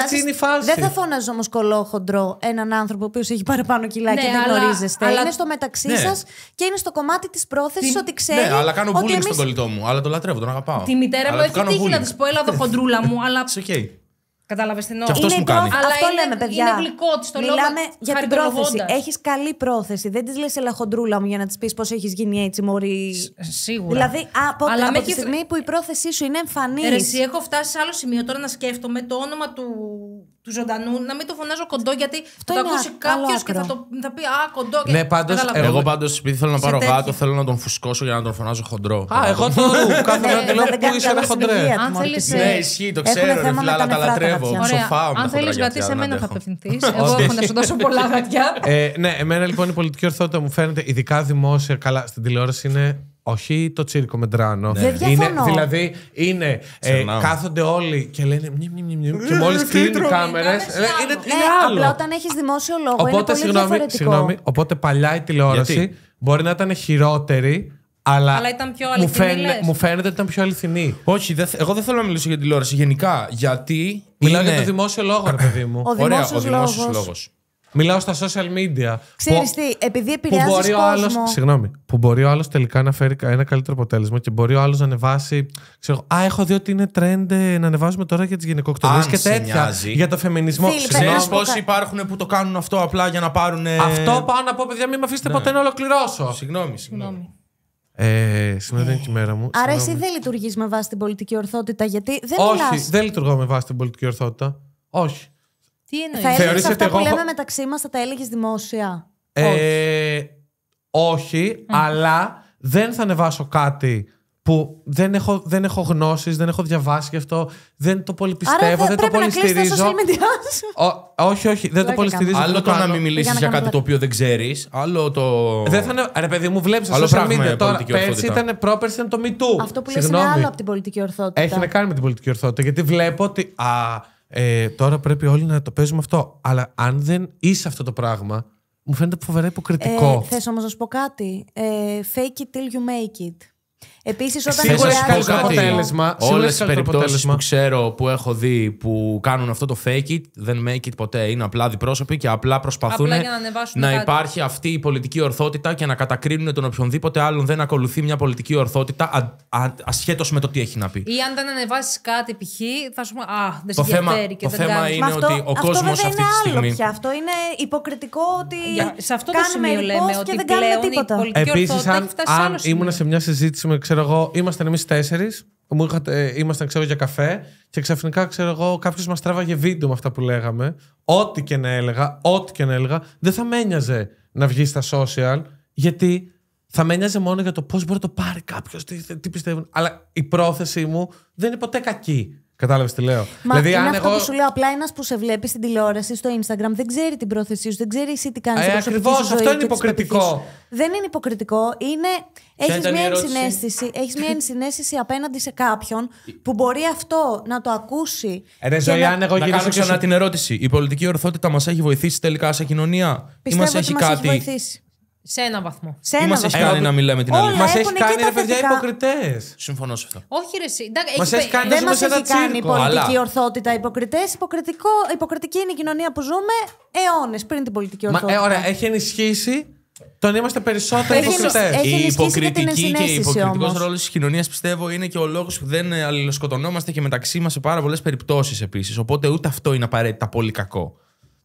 S1: έτσι είναι η φάση. Δεν θα φωνάζω
S4: όμως κολόχοντρο έναν άνθρωπο που έχει παραπάνω κιλά ναι, και δεν αλλά, γνωρίζεστε. Αλλά... Είναι στο μεταξύ ναι. σας
S1: και είναι στο κομμάτι της πρόθεσης ότι ναι,
S4: ξέρει. Ναι, αλλά κάνω bullying στον κολλητό
S2: μου. Αλλά το λατρεύω, τον αγαπάω. Τη μητέρα μου έχει τύχει να της πω,
S1: έλα εδώ χοντρούλα μου. Αλλά Κατάλαβες την
S2: ώρα. Αυτό αυτό
S4: είναι, λέμε, παιδιά. Είναι γλυκό της το Μιλάμε λόγω, για την πρόθεση. Έχεις καλή πρόθεση. Δεν της λες ελαχοντρούλα μου για να της πεις πώς έχεις γίνει έτσι, Μωρή. Ε, σίγουρα. Δηλαδή, από, τη στιγμή που η πρόθεσή σου
S1: είναι εμφανής. Εσύ έχω φτάσει σε άλλο σημείο τώρα να σκέφτομαι το όνομα του του ζωντανού, να μην το φωνάζω κοντό γιατί θα το ακούσει κάποιο και θα, το, θα πει Α, κοντό. Και... Ναι, πάντως, εγώ
S2: πάντως επειδή θέλω να πάρω τέτοιο. γάτο, θέλω να τον φουσκώσω για να τον φωνάζω χοντρό. Α, εγώ το δω. Κάθε φορά το λέω που είσαι ένα χοντρέ. Αν θέλει. Ε, ναι, ισχύει, το ξέρω, ρε φιλά, τα λατρεύω. Αν θέλει γατί, σε μένα
S3: θα
S1: απευθυνθεί.
S3: Εγώ έχω να σου
S1: δώσω πολλά γατιά.
S3: Ε, ναι, εμένα λοιπόν η πολιτική ορθότητα μου φαίνεται ειδικά δημόσια, καλά στην τηλεόραση είναι όχι το τσίρκο με τράνο. Ναι. Δεν διαφωνώ. δηλαδή είναι, ε, κάθονται όλοι και λένε και ε, μόλις κλείνουν οι κάμερε. Ε, είναι, είναι Απλά
S1: όταν έχεις δημόσιο λόγο.
S4: Οπότε, είναι συγγνώμη,
S3: οπότε παλιά η τηλεόραση μπορεί να ήταν χειρότερη. Αλλά, αλλά ήταν
S1: πιο αληθινή, μου, μου
S3: φαίνεται ότι ήταν πιο αληθινή. Όχι, δε, εγώ δεν θέλω να μιλήσω για τηλεόραση γενικά. Γιατί. Μιλάω είναι... για το δημόσιο λόγο, παιδί μου. Ο ο δημόσιος λόγο. Μιλάω στα social media. Ξέρεις
S4: τι, επειδή επηρεάζει που
S3: Συγγνώμη. Που μπορεί ο άλλος τελικά να φέρει ένα καλύτερο αποτέλεσμα και μπορεί ο άλλος να ανεβάσει. Ξέρω, α, έχω δει ότι είναι τρέντε να ανεβάζουμε τώρα για τις γυναικοκτονίε και τέτοια. Για το φεμινισμό. Ξέρει πόσοι
S2: υπάρχουν που το κάνουν αυτό απλά για να πάρουν. Αυτό πάω
S3: να πω, παιδιά, μην με αφήσετε ναι. ποτέ να ολοκληρώσω. Συγγνώμη, συγγνώμη. Ε, σήμερα δεν είναι και η μέρα μου. Άρα εσύ
S4: δεν λειτουργείς με βάση την πολιτική ορθότητα, γιατί δεν Όχι,
S3: δεν λειτουργώ με βάση την πολιτική ορθότητα. Όχι.
S4: Τι εννοείς. Θα έλεγες αυτά εγώ... που λέμε μεταξύ μας θα τα έλεγες δημόσια.
S3: Ε, όχι, mm. αλλά δεν θα ανεβάσω κάτι που δεν έχω, δεν έχω γνώσεις, δεν έχω διαβάσει γι' αυτό, δεν το πολυπιστεύω, Άρα δεν το πολυστηρίζω.
S2: Ό, όχι, όχι, δεν το πολυστηρίζω. Άλλο το να μην μιλήσεις για κάτι το οποίο δεν ξέρεις. Άλλο το. Δεν θα είναι.
S3: Ρε, παιδί μου, βλέπεις social media τώρα. Πέρσι ήταν πρόπερσι ήταν το Me Too. Αυτό που λες είναι άλλο
S4: από την πολιτική ορθότητα. Έχει να κάνει
S3: με την πολιτική ορθότητα. Γιατί βλέπω ότι. Ε, τώρα πρέπει όλοι να το παίζουμε αυτό. Αλλά αν δεν είσαι αυτό το πράγμα, μου φαίνεται φοβερά ε, υποκριτικό. Ε,
S4: Θε να σου πω κάτι. Ε, fake it till you make it. Επίσης, όταν Σίγουρα έχω
S3: αποτέλεσμα. Όλες τι περιπτώσει που
S2: ξέρω που έχω δει που κάνουν αυτό το fake it, δεν make it ποτέ. Είναι απλά διπρόσωποι και απλά προσπαθούν απλά να, να υπάρχει αυτή η πολιτική ορθότητα και να κατακρίνουν τον οποιονδήποτε άλλον δεν ακολουθεί μια πολιτική ορθότητα ασχέτως με το τι έχει να πει. Ή
S1: αν δεν ανεβάσεις κάτι, π.χ. θα σου πούμε Α, δεν σε ενδιαφέρει και το θέμα είναι ότι ο κόσμο αυτή τη στιγμή. Αυτό είναι υποκριτικό ότι. Σε αυτό το σημείο λοιπόν λέμε ότι δεν κάνουμε τίποτα.
S3: Επίση, Ήμουν σε μια συζήτηση με ξέρω εγώ, ήμασταν εμείς τέσσερις, μου είχατε, ήμασταν ξέρω για καφέ και ξαφνικά ξέρω εγώ κάποιος μας τράβαγε βίντεο με αυτά που λέγαμε ό,τι και να έλεγα, ό,τι και να έλεγα δεν θα με ένοιαζε να βγεις στα social γιατί θα με ένοιαζε μόνο για το πώς μπορεί να το πάρει κάποιος, τι, τι πιστεύουν αλλά η πρόθεσή μου δεν είναι ποτέ κακή Κατάλαβες τι λέω. Μα δηλαδή, είναι αν αυτό εγώ... που σου
S4: λέω. Απλά ένας που σε βλέπει στην τηλεόραση, στο Instagram, δεν ξέρει την πρόθεσή σου, δεν ξέρει εσύ τι κάνεις. Ε, Ακριβώ αυτό είναι υποκριτικό. Δεν είναι υποκριτικό. Είναι... Έχει μια, ενσυναίσθηση, έχεις μια ενσυναίσθηση απέναντι σε κάποιον που μπορεί αυτό να το ακούσει.
S2: Ε, ρε ζωή, αν εγώ γυρίσω ξανά την ερώτηση. Η πολιτική ορθότητα μας έχει βοηθήσει τελικά σε κοινωνία ή μα έχει κάτι. Μας έχει
S1: βοηθήσει. Σε έναν βαθμό. Σε βαθμό. Μας έχει κάνει να μιλάμε την
S2: αλήθεια. Μας έχει κάνει ρε παιδιά υποκριτές. Συμφωνώ σε αυτό.
S1: Όχι, ρε. Δεν
S4: Μα έχει κάνει να πολιτική ορθότητα υποκριτές. Υποκριτική είναι η κοινωνία που ζούμε αιώνες πριν την πολιτική ε, ορθότητα. Μα,
S3: ωραία, έχει ενισχύσει τον είμαστε περισσότερο.
S2: υποκριτέ. Η υποκριτική και, η υποκριτικό ρόλος της κοινωνίας πιστεύω είναι και ο λόγος που δεν αλληλοσκοτωνόμαστε και μεταξύ μας σε πάρα πολλές περιπτώσεις επίσης. Οπότε ούτε αυτό είναι απαραίτητα πολύ κακό.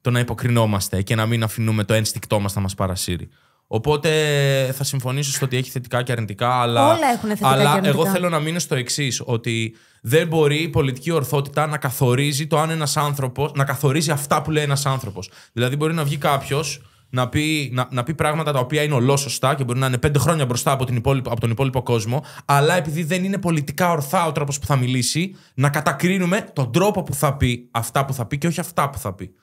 S2: Το να υποκρινόμαστε και να μην αφήνουμε το ένστικτό μας να μας παρασύρει. Οπότε θα συμφωνήσω στο ότι έχει θετικά και αρνητικά, αλλά, Όλα έχουν θετικά και αρνητικά. εγώ θέλω να μείνω στο εξής: Ότι δεν μπορεί η πολιτική ορθότητα να καθορίζει το αν ένας άνθρωπος, να καθορίζει αυτά που λέει ένας άνθρωπος. Δηλαδή, μπορεί να βγει κάποιος να πει, να, πει πράγματα τα οποία είναι ολόσωστα και μπορεί να είναι πέντε χρόνια μπροστά από, την από τον υπόλοιπο κόσμο, αλλά επειδή δεν είναι πολιτικά ορθά ο τρόπος που θα μιλήσει, να κατακρίνουμε τον τρόπο που θα πει αυτά που θα πει και όχι αυτά που θα πει.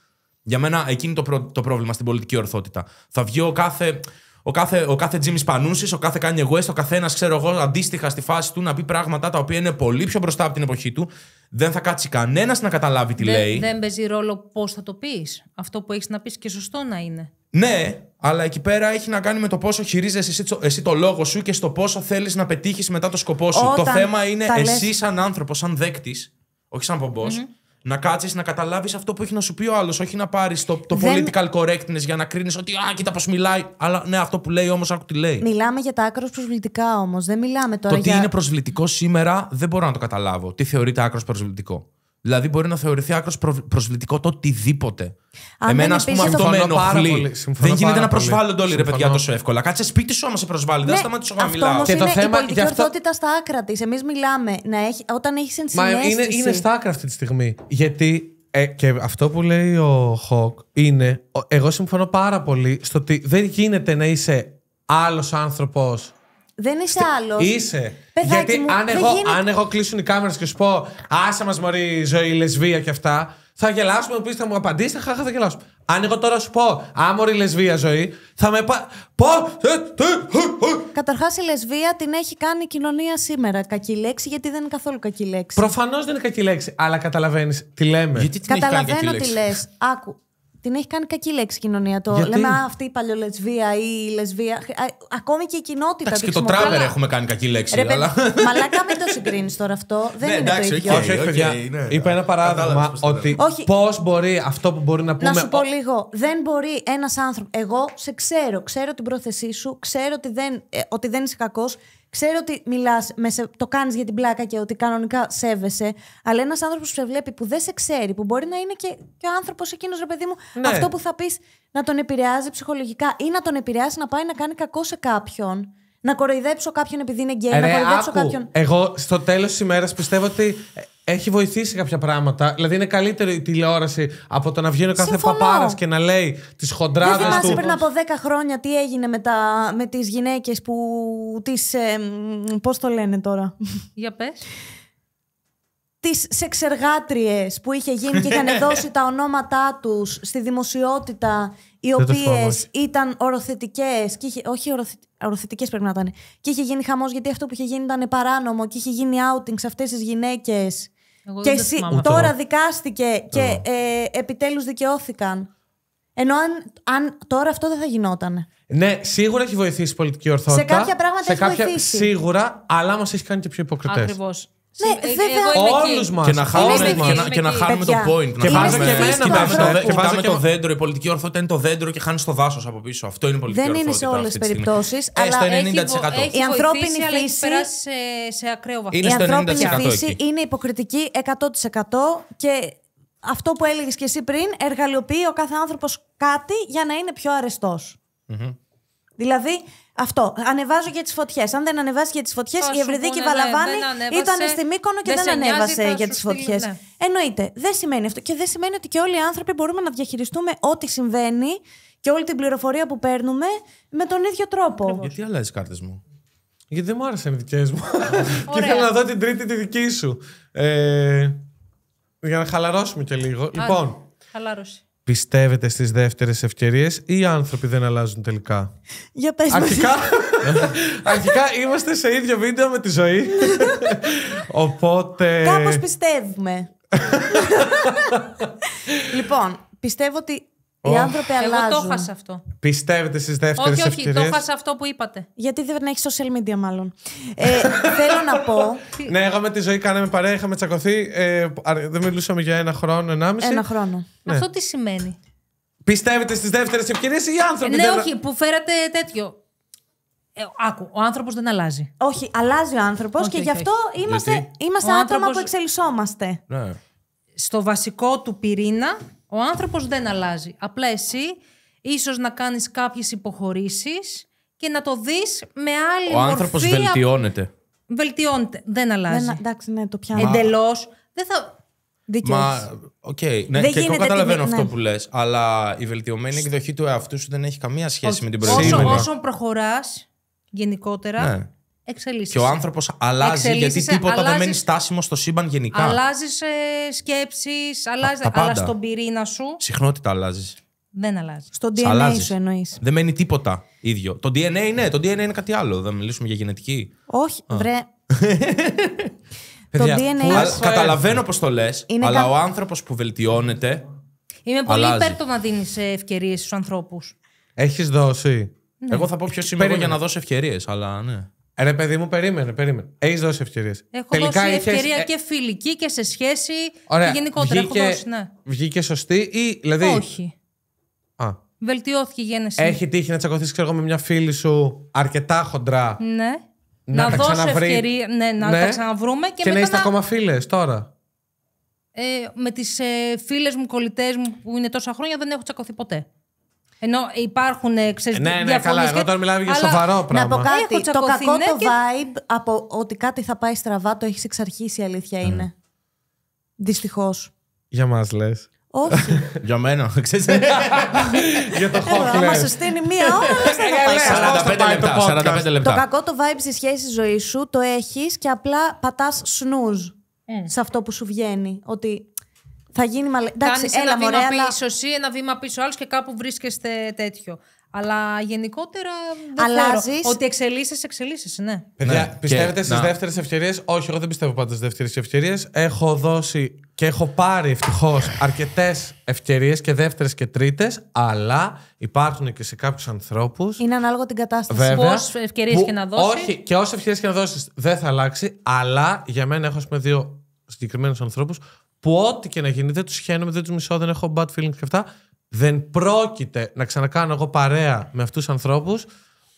S2: Για μένα εκείνη το, προ... το πρόβλημα στην πολιτική ορθότητα. Θα βγει ο κάθε, ο κάθε, ο κάθε Jimmy Πανούσης, ο κάθε Κάνιε West, ο καθένας, ξέρω εγώ, αντίστοιχα στη φάση του να πει πράγματα τα οποία είναι πολύ πιο μπροστά από την εποχή του. Δεν θα κάτσει κανένας να καταλάβει τι δεν, λέει. Δεν
S1: παίζει ρόλο πώς θα το πεις. Αυτό που έχεις να πεις και σωστό να είναι.
S2: Ναι, αλλά εκεί πέρα έχει να κάνει με το πόσο χειρίζεσαι εσύ, εσύ το λόγο σου και στο πόσο θέλεις να πετύχεις μετά το σκοπό σου. Όταν το θέμα είναι εσύ, σαν άνθρωπος, σαν δέκτης, όχι σαν πομπός, mm-hmm να κάτσεις να καταλάβεις αυτό που έχει να σου πει ο άλλος. Όχι να πάρεις το, political correctness για να κρίνεις ότι Α, κοίτα πώς μιλάει. Αλλά ναι, αυτό που λέει όμως, άκου τι λέει.
S4: Μιλάμε για τα άκρος προσβλητικά όμως. Δεν μιλάμε τώρα. Το για... τι είναι
S2: προσβλητικό σήμερα δεν μπορώ να το καταλάβω. Τι θεωρείται άκρος προσβλητικό. Δηλαδή μπορεί να θεωρηθεί άκρος προσβλητικό το οτιδήποτε. Αν Εμένα, ας πούμε, αυτό με ενοχλεί. Δεν γίνεται να προσβάλλονται όλοι ρε παιδιά τόσο εύκολα. Κάτσε σπίτι σου όμω σε προσβάλλει. Ναι, δεν σταματήσω να μιλάω. Αυτό είναι
S3: η πολιτική
S4: στα άκρα της. Εμείς μιλάμε όταν έχεις ενσυναίσθηση. Μα είναι, στα
S3: άκρα αυτή τη στιγμή. Γιατί ε, και αυτό που λέει ο Χοκ είναι. Εγώ συμφωνώ πάρα πολύ στο ότι δεν γίνεται να είσαι άλλος άνθρωπος
S4: δεν είσαι άλλος. Είσαι. Γιατί αν, εγώ,
S3: αν εγώ κλείσουν οι κάμερες και σου πω Άσε μας μωρή ζωή, λεσβία και αυτά, θα γελάσουμε, θα μου απαντήσεις, χαχα θα γελάσουμε. Αν εγώ τώρα σου πω Άμορη λεσβία ζωή, θα με πα. Πω! Ε, ε,
S4: ε, Καταρχάς η λεσβία την έχει κάνει η κοινωνία σήμερα. Κακή λέξη, γιατί δεν είναι καθόλου κακή λέξη.
S3: Προφανώς δεν είναι κακή λέξη, αλλά καταλαβαίνεις τι λέμε. Γιατί την Καταλαβαίνω τι λες.
S4: Άκου την έχει κάνει κακή λέξη κοινωνία. Το λέμε α, αυτή η παλιολεσβία ή η λεσβία. ακόμη και η κοινότητα. Εντάξει, και το τράβερ έχουμε
S3: κάνει κακή λέξη. Ρε, αλλά...
S4: Μαλάκα, μην το συγκρίνεις τώρα αυτό. Ναι, δεν είναι εντάξει, το
S3: ίδιο. όχι, ναι, Είπα ένα παράδειγμα ότι πώς μπορεί αυτό που μπορεί να πούμε. Να σου
S4: πω λίγο. Δεν μπορεί ένας άνθρωπο. Εγώ σε ξέρω, ξέρω την πρόθεσή σου, ξέρω ότι δεν, ε, ότι δεν είσαι κακός. Ξέρω ότι μιλάς, το κάνεις για την πλάκα και ότι κανονικά σέβεσαι, αλλά ένας άνθρωπος που σε βλέπει, που δεν σε ξέρει, που μπορεί να είναι και, και ο άνθρωπος εκείνος, ρε παιδί μου, ναι. αυτό που θα πεις να τον επηρεάζει ψυχολογικά ή να τον επηρεάσει να πάει να κάνει κακό σε κάποιον. Να κοροϊδέψω κάποιον επειδή είναι γκέι, να ε, κοροϊδέψω άκου, κάποιον.
S3: Εγώ στο τέλος της ημέρας πιστεύω ότι ε, έχει βοηθήσει κάποια πράγματα. Δηλαδή, είναι καλύτερη η τηλεόραση από το να βγαίνει ο κάθε παπάρα και να λέει τις χοντράδε του. Δεν θυμάσαι πριν από
S4: 10 χρόνια τι έγινε με, τα, με τις γυναίκες που. Τις, ε, πώς το λένε τώρα. Για πες. Τις σεξεργάτριες που είχε γίνει και είχαν δώσει τα ονόματά τους στη δημοσιότητα οι οποίε ήταν οροθετικές. Όχι οροθετικές πρέπει να ήταν. Και είχε γίνει χαμός γιατί αυτό που είχε γίνει ήταν παράνομο και είχε γίνει outing σε αυτές τις γυναίκες και τώρα δικάστηκε και ε, επιτέλους δικαιώθηκαν. Ενώ αν, αν τώρα αυτό δεν θα γινόταν
S3: Ναι, σίγουρα έχει βοηθήσει η πολιτική ορθότητα. Σε κάποια πράγματα έχει βοηθήσει. Σίγουρα, αλλά μα έχει κάνει και πιο υποκριτές. Ακριβώς.
S4: Ναι,
S5: ε, Όλους
S3: μας. Και να χάνουμε, και να, χάνουμε το point. Και βάζω και
S2: το δέντρο. Η πολιτική ορθότητα είναι το δέντρο και χάνεις το δάσος από πίσω. Αυτό είναι η πολιτική ορθότητα. Δεν είναι σε όλε τι περιπτώσεις. Ε, αλλά στο 90%.
S4: η ανθρώπινη φύση.
S1: σε ακραίο
S2: βαθμό. Η ανθρώπινη φύση
S4: είναι υποκριτική 100% και αυτό που έλεγες και εσύ πριν, εργαλειοποιεί ο κάθε άνθρωπος κάτι για να είναι πιο αρεστός. Δηλαδή, αυτό. Ανεβάζω για τις φωτιές. Αν δεν ανεβάζει για τις φωτιές, η Ευρυδίκη Βαλαβάνη «Ναι, ήταν στη Μύκονο και δεν, ανέβασε για τι φωτιές. Ναι. Εννοείται. Δεν σημαίνει αυτό. Και δεν σημαίνει ότι και όλοι οι άνθρωποι μπορούμε να διαχειριστούμε ό,τι συμβαίνει και όλη την πληροφορία που παίρνουμε με τον ίδιο τρόπο.
S3: Γιατί αλλάζεις κάρτες μου. Γιατί δεν μου άρεσαν οι δικές μου. και ήθελα να δω την τρίτη τη δική σου. Ε, για να χαλαρώσουμε και λίγο. λοιπόν. Χαλάρωση. Πιστεύετε στις δεύτερες ευκαιρίες ή οι άνθρωποι δεν αλλάζουν τελικά. Για πες αρχικά, αρχικά είμαστε σε ίδιο βίντεο με τη ζωή. Οπότε... Κάπως
S4: πιστεύουμε. λοιπόν, πιστεύω ότι οι oh. άνθρωποι Εγώ αλλάζουν. Εγώ το χάσα αυτό.
S3: Πιστεύετε στις δεύτερες ευκαιρίε. Όχι, όχι, ευκαιρίες. το χάσα
S4: αυτό που είπατε. Γιατί δεν έχεις social media, μάλλον. ε, θέλω να πω.
S3: ναι, εγώ με τη ζωή κάναμε παρέα, είχαμε τσακωθεί. Ε, δεν μιλούσαμε για ένα χρόνο, ενάμιση. Ένα χρόνο. Ναι. Αυτό
S1: τι σημαίνει.
S3: Πιστεύετε στις δεύτερες ευκαιρίες ή οι άνθρωποι. Ε, ναι, δεν... όχι,
S1: που φέρατε τέτοιο. Ε, άκου, ο άνθρωπος δεν αλλάζει. Όχι, αλλάζει ο άνθρωπος και γι' αυτό είμαστε, άνθρωποι είμαστε που εξελισσόμαστε. Ναι. Στο βασικό του πυρήνα ο άνθρωπος δεν αλλάζει. Απλά εσύ ίσως να κάνεις κάποιες υποχωρήσεις και να το δεις με άλλη μορφή. Ο άνθρωπος βελτιώνεται. Βελτιώνεται. Δεν αλλάζει. εντάξει, ναι, το πιάνω. Εντελώς. Δεν θα... Δικαιώς. Μα,
S2: οκ. Ναι, δεν και εγώ καταλαβαίνω αυτό ναι. που λες. Αλλά η βελτιωμένη εκδοχή του εαυτού σου δεν έχει καμία σχέση με την προηγούμενη. Όσο,
S1: όσο προχωράς γενικότερα, ναι. Και ο άνθρωπος αλλάζει, γιατί τίποτα δεν μένει
S2: στάσιμο στο σύμπαν γενικά. Αλλάζεις
S1: ε, σκέψεις, αλλάζει. Αλλά στον πυρήνα σου.
S2: Συχνότητα αλλάζεις.
S1: Δεν αλλάζει. Στο DNA αλλάζεις. σου εννοείς.
S2: Δεν μένει τίποτα ίδιο. Το DNA, ναι, το DNA είναι κάτι άλλο. Δεν μιλήσουμε για γενετική. Όχι, Α. βρε. το DNA. σου. καταλαβαίνω πώ το λες, αλλά ο άνθρωπος που βελτιώνεται.
S1: Είμαι πολύ αλλάζει. υπέρ το να δίνεις ε, ευκαιρίες στους ανθρώπους.
S3: Έχεις δώσει. Ναι. Εγώ θα πω ποιος είμαι για να δώσω ευκαιρίες, αλλά ναι. Ε, ρε παιδί μου, περίμενε, περίμενε. Έχεις δώσει ευκαιρίες. Έχω Τελικά δώσει είχες... ευκαιρία ε-
S1: και φιλική και σε σχέση Ωραία. και γενικότερα. Βγήκε, έχω δώσει, ναι.
S3: Βγήκε σωστή ή. Δηλαδή... Όχι. Α.
S1: Βελτιώθηκε η γέννηση. Έχει
S3: τύχει να τσακωθείς, ξέρω εγώ, με μια φίλη σου αρκετά χοντρά. Ναι. Να, να δώσει ευκαιρία
S1: ναι, να ναι. τα ξαναβρούμε και, και μετά. Και να είστε ακόμα
S3: φίλες τώρα.
S1: Ε, με τις ε, φίλες μου, κολλητές μου που είναι τόσα χρόνια δεν έχω τσακωθεί ποτέ. Ενώ υπάρχουν, ε, ξέρεις, ναι, ναι, καλά. Και... Εδώ τώρα μιλάμε για σοβαρό πράγμα.
S3: Το
S4: κακό το vibe
S1: από ότι κάτι θα πάει στραβά το έχεις εξαρχίσει, η αλήθεια ναι.
S4: είναι. Δυστυχώς.
S2: Για μας λες. Όχι. Για μένα, ξέρεις. Για το χώρο. Μα στείλει μία ώρα, 45 ε, λεπτά. Το
S4: κακό το vibe στη σχέση ζωής σου το έχεις και απλά πατάς snooze ε. σε αυτό που σου βγαίνει. Ότι θα γίνει μαλλιά. Εντάξει, Κάνεις ένα μωρέ, βήμα αλλά... πίσω
S1: ένα βήμα πίσω άλλο και κάπου βρίσκεστε τέτοιο. Αλλά γενικότερα δεν Ότι εξελίσσες, εξελίσσες, ναι. ναι. Παιδιά, πιστεύετε στις δεύτερες
S3: ευκαιρίες. Όχι, εγώ δεν πιστεύω πάντα στις δεύτερες ευκαιρίες. Έχω δώσει και έχω πάρει ευτυχώς αρκετές ευκαιρίες και δεύτερες και τρίτες. Αλλά υπάρχουν και σε κάποιους ανθρώπους.
S1: Είναι ανάλογο την κατάσταση. Πόσε ευκαιρίε και να δώσεις. Όχι,
S3: και όσε ευκαιρίες και να δώσεις δεν θα αλλάξει. Αλλά για μένα έχω δύο συγκεκριμένους ανθρώπους που ό,τι και να γίνει, δεν τους χαίνομαι, δεν τους μισώ, δεν έχω bad feelings και αυτά. Δεν πρόκειται να ξανακάνω εγώ παρέα με αυτούς τους ανθρώπους.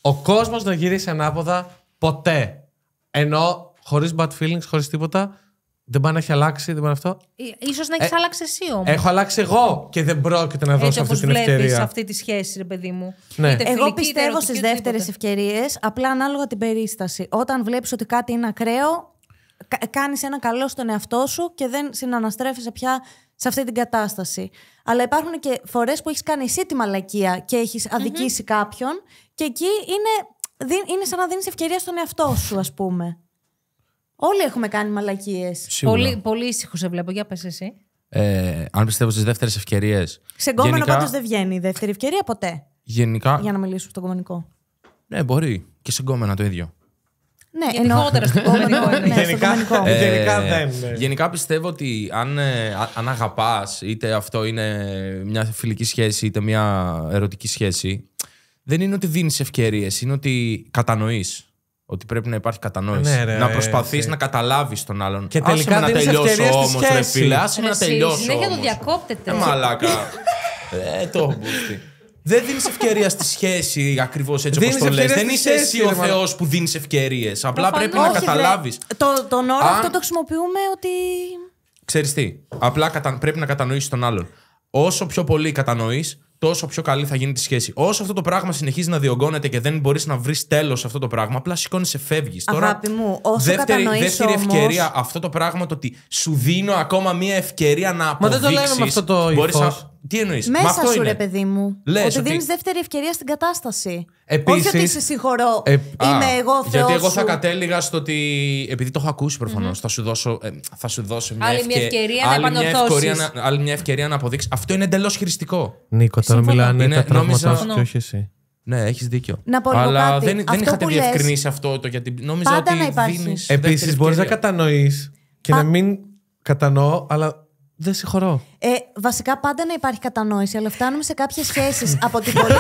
S3: Ο κόσμος να γυρίσει ανάποδα ποτέ. Ενώ χωρίς bad feelings, χωρίς τίποτα, δεν πάει να έχει αλλάξει, δεν πάει αυτό.
S1: Ε,
S4: σω να έχεις ε, αλλάξει εσύ όμως. Έχω
S3: αλλάξει εγώ και δεν πρόκειται να δώσω αυτή την ευκαιρία.
S4: αυτή τη σχέση, ρε παιδί μου. Ναι. εγώ πιστεύω στις δεύτερε ευκαιρίες, απλά ανάλογα την περίσταση. Όταν βλέπεις ότι κάτι είναι ακραίο, κάνεις ένα καλό στον εαυτό σου και δεν συναναστρέφεσαι πια σε αυτή την κατάσταση. Αλλά υπάρχουν και φορές που έχεις κάνει εσύ τη μαλακία και έχεις κάποιον και εκεί είναι, είναι σαν να δίνεις ευκαιρία στον εαυτό σου ας πούμε. Όλοι έχουμε κάνει μαλακίες Πολύ,
S1: πολύ ήσυχος σε βλέπω. Για πες εσύ.
S2: Ε, αν πιστεύω στις δεύτερες ευκαιρίες. Σε γκόμενο γενικά... δεν
S1: βγαίνει η δεύτερη ευκαιρία ποτέ.
S2: Γενικά. Για
S1: να μιλήσω στο κομμενικό.
S2: Ναι, μπορεί. Και σε γκόμενα το ίδιο.
S4: Ναι, γενικότερα στο κόμμα. Ναι, γενικά ε, ε,
S2: Γενικά πιστεύω ότι αν, ε, αν αγαπάς, είτε αυτό είναι μια φιλική σχέση, είτε μια ερωτική σχέση, δεν είναι ότι δίνεις ευκαιρίες, είναι ότι κατανοείς. Ότι πρέπει να υπάρχει κατανόηση. Ναι, να προσπαθείς να καταλάβεις τον άλλον. Και τελικά να τελειώσει όμως, ρε να τελειώσει. Συνέχεια το
S1: διακόπτεται. μαλάκα.
S2: ε, το Δεν δίνεις ευκαιρία στη σχέση ακριβώς έτσι όπως το λες. Δεν είσαι εσύ ο Θεός που δίνεις ευκαιρίες. Απλά πρέπει να καταλάβει.
S4: Τον όρο αυτό το χρησιμοποιούμε ότι.
S2: Ξέρεις τι. Απλά πρέπει να κατανοήσεις τον άλλον. Όσο πιο πολύ κατανοείς, τόσο πιο καλή θα γίνει τη σχέση. Όσο αυτό το πράγμα συνεχίζει να διωγγώνεται και δεν μπορείς να βρεις τέλος αυτό το πράγμα, απλά σηκώνεις, σε φεύγεις. Τώρα,
S4: μου, όσο δεύτερη, ευκαιρία,
S2: αυτό το πράγμα το ότι σου δίνω ακόμα μία ευκαιρία να αποδείξει. Μα δεν το λέμε αυτό το τι εννοείς, Μέσα σου, είναι. ρε
S4: παιδί μου. Λες ότι, ότι... δίνεις δεύτερη ευκαιρία στην κατάσταση.
S2: Επίσης, Όχι ότι σε
S4: συγχωρώ. Ε, είμαι α, εγώ θεός Γιατί εγώ θα
S2: κατέληγα στο ότι. Επειδή το έχω ακούσει προφανώς, mm-hmm. θα, σου δώσω, ε, θα σου δώσω μια άλλη ευκαι... μια ευκαιρία άλλη να μια άλλη μια ευκαιρία να αποδείξεις. Αυτό είναι εντελώς χειριστικό.
S3: Νίκο, τώρα μιλάνε είναι, τα νόμιζα... και όχι εσύ. Ναι, έχεις δίκιο. Να πω Αλλά κάτι. δεν, δεν είχατε διευκρινίσει αυτό το γιατί νόμιζα ότι. Επίσης, μπορείς να κατανοείς και να μην κατανοώ, αλλά δεν συγχωρώ.
S4: Ε, βασικά πάντα να υπάρχει κατανόηση, αλλά φτάνουμε σε κάποιες σχέσεις από την πολύ.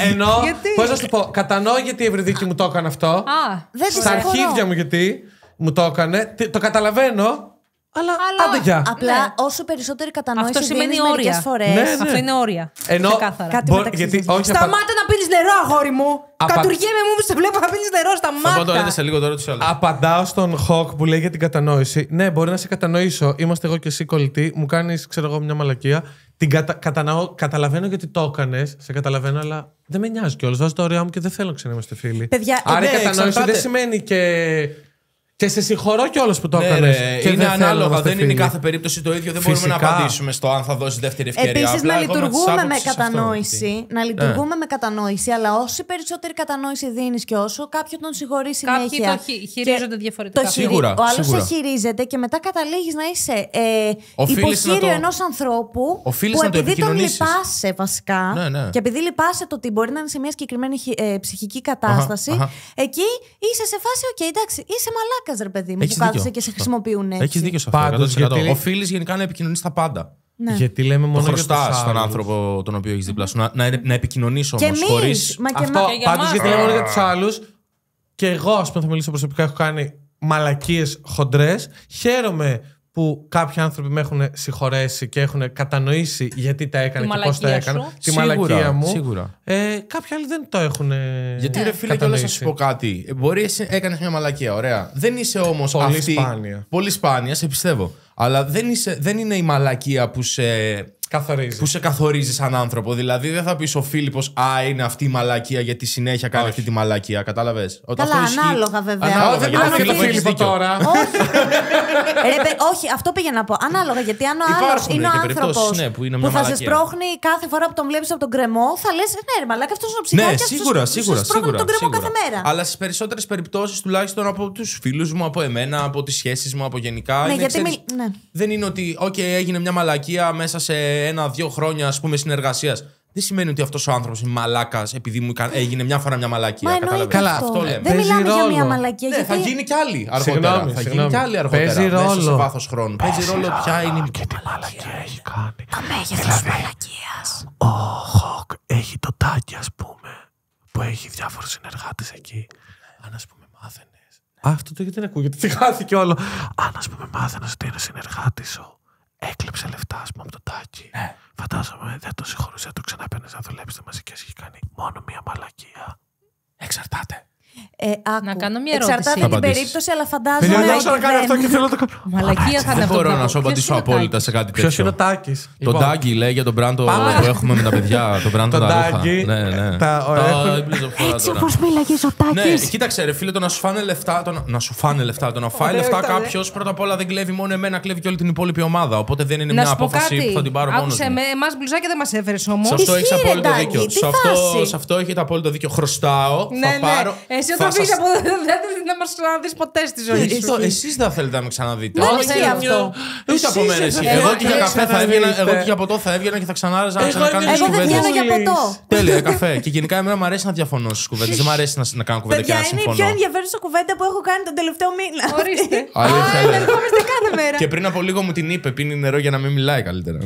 S3: Ενώ. Πώς να σου πω, κατανοώ γιατί η Ευρυδίκη μου το έκανε αυτό. Α,
S4: δεν Στα αρχίδια
S3: μου γιατί μου το έκανε. Το καταλαβαίνω, αλλά, αλλά για.
S1: Απλά ναι. όσο περισσότερη κατανόηση Αυτό σημαίνει όρια. Φορές, ναι, ναι. Αυτό είναι όρια.
S3: Ενώ. Κάτι γιατί, όχι, Σταμάτα
S1: να πίνεις νερό, αγόρι μου. Απα... Κατουργέμαι μου που σε βλέπω να πίνεις νερό. Σταμάτα. μάτια το σε
S3: λίγο τώρα τους άλλου. Απαντάω στον Χοκ που λέει για την κατανόηση. Ναι, μπορεί να σε κατανοήσω. Είμαστε εγώ και εσύ κολλητή. Μου κάνεις, ξέρω εγώ, μια μαλακία. Την κατα... καταλαβαίνω γιατί το έκανες. Σε καταλαβαίνω, αλλά δεν με νοιάζει κιόλας. Βάζω τα όρια μου και δεν θέλω ξανά είμαστε φίλοι. Παιδιά, Άρα η ναι, κατανόηση δεν σημαίνει και και σε συγχωρώ κιόλας που το ναι, έκανες. Είναι ανάλογα. Δεν είναι κάθε
S2: περίπτωση το ίδιο. Δεν μπορούμε να απαντήσουμε στο αν θα δώσει δεύτερη ευκαιρία. Επίσης, να λειτουργούμε με κατανόηση.
S4: Να λειτουργούμε με κατανόηση, αλλά όση περισσότερη κατανόηση δίνεις και όσο, κάποιο τον συγχωρεί συνέχεια. Κάποιοι το χει, χειρίζονται διαφορετικά. Το σίγουρα. Ο άλλος σε χειρίζεται και μετά καταλήγεις να είσαι ε, υποχείριο ενός ανθρώπου που επειδή τον λυπάσαι βασικά ναι, ναι. και επειδή λυπάσαι το ότι μπορεί να είναι σε μια συγκεκριμένη ε, ψυχική κατάσταση, εκεί είσαι σε φάση, οκ, εντάξει, είσαι μαλάκα μαλάκας, ρε παιδί μου, που κάθεσαι και σε χρησιμοποιούν έτσι. Έχει δίκιο
S2: σε αυτό. Οφείλεις γενικά να επικοινωνείς τα πάντα. Ναι. Γιατί λέμε μόνο το για στον άνθρωπο τον οποίο έχεις δίπλα σου. Να, να, να επικοινωνείς όμω χωρί. Αυτό πάντω γιατί λέμε μόνο για τους άλλους.
S3: Και εγώ, ας πούμε, θα μιλήσω προσωπικά, έχω κάνει μαλακίες χοντρές. Χαίρομαι που κάποιοι άνθρωποι με έχουν συγχωρέσει και έχουν κατανοήσει γιατί τα έκανε και πώς τα έκανε Τη μαλακία μου. Σίγουρα. Ε, κάποιοι άλλοι δεν το έχουν. Γιατί ναι. ρε φίλε, και να σα πω
S2: κάτι. Ε, μπορεί εσύ έκανες μια μαλακία, ωραία. Δεν είσαι όμως. Πολύ σπάνια. Πολύ σπάνια, σε πιστεύω. Αλλά δεν, είσαι, δεν είναι η μαλακία που σε καθορίζεις. Που σε καθορίζεις σαν άνθρωπο. Δηλαδή δεν θα πεις ο Φίλιππος Α, είναι αυτή η μαλακία γιατί συνέχεια κάνει Όχι. αυτή τη μαλακία. Κατάλαβες. Καλά, ανάλογα βέβαια. Ανάλογα, δεν το Φίλιππο τώρα. Όχι.
S4: όχι, αυτό πήγαινα να πω. Ανάλογα γιατί αν ο άλλος είναι ο άνθρωπο ναι, που, είναι που θα σε σπρώχνει κάθε φορά που τον βλέπεις από τον κρεμό, θα λες Ναι, ρε, μαλακά αυτός είναι ο ψυχολόγο. Ναι, σίγουρα, σίγουρα. Σπρώχνει τον κρεμό κάθε μέρα.
S2: Αλλά στις περισσότερες περιπτώσεις τουλάχιστον από τους φίλους μου, από εμένα, από τις σχέσεις μου, από γενικά. Ναι, ναι. Δεν είναι ότι, OK, έγινε μια μαλακία μέσα σε ένα-δύο χρόνια ας πούμε, συνεργασίας. Δεν σημαίνει ότι αυτός ο άνθρωπος είναι μαλάκας επειδή μου έγινε μια φορά μια μαλακία. Μα Καλά, αυτό λέμε. Δεν μιλάμε ρόλο. για μια
S3: μαλακία. Ναι, θα γίνει κι άλλη αργότερα. Συγγνώμη, θα γίνει κι άλλη αργότερα. Παίζει ρόλο. Σε χρόνου. Παίζει ρόλο ποια είναι η. Και τι μαλακία έχει κάνει. Το μέγεθο δηλαδή, μαλακίας. Ο Χοκ έχει το τάκι, ας πούμε, που έχει διάφορους συνεργάτες εκεί. Αν ας πούμε μάθαινες. Αυτό το γιατί δεν ακούγεται. Τι χάθηκε όλο. Αν ας πούμε μάθαινες ότι είναι συνεργάτης σου Έκλειψε λεφτά, ας πούμε, από τον Τάκη. Ναι. Φαντάζομαι ε, δεν το συγχωρούσε, δεν το ξαναπέρνε να δουλέψει μαζί και έχει κάνει μόνο μία μαλακία. Εξαρτάται.
S1: Ε, άκου. Να
S4: κάνω μια
S3: ερώτηση. Εξαρτάται την περίπτωση, αλλά φαντάζομαι. Δεν να κάνω αυτό και θέλω να το κάνω. Μαλακία θα Δεν μπορώ να σου απαντήσω
S2: απόλυτα σε κάτι τέτοιο. Ποιο είναι ο Τάκης. Το λοιπόν. Τάκη λέει για τον πράντο που έχουμε με τα παιδιά. Τον πράντο τα ρούχα. Ναι, Έτσι όπω μίλαγε ο ναι, Τάκης. κοίταξε ρε φίλε, το να σου φάνε λεφτά. Να σου φάνε λεφτά. Το να φάει λεφτά κάποιος πρώτα απ' όλα δεν κλέβει μόνο εμένα, κλέβει και όλη την υπόλοιπη ομάδα. Οπότε δεν είναι μια απόφαση που θα την πάρω μόνος.
S1: Εμάς μπλουζάκια δεν μας έφερες όμως. Σε αυτό έχεις απόλυτο δίκιο. Σε
S2: αυτό έχετε απόλυτο δίκιο. Χρωστάω. Ναι, θα ναι. πάρω. Εσύ όταν φύγει από
S1: εδώ δεν θα μας ξαναδείς ποτέ στη ζωή ε, σου. Εσείς
S2: δεν θέλετε να με ξαναδείτε. Όχι αυτό. Ούτε από μένα εσύ. Εγώ και για καφέ θα έβγαινα, εγώ και για ποτό θα έβγαινα και θα ξανάραζα να ξανακάνω Εγώ δεν βγαίνω για ποτό. Τέλεια, καφέ. Και γενικά εμένα μου αρέσει να διαφωνώ στις κουβέντες. Δεν μου αρέσει να κάνω κουβέντα και να συμφωνώ. Είναι η πιο
S4: ενδιαφέρουσα κουβέντα που έχω κάνει τον τελευταίο μήνα. Ορίστε. κάθε μέρα. Και
S2: πριν από λίγο μου την είπε, πίνει νερό για να μην μιλάει καλύτερα.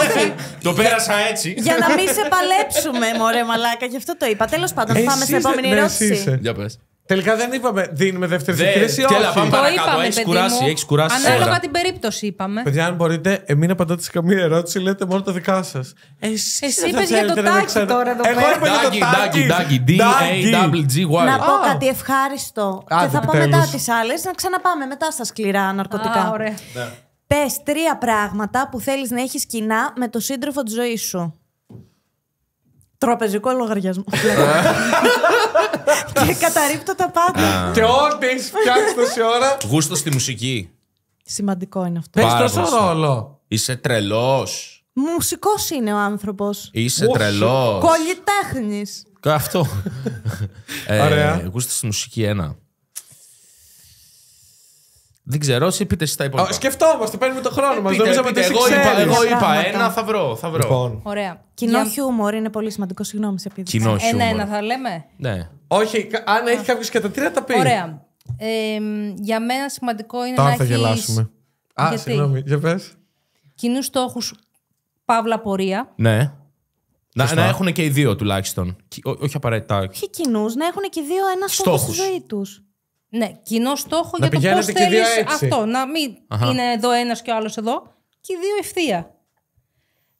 S2: Όχι. Το πέρασα έτσι. Για να μην σε παλέψουμε,
S4: μωρέ μαλάκα, γι' αυτό το είπα. Τέλος πάντων, ε, πάμε στην επόμενη ναι, ερώτηση.
S3: Για πες. Τελικά δεν είπαμε δίνουμε δεύτερη κρίση ή όχι. Τέλα, πάμε Έχει κουράσει, έχεις κουράσει. Ανάλογα
S1: την περίπτωση είπαμε. Παιδιά, αν
S3: μπορείτε, ε, μην απαντάτε σε καμία ερώτηση, λέτε μόνο τα δικά σας. Ε,
S1: Εσύ, Εσύ για το τάκι τώρα εδώ Εγώ είπα για
S3: το τάκι. a Να πω
S2: κάτι
S4: ευχάριστο. Και θα πω μετά τις άλλες να ξαναπάμε μετά στα σκληρά ναρκωτικά. Ναι. Πες τρία πράγματα που θέλεις να έχεις κοινά με το σύντροφο της ζωής σου. Τραπεζικό λογαριασμό. και καταρρύπτω τα πάντα. Και
S2: ό,τι έχεις φτιάξει τόση ώρα. Γούστο στη μουσική.
S4: Σημαντικό είναι αυτό. Παίζει τόσο
S2: ρόλο. Είσαι τρελός.
S4: Μουσικός είναι ο άνθρωπος.
S2: Είσαι τρελός.
S4: Κολλητέχνης.
S2: Αυτό. Ωραία. Ε, γούστο στη μουσική ένα. Δεν ξέρω, εσύ πείτε εσείς τα υπόλοιπα.
S3: Σκεφτόμαστε, παίρνουμε το χρόνο μας. Νομίζω ότι εγώ, είπα, εγώ είπα ένα, θα βρω. Θα βρω. Λοιπόν.
S2: Ωραία.
S4: Κοινό χιούμορ είναι πολύ σημαντικό. Συγγνώμη, σε πείτε. Κοινό ε, ναι,
S3: χιούμορ. Ένα-ένα θα λέμε. Ναι. Όχι, αν έχει κάποιος και τα τρία τα πει. Ωραία.
S1: Ε, για μένα σημαντικό είναι Τώρα να θα έχεις... γελάσουμε.
S3: Α, Γιατί? συγγνώμη, για πες.
S1: Κοινούς στόχους, παύλα πορεία.
S3: Ναι.
S2: Να, να, έχουν και οι δύο τουλάχιστον. όχι απαραίτητα. Όχι
S1: κοινούς, να έχουν και οι δύο ένα στόχο στη ζωή τους. Ναι, κοινό στόχο να για το πώ θέλει αυτό. Να μην Αχα. είναι εδώ ένας και ο άλλος εδώ. Και οι δύο ευθεία.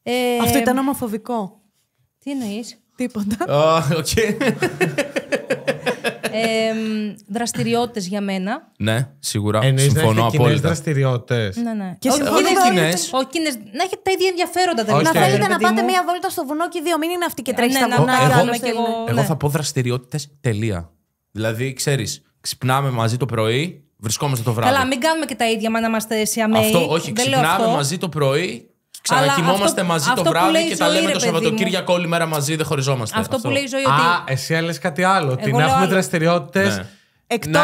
S1: Ε, αυτό ήταν ομοφοβικό. Τι εννοείς. Τίποτα.
S2: Oh, okay.
S1: ε, δραστηριότητες για μένα.
S2: Ναι, σίγουρα. Εννοείς συμφωνώ απόλυτα.
S3: Εννοείς
S1: Ναι, ναι. Και όχι, όχι κοινές. Όχι Να έχετε τα ίδια ενδιαφέροντα. Να θέλετε να πάτε μία βόλτα στο βουνό και δύο μην είναι αυτή και ε, τρέχεις ναι, στα Εγώ, εγώ,
S2: εγώ θα πω δραστηριότητες τελεία. Δηλαδή, ξέρεις ξυπνάμε μαζί το πρωί, βρισκόμαστε το βράδυ. Καλά,
S1: μην κάνουμε και τα ίδια, μα να είμαστε σε αμέσω. Αυτό, όχι, Δεν ξυπνάμε
S2: μαζί το πρωί, Ξανακοιμόμαστε μαζί αυτό το βράδυ και τα λέμε το Σαββατοκύριακο όλη μέρα μαζί, δεν χωριζόμαστε. Αυτό, αυτό. που λέει η ζωή. Ότι... Α, εσύ λε κάτι άλλο. Ότι να έχουμε
S3: δραστηριότητες. Ναι. Ναι,
S2: Εκτός.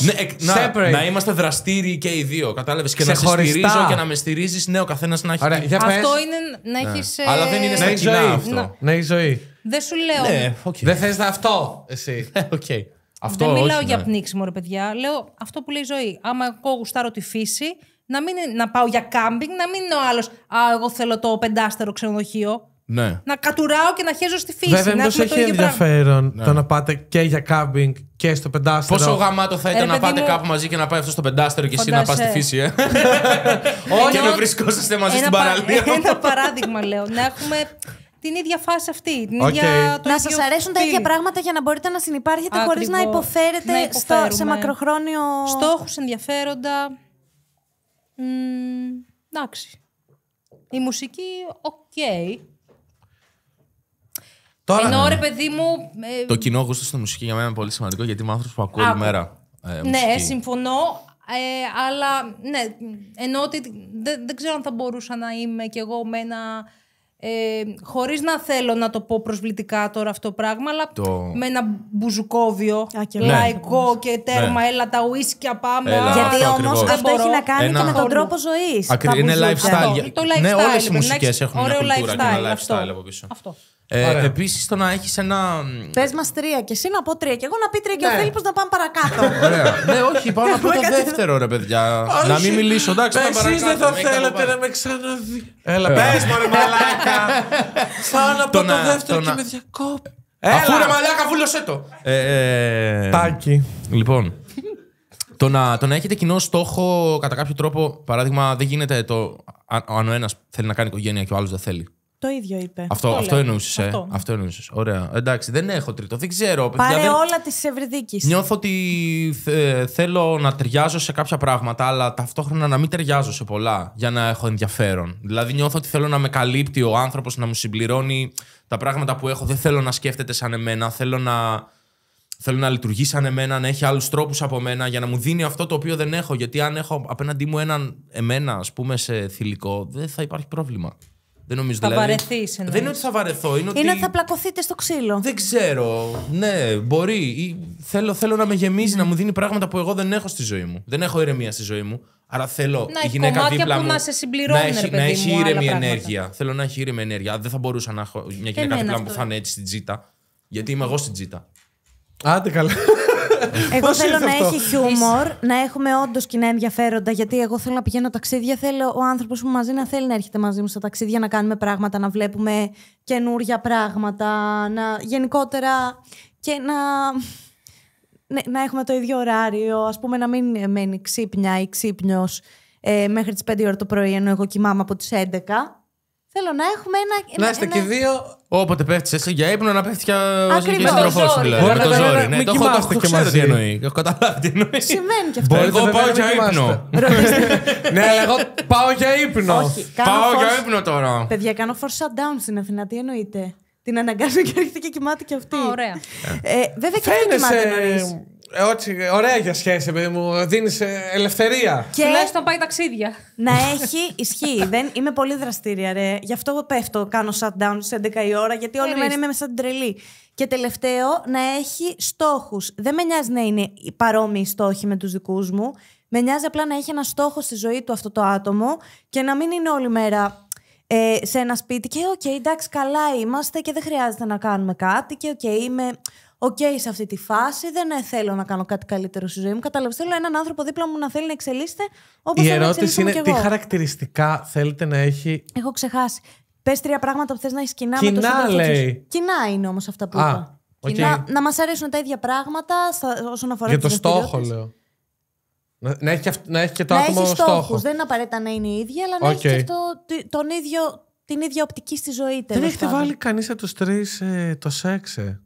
S2: Ναι, να, ναι, να, να, είμαστε δραστήριοι και οι δύο. Κατάλαβες. Και να σε στηρίζω και να με στηρίζεις. Ναι, ο καθένας να έχει. Ωραία, πες. Αυτό
S1: είναι να έχει. Ναι. Ε...
S2: Αλλά δεν είναι ε, στα κοινά αυτό. Να
S3: έχει ζωή. Δεν σου λέω. Δεν θες αυτό εσύ. Αυτό δεν μιλάω όχι, για ναι.
S1: πνίξιμο, ρε παιδιά. Λέω αυτό που λέει η ζωή. Άμα εγώ γουστάρω τη φύση, να, μην, να πάω για κάμπινγκ, να μην είναι ο άλλος. Α, εγώ θέλω το πεντάστερο ξενοδοχείο. Ναι. Να κατουράω και να χέζω στη φύση. Βέβαια, δεν έχει ενδιαφέρον
S3: ναι. το να πάτε και για κάμπινγκ και στο πεντάστερο. Πόσο γαμάτο θα ήταν να πάτε κάπου μαζί και να πάει αυτό στο πεντάστερο και εσύ να πας στη φύση,
S2: ε. Όχι, να βρισκόσαστε μαζί στην παραλία. Ένα
S1: παράδειγμα λέω. Να έχουμε την ίδια φάση αυτή.
S4: Την ίδια,
S1: να σας αρέσουν τα ίδια πράγματα για να μπορείτε να συνεπάρχετε χωρίς
S4: να λοιπόν, υποφέρετε στο, σε μακροχρόνιο. Στόχους,
S1: ενδιαφέροντα. Μ, εντάξει. Η μουσική, οκ. Okay. Τώρα, Ενώ ναι. ρε παιδί μου. Ε, το κοινό
S2: γούστο στη μουσική για μένα είναι πολύ σημαντικό γιατί είμαι άνθρωπος που ακούω όλη μέρα. Ε, ναι,
S1: συμφωνώ. Ε, αλλά ναι, ενώ ότι δεν, δεν ξέρω αν θα μπορούσα να είμαι κι εγώ με ένα ε, χωρίς να θέλω να το πω προσβλητικά τώρα αυτό πράγμα, αλλά το... με ένα μπουζουκόβιο, Α, λαϊκό ναι. και τέρμα, ναι. έλα τα ουίσκια πάμε. Έλα, Γιατί όμως αυτό έχει να κάνει ένα... και
S4: με τον τρόπο ζωής. Ακρι... Είναι lifestyle. Ναι, όλες οι μουσικές έχουν ωραίο μια κουλτούρα lifestyle, και ένα lifestyle αυτό. από
S2: πίσω. Αυτό. Ε, Επίσης το να έχεις ένα. Πες
S4: μας τρία και εσύ να πω τρία. Και εγώ να πει τρία και ο ναι. Φίλιππος να πάμε παρακάτω.
S2: Ωραία. ναι, όχι, πάω να πω το δεύτερο ρε παιδιά. να μην μιλήσω, εντάξει. Εσεί δεν θα θέλετε να
S3: με ξαναδεί. Έλα, πες μου μαλάκα. Πάω να πω το δεύτερο και με διακόπτω. Αφού ρε μαλάκα, βούλωσέ το.
S2: Ε, ε, Τάκι. Λοιπόν. Το να, το να έχετε κοινό στόχο κατά κάποιο τρόπο, παράδειγμα, δεν γίνεται το αν ο ένας θέλει να κάνει οικογένεια και ο άλλος δεν θέλει.
S4: Το ίδιο είπε. Αυτό, αυτό εννοούσες. Ε. Αυτό. αυτό
S2: εννοούσες. Ωραία. Εντάξει, δεν έχω τρίτο. Δεν ξέρω. Πάρε δηλαδή, όλα
S4: τη Ευρυδίκη. Νιώθω
S2: ότι θέλω να ταιριάζω σε κάποια πράγματα, αλλά ταυτόχρονα να μην ταιριάζω σε πολλά για να έχω ενδιαφέρον. Δηλαδή, νιώθω ότι θέλω να με καλύπτει ο άνθρωπος, να μου συμπληρώνει τα πράγματα που έχω. Δεν θέλω να σκέφτεται σαν εμένα. Θέλω να, θέλω να λειτουργεί σαν εμένα, να έχει άλλους τρόπους από μένα για να μου δίνει αυτό το οποίο δεν έχω. Γιατί αν έχω απέναντί μου έναν εμένα, ας πούμε, σε θηλυκό, δεν θα υπάρχει πρόβλημα. Δεν νομίζω θα δηλαδή. βαρεθείς εννοείς. Δεν είναι ότι θα βαρεθώ. Είναι, ότι... είναι θα πλακωθείτε στο ξύλο. Δεν ξέρω. Ναι, μπορεί. θέλω, θέλω να με γεμίζει, να μου δίνει πράγματα που εγώ δεν έχω στη ζωή μου. Δεν έχω ηρεμία στη ζωή μου. Άρα θέλω να η γυναίκα που μου να, σε συμπληρώνει, να έχει, να έχει ήρεμη ενέργεια. Θέλω να έχει ήρεμη ενέργεια. Δεν θα μπορούσα να έχω μια γυναίκα δίπλα μου που θα είναι έτσι στην τζίτα. Γιατί είμαι εγώ στην τζίτα.
S3: Άντε καλά.
S4: Ε, εγώ θέλω να έχει χιούμορ, να έχουμε όντως κοινά ενδιαφέροντα, γιατί εγώ θέλω να πηγαίνω ταξίδια. Θέλω ο άνθρωπος που μαζί να θέλει να έρχεται μαζί μου στα ταξίδια, να κάνουμε πράγματα, να βλέπουμε καινούργια πράγματα, να γενικότερα και να. Ναι, να έχουμε το ίδιο ωράριο, ας πούμε να μην μένει ξύπνια ή ξύπνιος ε, μέχρι τις 5 ώρα το πρωί ενώ εγώ κοιμάμαι από τις 11 Θέλω να έχουμε ένα. Να είστε και
S2: δύο. Όποτε πέφτεις εσύ για ύπνο, να πέφτει και για συντροφό δηλαδή. με το ζόρι. Ναι, το έχω και μαζί.
S3: Έχω καταλάβει τι εννοεί. Σημαίνει και αυτό. Εγώ πάω για ύπνο. Ναι, αλλά εγώ πάω για ύπνο. Πάω για ύπνο τώρα.
S4: Παιδιά, κάνω for shutdown στην Αθηνά. Τι εννοείται. Την αναγκάζω και έρχεται και κοιμάται και αυτή. Ωραία. Ε, βέβαια και αυτή κοιμάται
S3: ε, Όχι, ωραία για σχέση, παιδί μου. Δίνεις ε, ελευθερία.
S4: Και τουλάχιστον πάει ταξίδια. Να έχει ισχύει. Δεν, είμαι πολύ δραστήρια, ρε. Γι' αυτό πέφτω, κάνω shutdown σε 11 η ώρα, γιατί όλη μέρα είμαι μέσα την τρελή. Και τελευταίο, να έχει στόχους. Δεν με νοιάζει να είναι οι παρόμοιοι στόχοι με τους δικούς μου. Με νοιάζει απλά να έχει ένα στόχο στη ζωή του αυτό το άτομο και να μην είναι όλη μέρα ε, σε ένα σπίτι και οκ, okay, εντάξει, καλά είμαστε και δεν χρειάζεται να κάνουμε κάτι και οκ, okay, είμαι οκ, okay, σε αυτή τη φάση δεν ε, θέλω να κάνω κάτι καλύτερο στη ζωή μου. Καταλαβαίνω. θέλω έναν άνθρωπο δίπλα μου να θέλει να εξελίσσεται όπως Η ερώτηση είναι τι
S3: χαρακτηριστικά θέλετε να έχει.
S4: Έχω ξεχάσει. Πες τρία πράγματα που θες να έχεις κοινά, κοινά με τον σύντροφο Κοινά είναι όμως αυτά που είπα. Okay. να μας αρέσουν τα ίδια πράγματα στα, όσον αφορά Για το στόχο,
S3: λέω. Να, έχει, να έχει και το να άτομο έχει στόχους, στόχο.
S4: Δεν είναι απαραίτητα να είναι η ίδια, αλλά okay. να έχει και το, τον ίδιο, την ίδια οπτική στη ζωή. Δεν έχετε
S3: βάλει κανείς από τους τρεις ε, το σεξ. Ε.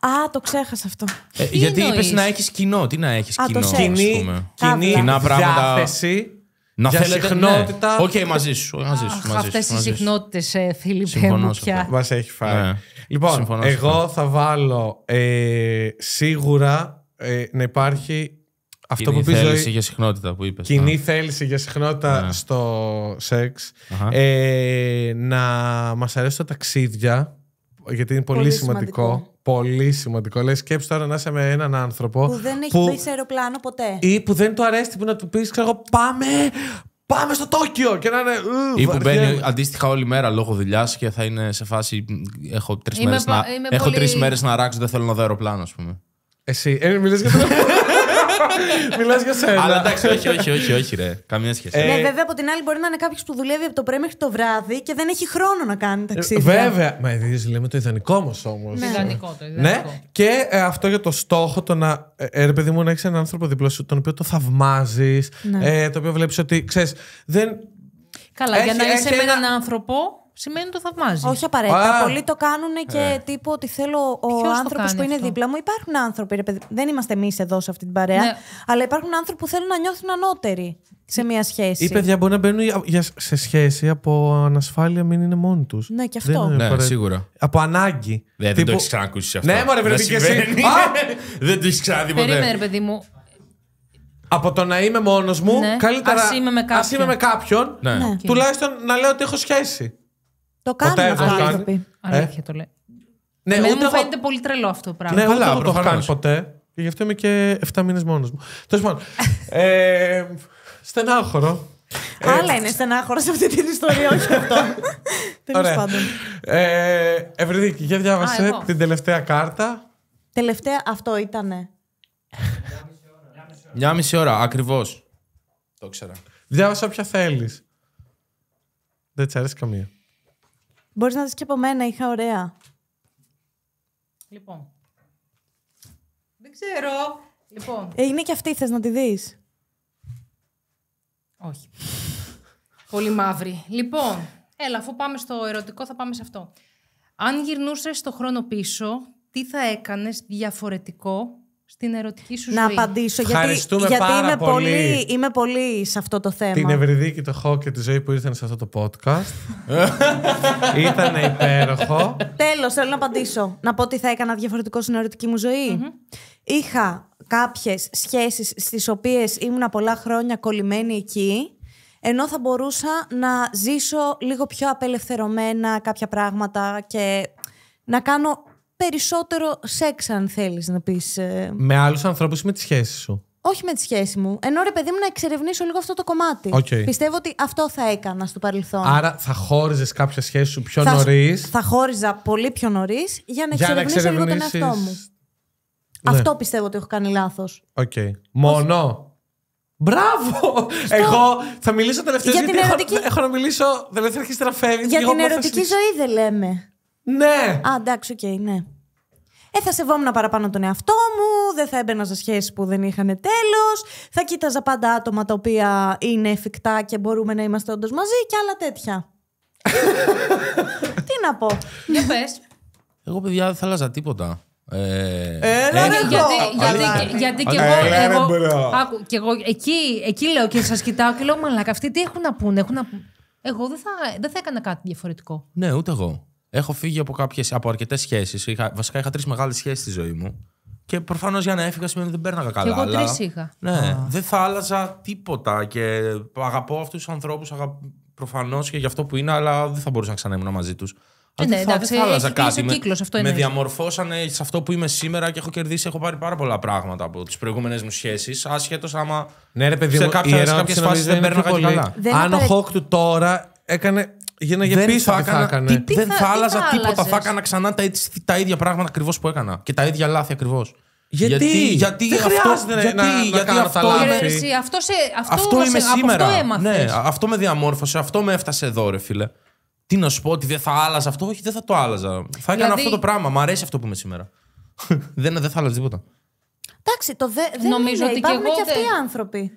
S4: Α, το ξέχασα αυτό.
S3: Ε, γιατί είπες να έχεις
S2: κοινό. Τι να έχεις κοινό, ας πούμε. Κοινή, κοινά πράγματα. Διάθεση. Να για θέλετε, ναι. συχνότητα. Οκ, ναι. okay, μαζί σου. Μαζί σου
S3: μαζί Αυτές οι
S1: συχνότητες, ε, μου πια.
S3: Μας έχει φάει. Ναι. Λοιπόν, Συμφωνώ εγώ θα βάλω ε, σίγουρα ε, να υπάρχει αυτό κοινή που θέληση ζωή, για συχνότητα που είπες. Κοινή α. Ναι. θέληση για συχνότητα ναι. στο σεξ. Ε, να μας αρέσουν τα ταξίδια, γιατί είναι πολύ, πολύ σημαντικό. σημαντικό. Πολύ σημαντικό. Λέει σκέψει τώρα να είσαι με έναν άνθρωπο. Που δεν έχει που... σε
S4: αεροπλάνο ποτέ.
S3: ή που δεν του αρέσει που να του πεις, ξέρω εγώ, πάμε, Πάμε στο Τόκιο! Και να είναι. Ή που μπαίνει
S2: αντίστοιχα όλη μέρα λόγω δουλειάς και θα είναι σε φάση. Έχω τρεις μέρε να... Πολύ... να ράξω, δεν θέλω να δω αεροπλάνο, ας πούμε. Εσύ. Ε, για το. Μιλάς για σένα. Αλλά εντάξει, όχι, όχι, όχι, όχι ρε. Καμία σχέση.
S4: Ε, ναι, βέβαια από την άλλη μπορεί να είναι κάποιος που δουλεύει από το πρωί μέχρι το βράδυ και δεν έχει χρόνο να κάνει ταξίδια. Βέβαια.
S3: Μα ειδήσει λέμε το ιδανικό μας όμως. Ναι. Ιδανικό το ναι, ιδανικό. Ναι. Και ε, αυτό για το στόχο το να. Ε, ε ρε παιδί μου, να έχεις έναν άνθρωπο δίπλα σου τον οποίο το θαυμάζεις, ναι. ε, το οποίο βλέπεις ότι ξέρεις. Δεν... Καλά,
S1: έχει, για να είσαι με έναν άνθρωπο σημαίνει το θαυμάζει.
S3: Όχι απαραίτητα. Ah. Πολλοί
S4: το κάνουν και yeah. Ε. τύπο ότι θέλω ο άνθρωπο που είναι αυτό? δίπλα μου. Υπάρχουν άνθρωποι, ρε δεν είμαστε εμείς εδώ σε αυτή την παρέα, ναι. αλλά υπάρχουν άνθρωποι που θέλουν να νιώθουν ανώτεροι σε μια σχέση. Οι παιδιά
S3: μπορεί να μπαίνουν σε σχέση από ανασφάλεια, μην είναι μόνοι τους. Ναι, και αυτό. ναι, σίγουρα. Από ανάγκη. Ναι, δεν, τύπου... το έχεις ξανακούσει αυτό. Ναι, μωρέ, και εσύ. Δεν το έχεις ξαναδεί ποτέ. Περίμενε, παιδί μου. Από το να είμαι μόνος μου, ναι. καλύτερα. Ας είμαι με κάποιον. Είμαι με κάποιον ναι. Ναι. Τουλάχιστον να λέω ότι έχω σχέση. Το κάνουν αυτό οι ε. Αλήθεια το λέει. Ναι, Εμένα ούτε μου φαίνεται
S1: πολύ τρελό αυτό το πράγμα. Ναι, Αλλά, το έχω κάνει
S3: ποτέ. γι' αυτό είμαι και 7 μήνες μόνος μου. Τέλος πάντων. ε, στενάχωρο. Ε, Άλλα είναι
S4: στενάχωρος σε αυτή την ιστορία, όχι αυτό. Τέλος πάντων.
S3: Ε, Ευρυδίκη, για διάβασε την τελευταία κάρτα.
S4: Τελευταία, αυτό ήτανε.
S3: Μια μισή ώρα, ακριβώς. Το ξέρα. Διάβασα όποια θέλεις. Δεν της αρέσει καμία.
S4: Μπορείς να δεις και από μένα, είχα ωραία.
S1: Λοιπόν. Δεν ξέρω. Λοιπόν. Ε, είναι και αυτή, θες να τη δεις. Όχι. Πολύ μαύρη. Λοιπόν, έλα, αφού πάμε στο ερωτικό, θα πάμε σε αυτό. Αν γυρνούσες το χρόνο πίσω, τι θα έκανες διαφορετικό στην ερωτική σου ζωή. Να απαντήσω.
S4: γιατί, είμαι, πολύ. είμαι
S1: πολύ σε αυτό το θέμα.
S4: Την
S3: Ευρυδίκη, το Χό και τη ζωή που ήρθαν σε αυτό το podcast. Ήταν υπέροχο.
S4: Τέλος, θέλω να απαντήσω. Να πω τι θα έκανα διαφορετικό στην ερωτική μου ζωη Είχα κάποιες σχέσεις στις οποίες ήμουν πολλά χρόνια κολλημένη εκεί. Ενώ θα μπορούσα να ζήσω λίγο πιο απελευθερωμένα κάποια πράγματα και να κάνω περισσότερο σεξ, αν θέλεις να πεις. Ε,
S3: με άλλους ανθρώπους ή με τη σχέση σου.
S4: Όχι με τη σχέση μου. Ενώ ρε παιδί μου να εξερευνήσω λίγο αυτό το κομμάτι. Πιστεύω ότι αυτό θα έκανα στο παρελθόν. Άρα
S3: θα χώριζες κάποια σχέση σου πιο νωρίς. Θα
S4: χώριζα πολύ πιο νωρίς για να εξερευνήσω λίγο τον εαυτό μου. Αυτό ναι. πιστεύω ότι έχω κάνει λάθος.
S3: Okay. Μόνο. Όχι. Μπράβο! Εγώ θα μιλήσω τελευταία. Για γιατί έχω, να μιλήσω δεν θα να Για την ερωτική
S4: ζωή δεν λέμε. Ναι! Α, εντάξει, οκ, okay, ναι. Ε, θα σεβόμουν παραπάνω τον εαυτό μου, δεν θα έμπαινα σε σχέσεις που δεν είχαν τέλος, θα κοίταζα πάντα άτομα τα οποία είναι εφικτά και μπορούμε να είμαστε όντως μαζί και άλλα τέτοια. Τι να πω.
S1: Για πες.
S2: Εγώ, παιδιά, δεν θα άλλαζα τίποτα. Ε, ε, ε, ε γιατί, γιατί, και εγώ,
S1: και εγώ εκεί, εκεί λέω και σας κοιτάω και λέω μαλάκα αυτοί τι έχουν να πούνε, έχουν να Εγώ δεν θα, δεν θα έκανα κάτι διαφορετικό.
S2: Ναι, ούτε εγώ. Έχω φύγει από, κάποιες, από αρκετές σχέσεις. Βασικά είχα τρεις μεγάλες σχέσεις στη ζωή μου. Και προφανώς για να έφυγα σημαίνει ότι δεν παίρναγα καλά. Και εγώ τρεις είχα. Ναι, δεν θα άλλαζα τίποτα. Και αγαπώ αυτούς τους ανθρώπους Αγαπώ προφανώς και για αυτό που είναι, αλλά δεν θα μπορούσα να ήμουν μαζί τους. Ε, ναι, δεν θα άλλαζα κάτι. αυτό με, με διαμορφώσανε σε αυτό που είμαι σήμερα και έχω κερδίσει. Έχω πάρει πάρα πολλά πράγματα από τις προηγούμενες μου σχέσεις. Άσχετος άμα. Ναι, ρε παιδί σε κάποιε φάσεις δεν καλά. Αν ο τώρα έκανε Γίναγε δεν πίσω. Θα έκανα, δεν θα, άλλαζα τίποτα. Θα έκανα ξανά τα, ίδια πράγματα ακριβώς που έκανα. Και τα ίδια λάθη ακριβώς. Γιατί, γιατί, γιατί δεν αυτό, είναι γιατί, να αυτό, είμαι,
S1: αυτό, σε, αυτό, σήμερα. Αυτό έμαθες. ναι,
S2: αυτό με διαμόρφωσε, αυτό με έφτασε εδώ, ρε φίλε. Τι να σου πω, ότι δεν θα άλλαζα αυτό. Όχι, δεν θα το άλλαζα. Θα έκανα δηλαδή- αυτό το πράγμα. Μ' αρέσει αυτό που είμαι σήμερα. δεν, θα άλλαζα τίποτα.
S1: Εντάξει, το δε, δεν Νομίζω είναι. ότι υπάρχουν και, εγώ και αυτοί οι άνθρωποι.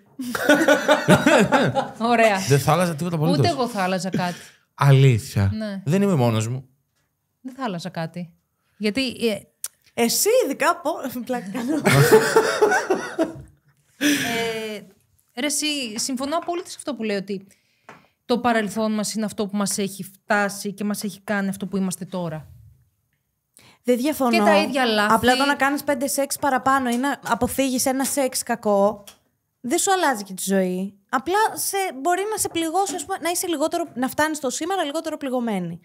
S1: Ωραία.
S2: Δεν θα άλλαζα τίποτα πολύ. Ούτε εγώ
S1: θα άλλαζα κάτι.
S2: Αλήθεια. Ναι. Δεν είμαι μόνος μου.
S1: Δεν θα άλλαζα κάτι. Γιατί. Ε, εσύ ειδικά. από. Πλάκα ε, ρε, συμφωνώ απόλυτα σε αυτό που λέει ότι το παρελθόν μας είναι αυτό που μας έχει φτάσει και μας έχει κάνει αυτό που είμαστε τώρα.
S4: Δεν διαφωνώ. Και τα ίδια λάθη. Απλά το να κάνεις πέντε σεξ παραπάνω ή να αποφύγεις ένα σεξ κακό, δεν σου αλλάζει και τη ζωή. Απλά σε, μπορεί
S1: να σε πληγώσει, πούμε, να, είσαι λιγότερο, να φτάνεις στο σήμερα λιγότερο πληγωμένη.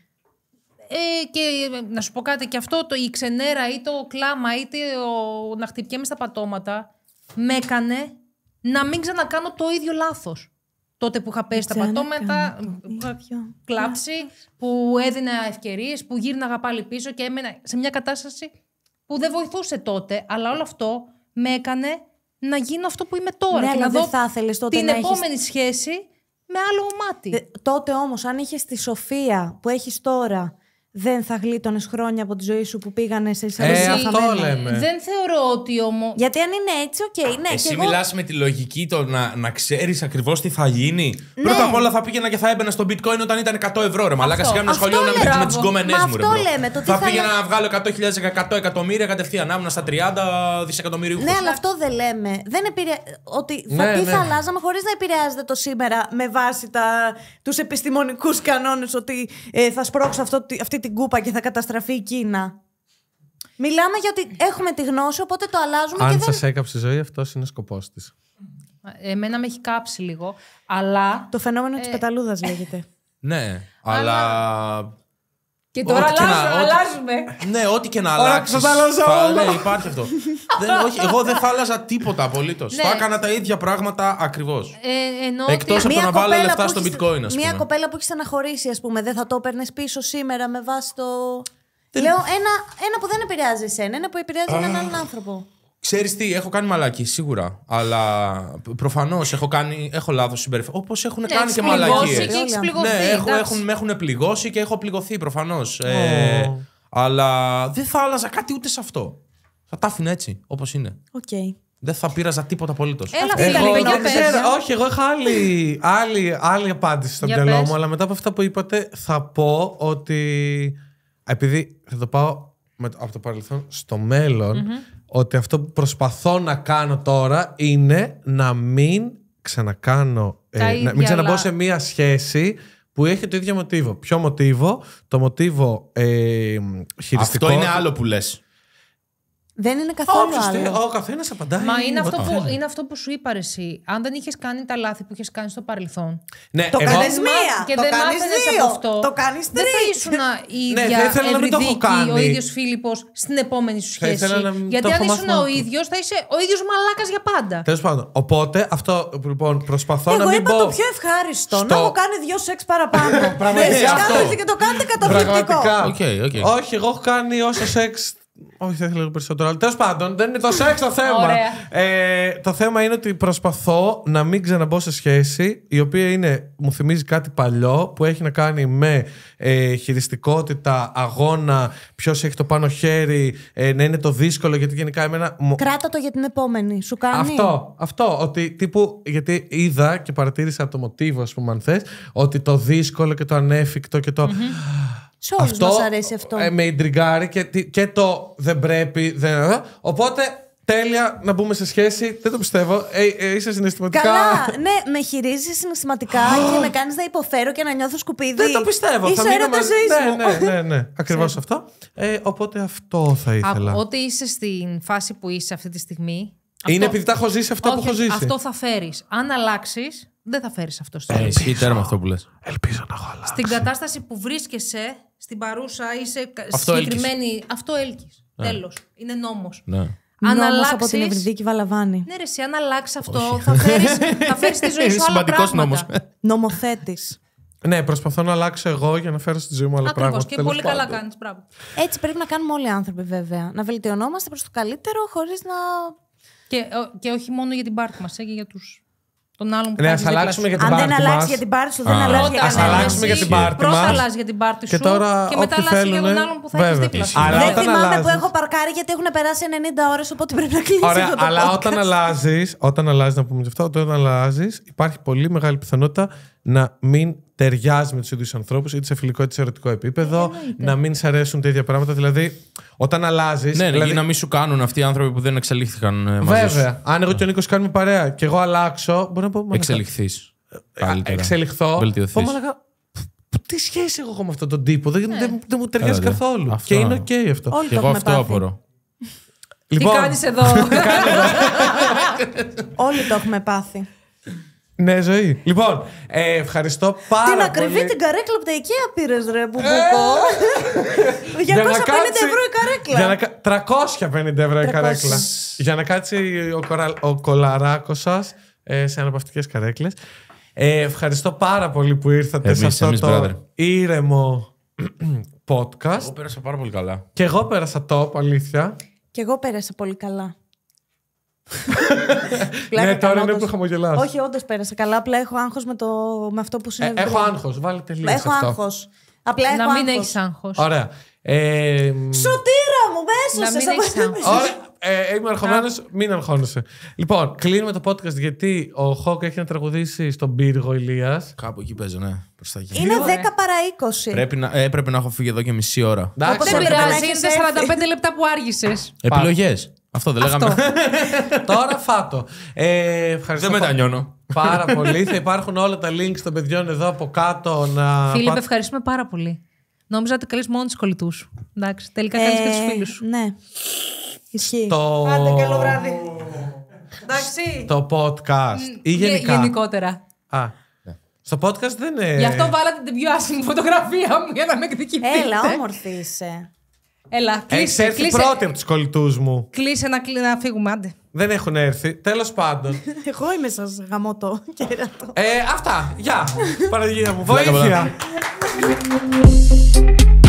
S1: Ε, και ε, να σου πω κάτι, και αυτό το, η ξενέρα ή το κλάμα ή το να χτυπιέμαι στα πατώματα με έκανε να μην ξανακάνω το ίδιο λάθος. Τότε που είχα πέσει τα πατώματα, που είχα κλάψει, που έδινα ευκαιρίες, που γύρναγα πάλι πίσω και έμενα σε μια κατάσταση που δεν βοηθούσε τότε, αλλά όλο αυτό με έκανε να γίνω αυτό που είμαι τώρα. Ναι, και να δω θα τότε την επόμενη σχέση
S4: με άλλο μάτι. Ε, τότε όμως, αν είχες τη σοφία που έχεις τώρα δεν θα γλίτωνες χρόνια από τη ζωή σου που πήγανες σε εισαγωγή. Ε, αυτό λέμε. Δεν θεωρώ ότι όμως. Γιατί αν είναι έτσι, οκ, okay, ναι. Εσύ εγώ... μιλάς
S2: με τη λογική το να, να ξέρεις ακριβώς τι θα γίνει. Ναι. Πρώτα απ' όλα θα πήγαινα και θα έμπαινα στο bitcoin όταν ήταν 100 ευρώ. Ρε μαλάκα, σιγά με σχολείο να μην με τις γκόμενές μου. Ρε, αυτό λέμε. Το θα, θα πήγαινα να βγάλω 100.000 100 εκατομμύρια κατευθείαν άμυνα στα 30 δισεκατομμύρια. Ναι, αλλά
S4: αυτό δεν λέμε. Δεν επηρε... Ότι θα ναι, τι ναι. θα αλλάζαμε χωρίς να επηρεάζεται το σήμερα με βάση τους επιστημονικούς κανόνες ότι ε, θα σπρώξω αυτή τη την κούπα και
S1: θα καταστραφεί η Κίνα. Μιλάμε για ότι έχουμε τη γνώση, οπότε το αλλάζουμε
S4: Αν και
S3: δεν... σας έκαψε η ζωή, αυτός είναι ο σκοπός της.
S1: Εμένα με έχει κάψει λίγο, αλλά... Το φαινόμενο ε... της πεταλούδας λέγεται.
S3: Ναι, αλλά... Και τώρα ό,τι και
S1: να, αλλάζουμε.
S2: Ναι, ό,τι και να αλλάξει. Ναι, υπάρχει αυτό. δεν, όχι, εγώ δεν θα άλλαζα τίποτα απολύτως. Ναι. Θα έκανα τα ίδια πράγματα ακριβώς.
S1: Ε,
S2: Εκτός από να βάλω λεφτά στο bitcoin, ας Μια κοπέλα
S4: που έχεις αναχωρήσει, ας πούμε, δεν θα το έπαιρνες πίσω σήμερα με βάση το. Λέω ένα, ένα που δεν επηρεάζει εσένα, ένα που επηρεάζει έναν άλλον άνθρωπο.
S2: Ξέρεις τι, έχω κάνει μαλακή σίγουρα. Αλλά προφανώς έχω, κάνει, έχω λάθος συμπεριφορά. Όπω έχουν ναι, κάνει και μαλακίε. Ναι, έχω, έχουν, με έχουν πληγώσει και έχω πληγωθεί προφανώς. Ε,
S3: αλλά
S2: δεν θα άλλαζα κάτι ούτε σε αυτό. Θα τα άφηνα έτσι, όπως είναι. Okay.
S3: Δεν θα πείραζα τίποτα απολύτως. Έλα, εγώ, Όχι, εγώ είχα άλλη, άλλη, άλλη απάντηση στο μυαλό μου, αλλά μετά από αυτά που είπατε, θα πω ότι. Επειδή θα το πάω με, από το παρελθόν στο μελλον ότι αυτό που προσπαθώ να κάνω τώρα είναι να μην ξανακάνω. Ε, να μην ξαναμπω σε μία σχέση που έχει το ίδιο μοτίβο. Ποιο μοτίβο, το μοτίβο ε, χειριστικό. Αυτό είναι άλλο που λες. Δεν είναι καθόλου Όχι, άλλο. ο καθένας απαντάει. Μα είναι αυτό, που,
S1: είναι αυτό που σου είπα εσύ. Αν δεν είχες κάνει τα λάθη που είχες κάνει στο παρελθόν.
S3: Ναι, το εγώ... κάνεις μία. Και το δεν μάθαινε από αυτό. Το
S1: κάνεις τρει. Δεν θα ήσουν η ναι, ίδια ναι, ευρυδίκη, ο ίδιος Φίλιππος στην επόμενη σου σχέση. Γιατί αν ήσουν ο ίδιος, θα είσαι ο ίδιος μαλάκας για πάντα.
S3: Τέλος πάντων. Οπότε αυτό λοιπόν προσπαθώ να μην πω. Εγώ είπα το πιο
S4: ευχάριστο. Να έχω κάνει δυο σεξ παραπάνω. κάνετε Και το κάνετε καταπληκτικό.
S3: Όχι, εγώ έχω κάνει όσο σεξ όχι, θα ήθελα λίγο περισσότερο. Αλλά τέλος πάντων, δεν είναι το σεξ το θέμα. ε, το θέμα είναι ότι προσπαθώ να μην ξαναμπω σε σχέση η οποία είναι, μου θυμίζει κάτι παλιό που έχει να κάνει με ε, χειριστικότητα, αγώνα, ποιος έχει το πάνω χέρι, ε, να είναι το δύσκολο γιατί γενικά εμένα.
S4: Κράτα το για την επόμενη, σου κάνει. Αυτό,
S3: αυτό. Ότι γιατί είδα και παρατήρησα το μοτίβο, ας πούμε, αν θες, ότι το δύσκολο και το ανέφικτο και το.
S4: Σε όλους μας αρέσει αυτό. Ε, με
S3: ιντριγκάρει και, και το δεν πρέπει. Δεν... Ε, ε, ε. Οπότε Τέλεια να μπούμε σε σχέση. Δεν το πιστεύω. Ε, είσαι συναισθηματικά. Καλά,
S4: ναι, με χειρίζεις συναισθηματικά και με
S1: κάνεις να υποφέρω και να νιώθω σκουπίδι.
S4: Δεν το πιστεύω. Είσαι έρωτα ζωής
S3: ναι, ναι, ναι, ναι. Ακριβώς αυτό. Ε, οπότε αυτό θα ήθελα. Από,
S1: ό,τι είσαι στην φάση που είσαι αυτή τη στιγμή.
S3: Είναι αυτό... επειδή τα έχω ζήσει αυτά που έχω ζήσει. Αυτό
S1: θα φέρεις. Αν αλλάξεις, δεν θα φέρεις αυτό στο ε, τέλο. Ισχύει
S2: τέρμα αυτό που λες. Ελπίζω
S1: να έχω αλλάξει. Στην κατάσταση που βρίσκεσαι, στην παρούσα, ή αυτό συγκεκριμένη. Αυτό έλκεις. Ναι. Τέλος. Είναι νόμος. Ναι. Αν νόμος αλλάξεις... από την Ευρυδίκη
S4: Βαλαβάνη.
S1: Ναι, ρε, εσύ, αν αλλάξεις αυτό, θα
S4: φέρεις θα φέρεις τη ζωή σου Είναι σημαντικό. νόμος.
S3: Νομοθέτης. Ναι, προσπαθώ να αλλάξω εγώ για να φέρω στη ζωή μου άλλα πράγματα. Και πολύ καλά κάνει.
S1: Έτσι πρέπει να κάνουμε όλοι οι άνθρωποι, βέβαια. Να βελτιωνόμαστε προς το καλύτερο, χωρίς να. Και, και όχι μόνο για την πάρτι μας, ε, και για τους τον άλλον που ναι, ας αλλάξουμε για την πάρτι Αν δεν αλλάξει για την πάρτι σου, δεν αλλάζει για κανέναν. αλλάξουμε για την πάρτι μας. Πρώτα αλλάζει για την πάρτι σου και, και μετά
S4: αλλάζει για τον άλλον που θα έχεις δίπλα σου. δεν θυμάμαι που έχω παρκάρει γιατί έχουν περάσει 90 ώρες, οπότε πρέπει να κλείσει Ωραία, αλλά
S3: όταν αλλάζεις, όταν αλλάζεις να πούμε αυτό, όταν αλλάζεις, υπάρχει πολύ μεγάλη πιθανότητα να μην ταιριάζει με τους ίδιους ανθρώπους, είτε σε φιλικό είτε σε ερωτικό επίπεδο, ε, να μην σε αρέσουν τα ίδια πράγματα. Δηλαδή, όταν αλλάζεις. Ναι, ναι, δηλαδή... να
S2: μην σου κάνουν αυτοί οι άνθρωποι που δεν εξελίχθηκαν ε, μαζί Βέβαια.
S3: Αν εγώ και ο Νίκος κάνουμε παρέα και εγώ αλλάξω, μπορεί να πω. Εξελιχθείς. Ε, εξελιχθώ. Βελτιωθείς. Τι σχέση έχω με αυτόν τον τύπο, δεν, ναι. μου ταιριάζει καθόλου. Και είναι OK αυτό. εγώ αυτό απορώ. Λοιπόν, τι κάνεις εδώ.
S4: Όλοι το έχουμε πάθει.
S3: Ναι, ζωή. Λοιπόν, ε, ευχαριστώ πάρα πολύ. Την ακριβή την
S4: καρέκλα από τα οικεία πήρες, ρε, που ε! 250 κάτσει... ευρώ η
S3: καρέκλα. 350 ευρώ η καρέκλα. Για να κάτσει ο, κορα... ο κολαράκος σας ε, σε αναπαυτικές καρέκλες. Ε, ευχαριστώ πάρα πολύ που ήρθατε σε αυτό το ήρεμο podcast. Εγώ πέρασα πάρα πολύ καλά. Και εγώ πέρασα top, αλήθεια.
S4: Και εγώ πέρασα πολύ καλά.
S3: ναι, τώρα είναι που χαμογελάσει. Όχι,
S4: όντως πέρασε καλά. Απλά έχω άγχος με, αυτό που ε, συνέβη. έχω άγχος.
S3: Βάλε τελείως. Έχω άγχος.
S4: Απλά έχω Να μην έχεις άγχος. Ωραία. Σωτήρα μου, μέσα σε αυτό
S3: ε, είμαι αρχωμένο, μην αρχώνεσαι. Λοιπόν, κλείνουμε το podcast γιατί ο Χόκ έχει να τραγουδήσει στον πύργο Ηλίας. Κάπου εκεί παίζω, ναι. τα Είναι 10
S1: παρά 20.
S3: Έπρεπε ε, να, έχω φύγει εδώ και μισή ώρα. δεν πειράζει,
S1: είναι 45 λεπτά που άργησες.
S2: Επιλογές.
S3: Αυτό δεν λέγαμε. Τώρα φάτο. Ε, ευχαριστώ δεν μετανιώνω. Πάρα πολύ. Θα υπάρχουν όλα τα links των παιδιών εδώ από κάτω. Να... Φίλιππ,
S1: ευχαριστούμε πάρα πολύ. Νόμιζα ότι καλείς μόνο τους κολλητούς σου. Εντάξει, τελικά ε, καλείς και τους φίλους σου. Ναι. Ισχύει.
S3: Το... Άντε, καλό βράδυ.
S1: Εντάξει. Το
S3: podcast. Ή γενικά. γενικότερα. Ναι. Στο podcast δεν είναι. Γι' αυτό
S1: βάλατε την πιο άσχημη φωτογραφία μου για να με εκδικηθείτε. Έλα, όμορφη είσαι. Έλα, κλείσε. Έχει έρθει πρώτη από
S3: τους κολλητούς μου.
S1: Κλείσε να, κλει... να φύγουμε, άντε.
S3: Δεν έχουν έρθει. Τέλος πάντων.
S1: Εγώ είμαι σας γαμώτο κέρατο.
S3: Ε, αυτά. Γεια. Παραγγελία μου. Βοήθεια.